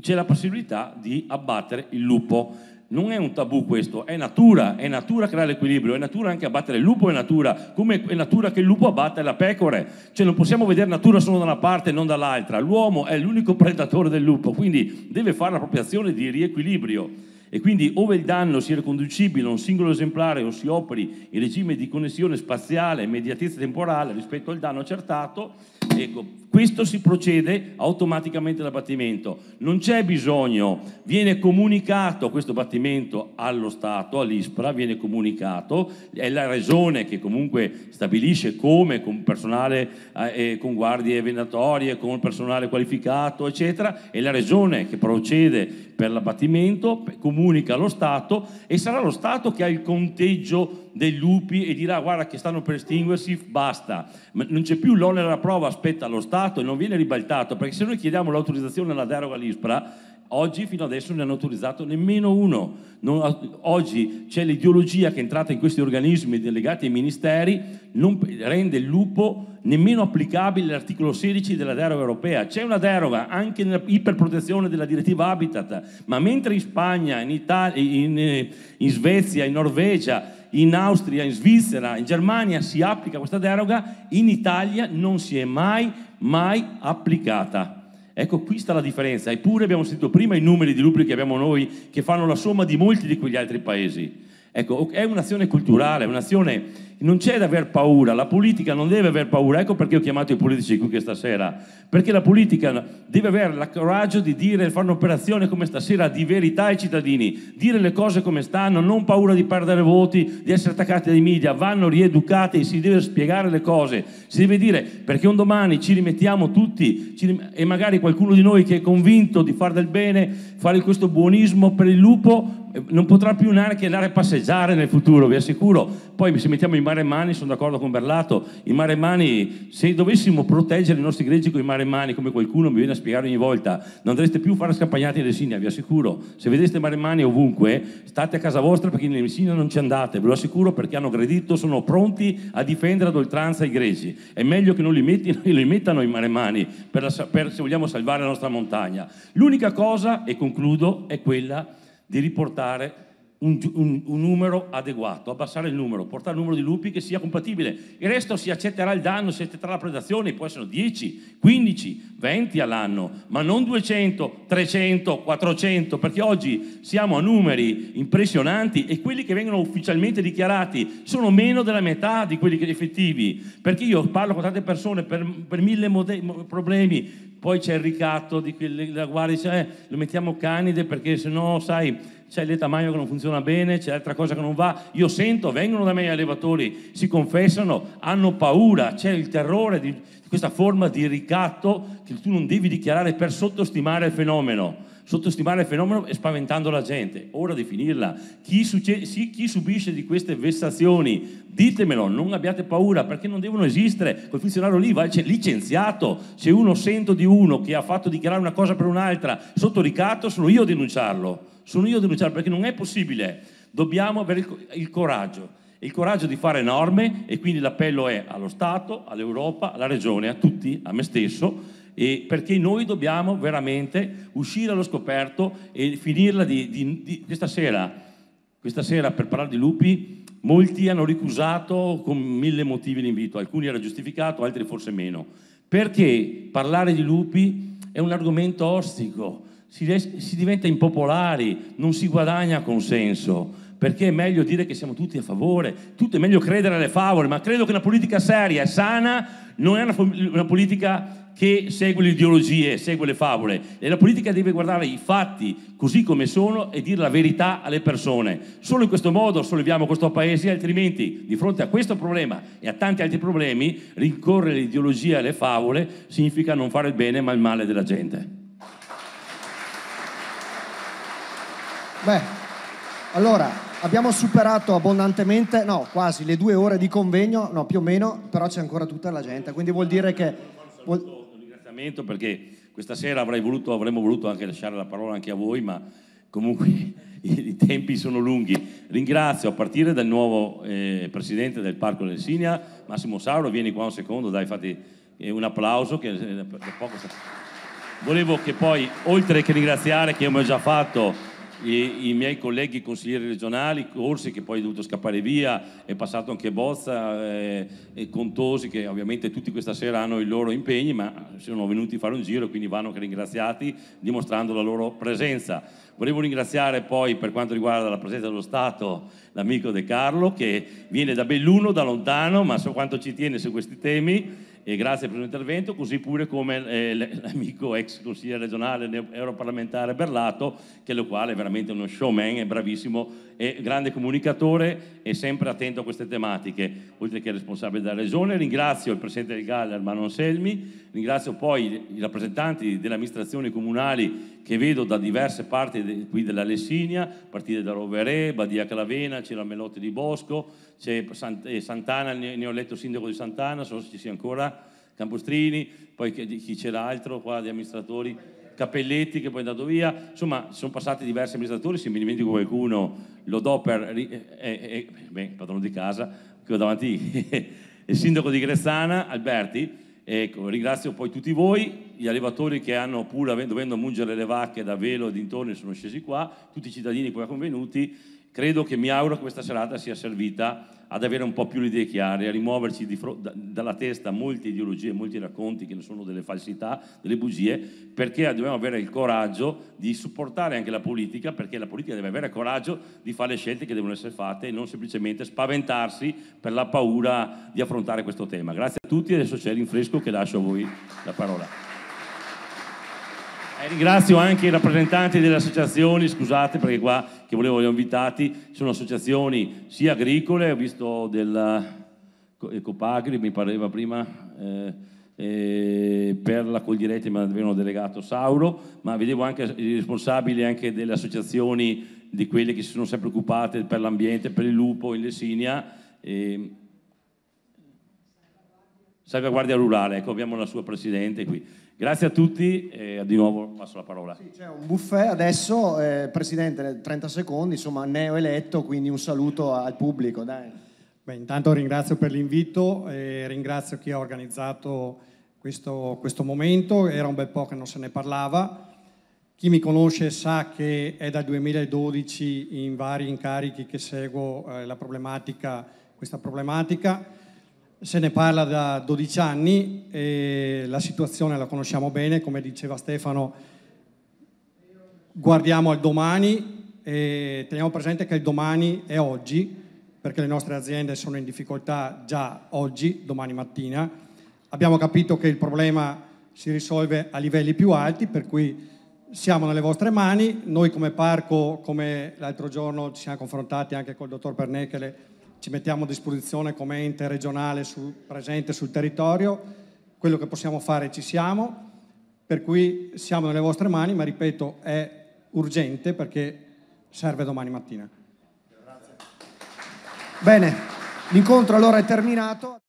c'è la possibilità di abbattere il lupo. Non è un tabù questo, è natura, è natura creare l'equilibrio, è natura anche abbattere il lupo, è natura, come è natura che il lupo abbatte la pecore, cioè non possiamo vedere natura solo da una parte e non dall'altra, l'uomo è l'unico predatore del lupo, quindi deve fare la propria azione di riequilibrio e quindi ove il danno sia riconducibile a un singolo esemplare o si operi in regime di connessione spaziale e immediatezza temporale rispetto al danno accertato, ecco, questo si procede automaticamente all'abbattimento. Non c'è bisogno, viene comunicato questo abbattimento allo Stato, all'ISPRA, viene comunicato, è la regione che comunque stabilisce come, con personale, eh, con guardie venatorie, con personale qualificato, eccetera, è la regione che procede per l'abbattimento, comunica allo Stato e sarà lo Stato che ha il conteggio dei lupi e dirà guarda che stanno per estinguersi, basta. Ma non c'è più l'onere alla prova, aspetta lo Stato e non viene ribaltato, perché se noi chiediamo l'autorizzazione alla deroga all'ISPRA, Oggi fino adesso ne hanno autorizzato nemmeno uno. Non, oggi c'è l'ideologia che è entrata in questi organismi delegati ai ministeri, non rende il lupo nemmeno applicabile l'articolo 16 della deroga europea. C'è una deroga anche nell'iperprotezione della direttiva Habitat, ma mentre in Spagna, in, Italia, in, eh, in Svezia, in Norvegia, in Austria, in Svizzera, in Germania si applica questa deroga, in Italia non si è mai, mai applicata. Ecco, qui sta la differenza. Eppure abbiamo sentito prima i numeri di lucri che abbiamo noi, che fanno la somma di molti di quegli altri paesi. Ecco, è un'azione culturale, è un'azione... Non c'è da aver paura, la politica non deve aver paura, ecco perché ho chiamato i politici qui questa sera, perché la politica deve avere il coraggio di dire, fare un'operazione come stasera di verità ai cittadini, dire le cose come stanno, non paura di perdere voti, di essere attaccati dai media, vanno rieducati, si deve spiegare le cose, si deve dire perché un domani ci rimettiamo tutti ci, e magari qualcuno di noi che è convinto di fare del bene, fare questo buonismo per il lupo, eh, non potrà più neanche andare a passeggiare nel futuro, vi assicuro. Poi se mettiamo i maremani, sono d'accordo con Berlato, i maremani, se dovessimo proteggere i nostri greggi con i maremani, come qualcuno mi viene a spiegare ogni volta, non andreste più a fare scampagnate in Lesinia, vi assicuro. Se vedeste maremani ovunque, state a casa vostra perché in Lesinia non ci andate, ve lo assicuro perché hanno aggredito, sono pronti a difendere ad oltranza i greggi. È meglio che non li, mettino, [laughs] li mettano i maremani per per, se vogliamo salvare la nostra montagna. L'unica cosa, e concludo, è quella di riportare un, un, un, numero adeguato, abbassare il numero, portare il numero di lupi che sia compatibile. Il resto si accetterà il danno, si accetterà la predazione, può essere 10, 15, 20 all'anno, ma non 200, 300, 400, perché oggi siamo a numeri impressionanti e quelli che vengono ufficialmente dichiarati sono meno della metà di quelli effettivi, perché io parlo con tante persone per, per mille mode- problemi, poi c'è il ricatto di quelli, la guardia dice eh, lo mettiamo canide perché se no sai c'è l'etamaio che non funziona bene, c'è altra cosa che non va. Io sento, vengono da me gli allevatori, si confessano, hanno paura, c'è il terrore di questa forma di ricatto che tu non devi dichiarare per sottostimare il fenomeno sottostimare il fenomeno e spaventando la gente. Ora di finirla. Chi, succe- sì, chi subisce di queste vessazioni, ditemelo, non abbiate paura, perché non devono esistere. Quel funzionario lì va licenziato. Se uno sento di uno che ha fatto dichiarare una cosa per un'altra sotto ricatto, sono io a denunciarlo. Sono io a denunciarlo, perché non è possibile. Dobbiamo avere il coraggio il coraggio di fare norme e quindi l'appello è allo Stato, all'Europa, alla Regione, a tutti, a me stesso, e perché noi dobbiamo veramente uscire allo scoperto e finirla di, di, di questa, sera, questa sera per parlare di lupi molti hanno ricusato con mille motivi l'invito, alcuni era giustificato, altri forse meno, perché parlare di lupi è un argomento ostico, si, si diventa impopolari, non si guadagna consenso perché è meglio dire che siamo tutti a favore, tutto è meglio credere alle favole, ma credo che una politica seria e sana non è una, una politica che segue le ideologie, segue le favole e la politica deve guardare i fatti così come sono e dire la verità alle persone. Solo in questo modo solleviamo questo paese, altrimenti di fronte a questo problema e a tanti altri problemi rincorrere l'ideologia e le favole significa non fare il bene ma il male della gente. Beh, allora abbiamo superato abbondantemente, no, quasi le due ore di convegno, no, più o meno, però c'è ancora tutta la gente, quindi vuol dire che... Vuol ringraziamento perché questa sera voluto, avremmo voluto anche lasciare la parola anche a voi, ma comunque [laughs] i, tempi sono lunghi. Ringrazio a partire dal nuovo eh, presidente del Parco del Sinia, Massimo Sauro, vieni qua un secondo, dai fate eh, un applauso. Che, eh, poco... Volevo che poi, oltre che ringraziare, che io mi ho già fatto, i, i, miei colleghi consiglieri regionali, Corsi che poi è dovuto scappare via, è passato anche Bozza eh, e Contosi che ovviamente tutti questa sera hanno i loro impegni ma sono venuti a fare un giro e quindi vanno anche ringraziati dimostrando la loro presenza. Volevo ringraziare poi per quanto riguarda la presenza dello Stato l'amico De Carlo che viene da Belluno, da lontano, ma so quanto ci tiene su questi temi e grazie per l'intervento, così pure come eh, [laughs] l'amico ex consigliere regionale europarlamentare Berlato, che lo quale è veramente uno showman, è bravissimo, è grande comunicatore e sempre attento a queste tematiche, oltre che responsabile della regione. Ringrazio il presidente del Galler, Armano Anselmi, ringrazio poi i rappresentanti delle amministrazioni comunali che vedo da diverse parti de, qui della Lessinia, a partire da Roveré, Badia Clavena, c'è la Melotti di Bosco, c'è Sant- eh, Sant'Ana, ne, ne ho letto sindaco di Sant'Ana, non so se ci sia ancora, Campostrini, poi che, chi c'è l'altro qua di amministratori, Cappelletti che poi è andato via, insomma sono passati diversi amministratori, se mi dimentico qualcuno lo do per, eh, eh, eh, beh, padrone di casa, qui ho davanti [laughs] il sindaco di Grezzana, Alberti, ecco, ringrazio poi tutti voi, gli allevatori che hanno pure avendo, dovendo mungere le vacche da velo e dintorni sono scesi qua, tutti i cittadini qua convenuti, credo che mi auguro che questa serata sia servita ad avere un po' più le idee chiare, a rimuoverci fro- da- dalla testa molte ideologie, molti racconti che sono delle falsità, delle bugie, perché dobbiamo avere il coraggio di supportare anche la politica, perché la politica deve avere il coraggio di fare le scelte che devono essere fatte e non semplicemente spaventarsi per la paura di affrontare questo tema. Grazie a tutti e adesso c'è l'infresco che lascio a voi la parola. Eh, ringrazio anche i rappresentanti delle associazioni, scusate perché qua che volevo gli invitati, sono associazioni sia agricole, ho visto del Copagri, mi pareva prima, eh, eh, per la Coldiretti mi avevano delegato Sauro, ma vedevo anche i responsabili anche delle associazioni di quelle che si sono sempre occupate per l'ambiente, per il lupo in Lessinia. Eh, Salvaguardia Rurale, ecco, abbiamo la sua presidente qui. Grazie a tutti e di nuovo passo la parola. Sì, c'è un buffet adesso, eh, Presidente, 30 secondi, insomma, eletto, quindi un saluto al pubblico. Beh, intanto ringrazio per l'invito e ringrazio chi ha organizzato questo, questo momento, era un bel po' che non se ne parlava. Chi mi conosce sa che è dal 2012 in vari incarichi che seguo eh, problematica, questa problematica se ne parla da 12 anni e la situazione la conosciamo bene, come diceva Stefano, guardiamo al domani e teniamo presente che il domani è oggi, perché le nostre aziende sono in difficoltà già oggi, domani mattina. Abbiamo capito che il problema si risolve a livelli più alti, per cui siamo nelle vostre mani. Noi come parco, come l'altro giorno ci siamo confrontati anche col dottor Pernechele, ci mettiamo a disposizione come ente regionale su, presente sul territorio, quello che possiamo fare ci siamo, per cui siamo nelle vostre mani, ma ripeto è urgente perché serve domani mattina. Grazie. Bene, l'incontro allora è terminato.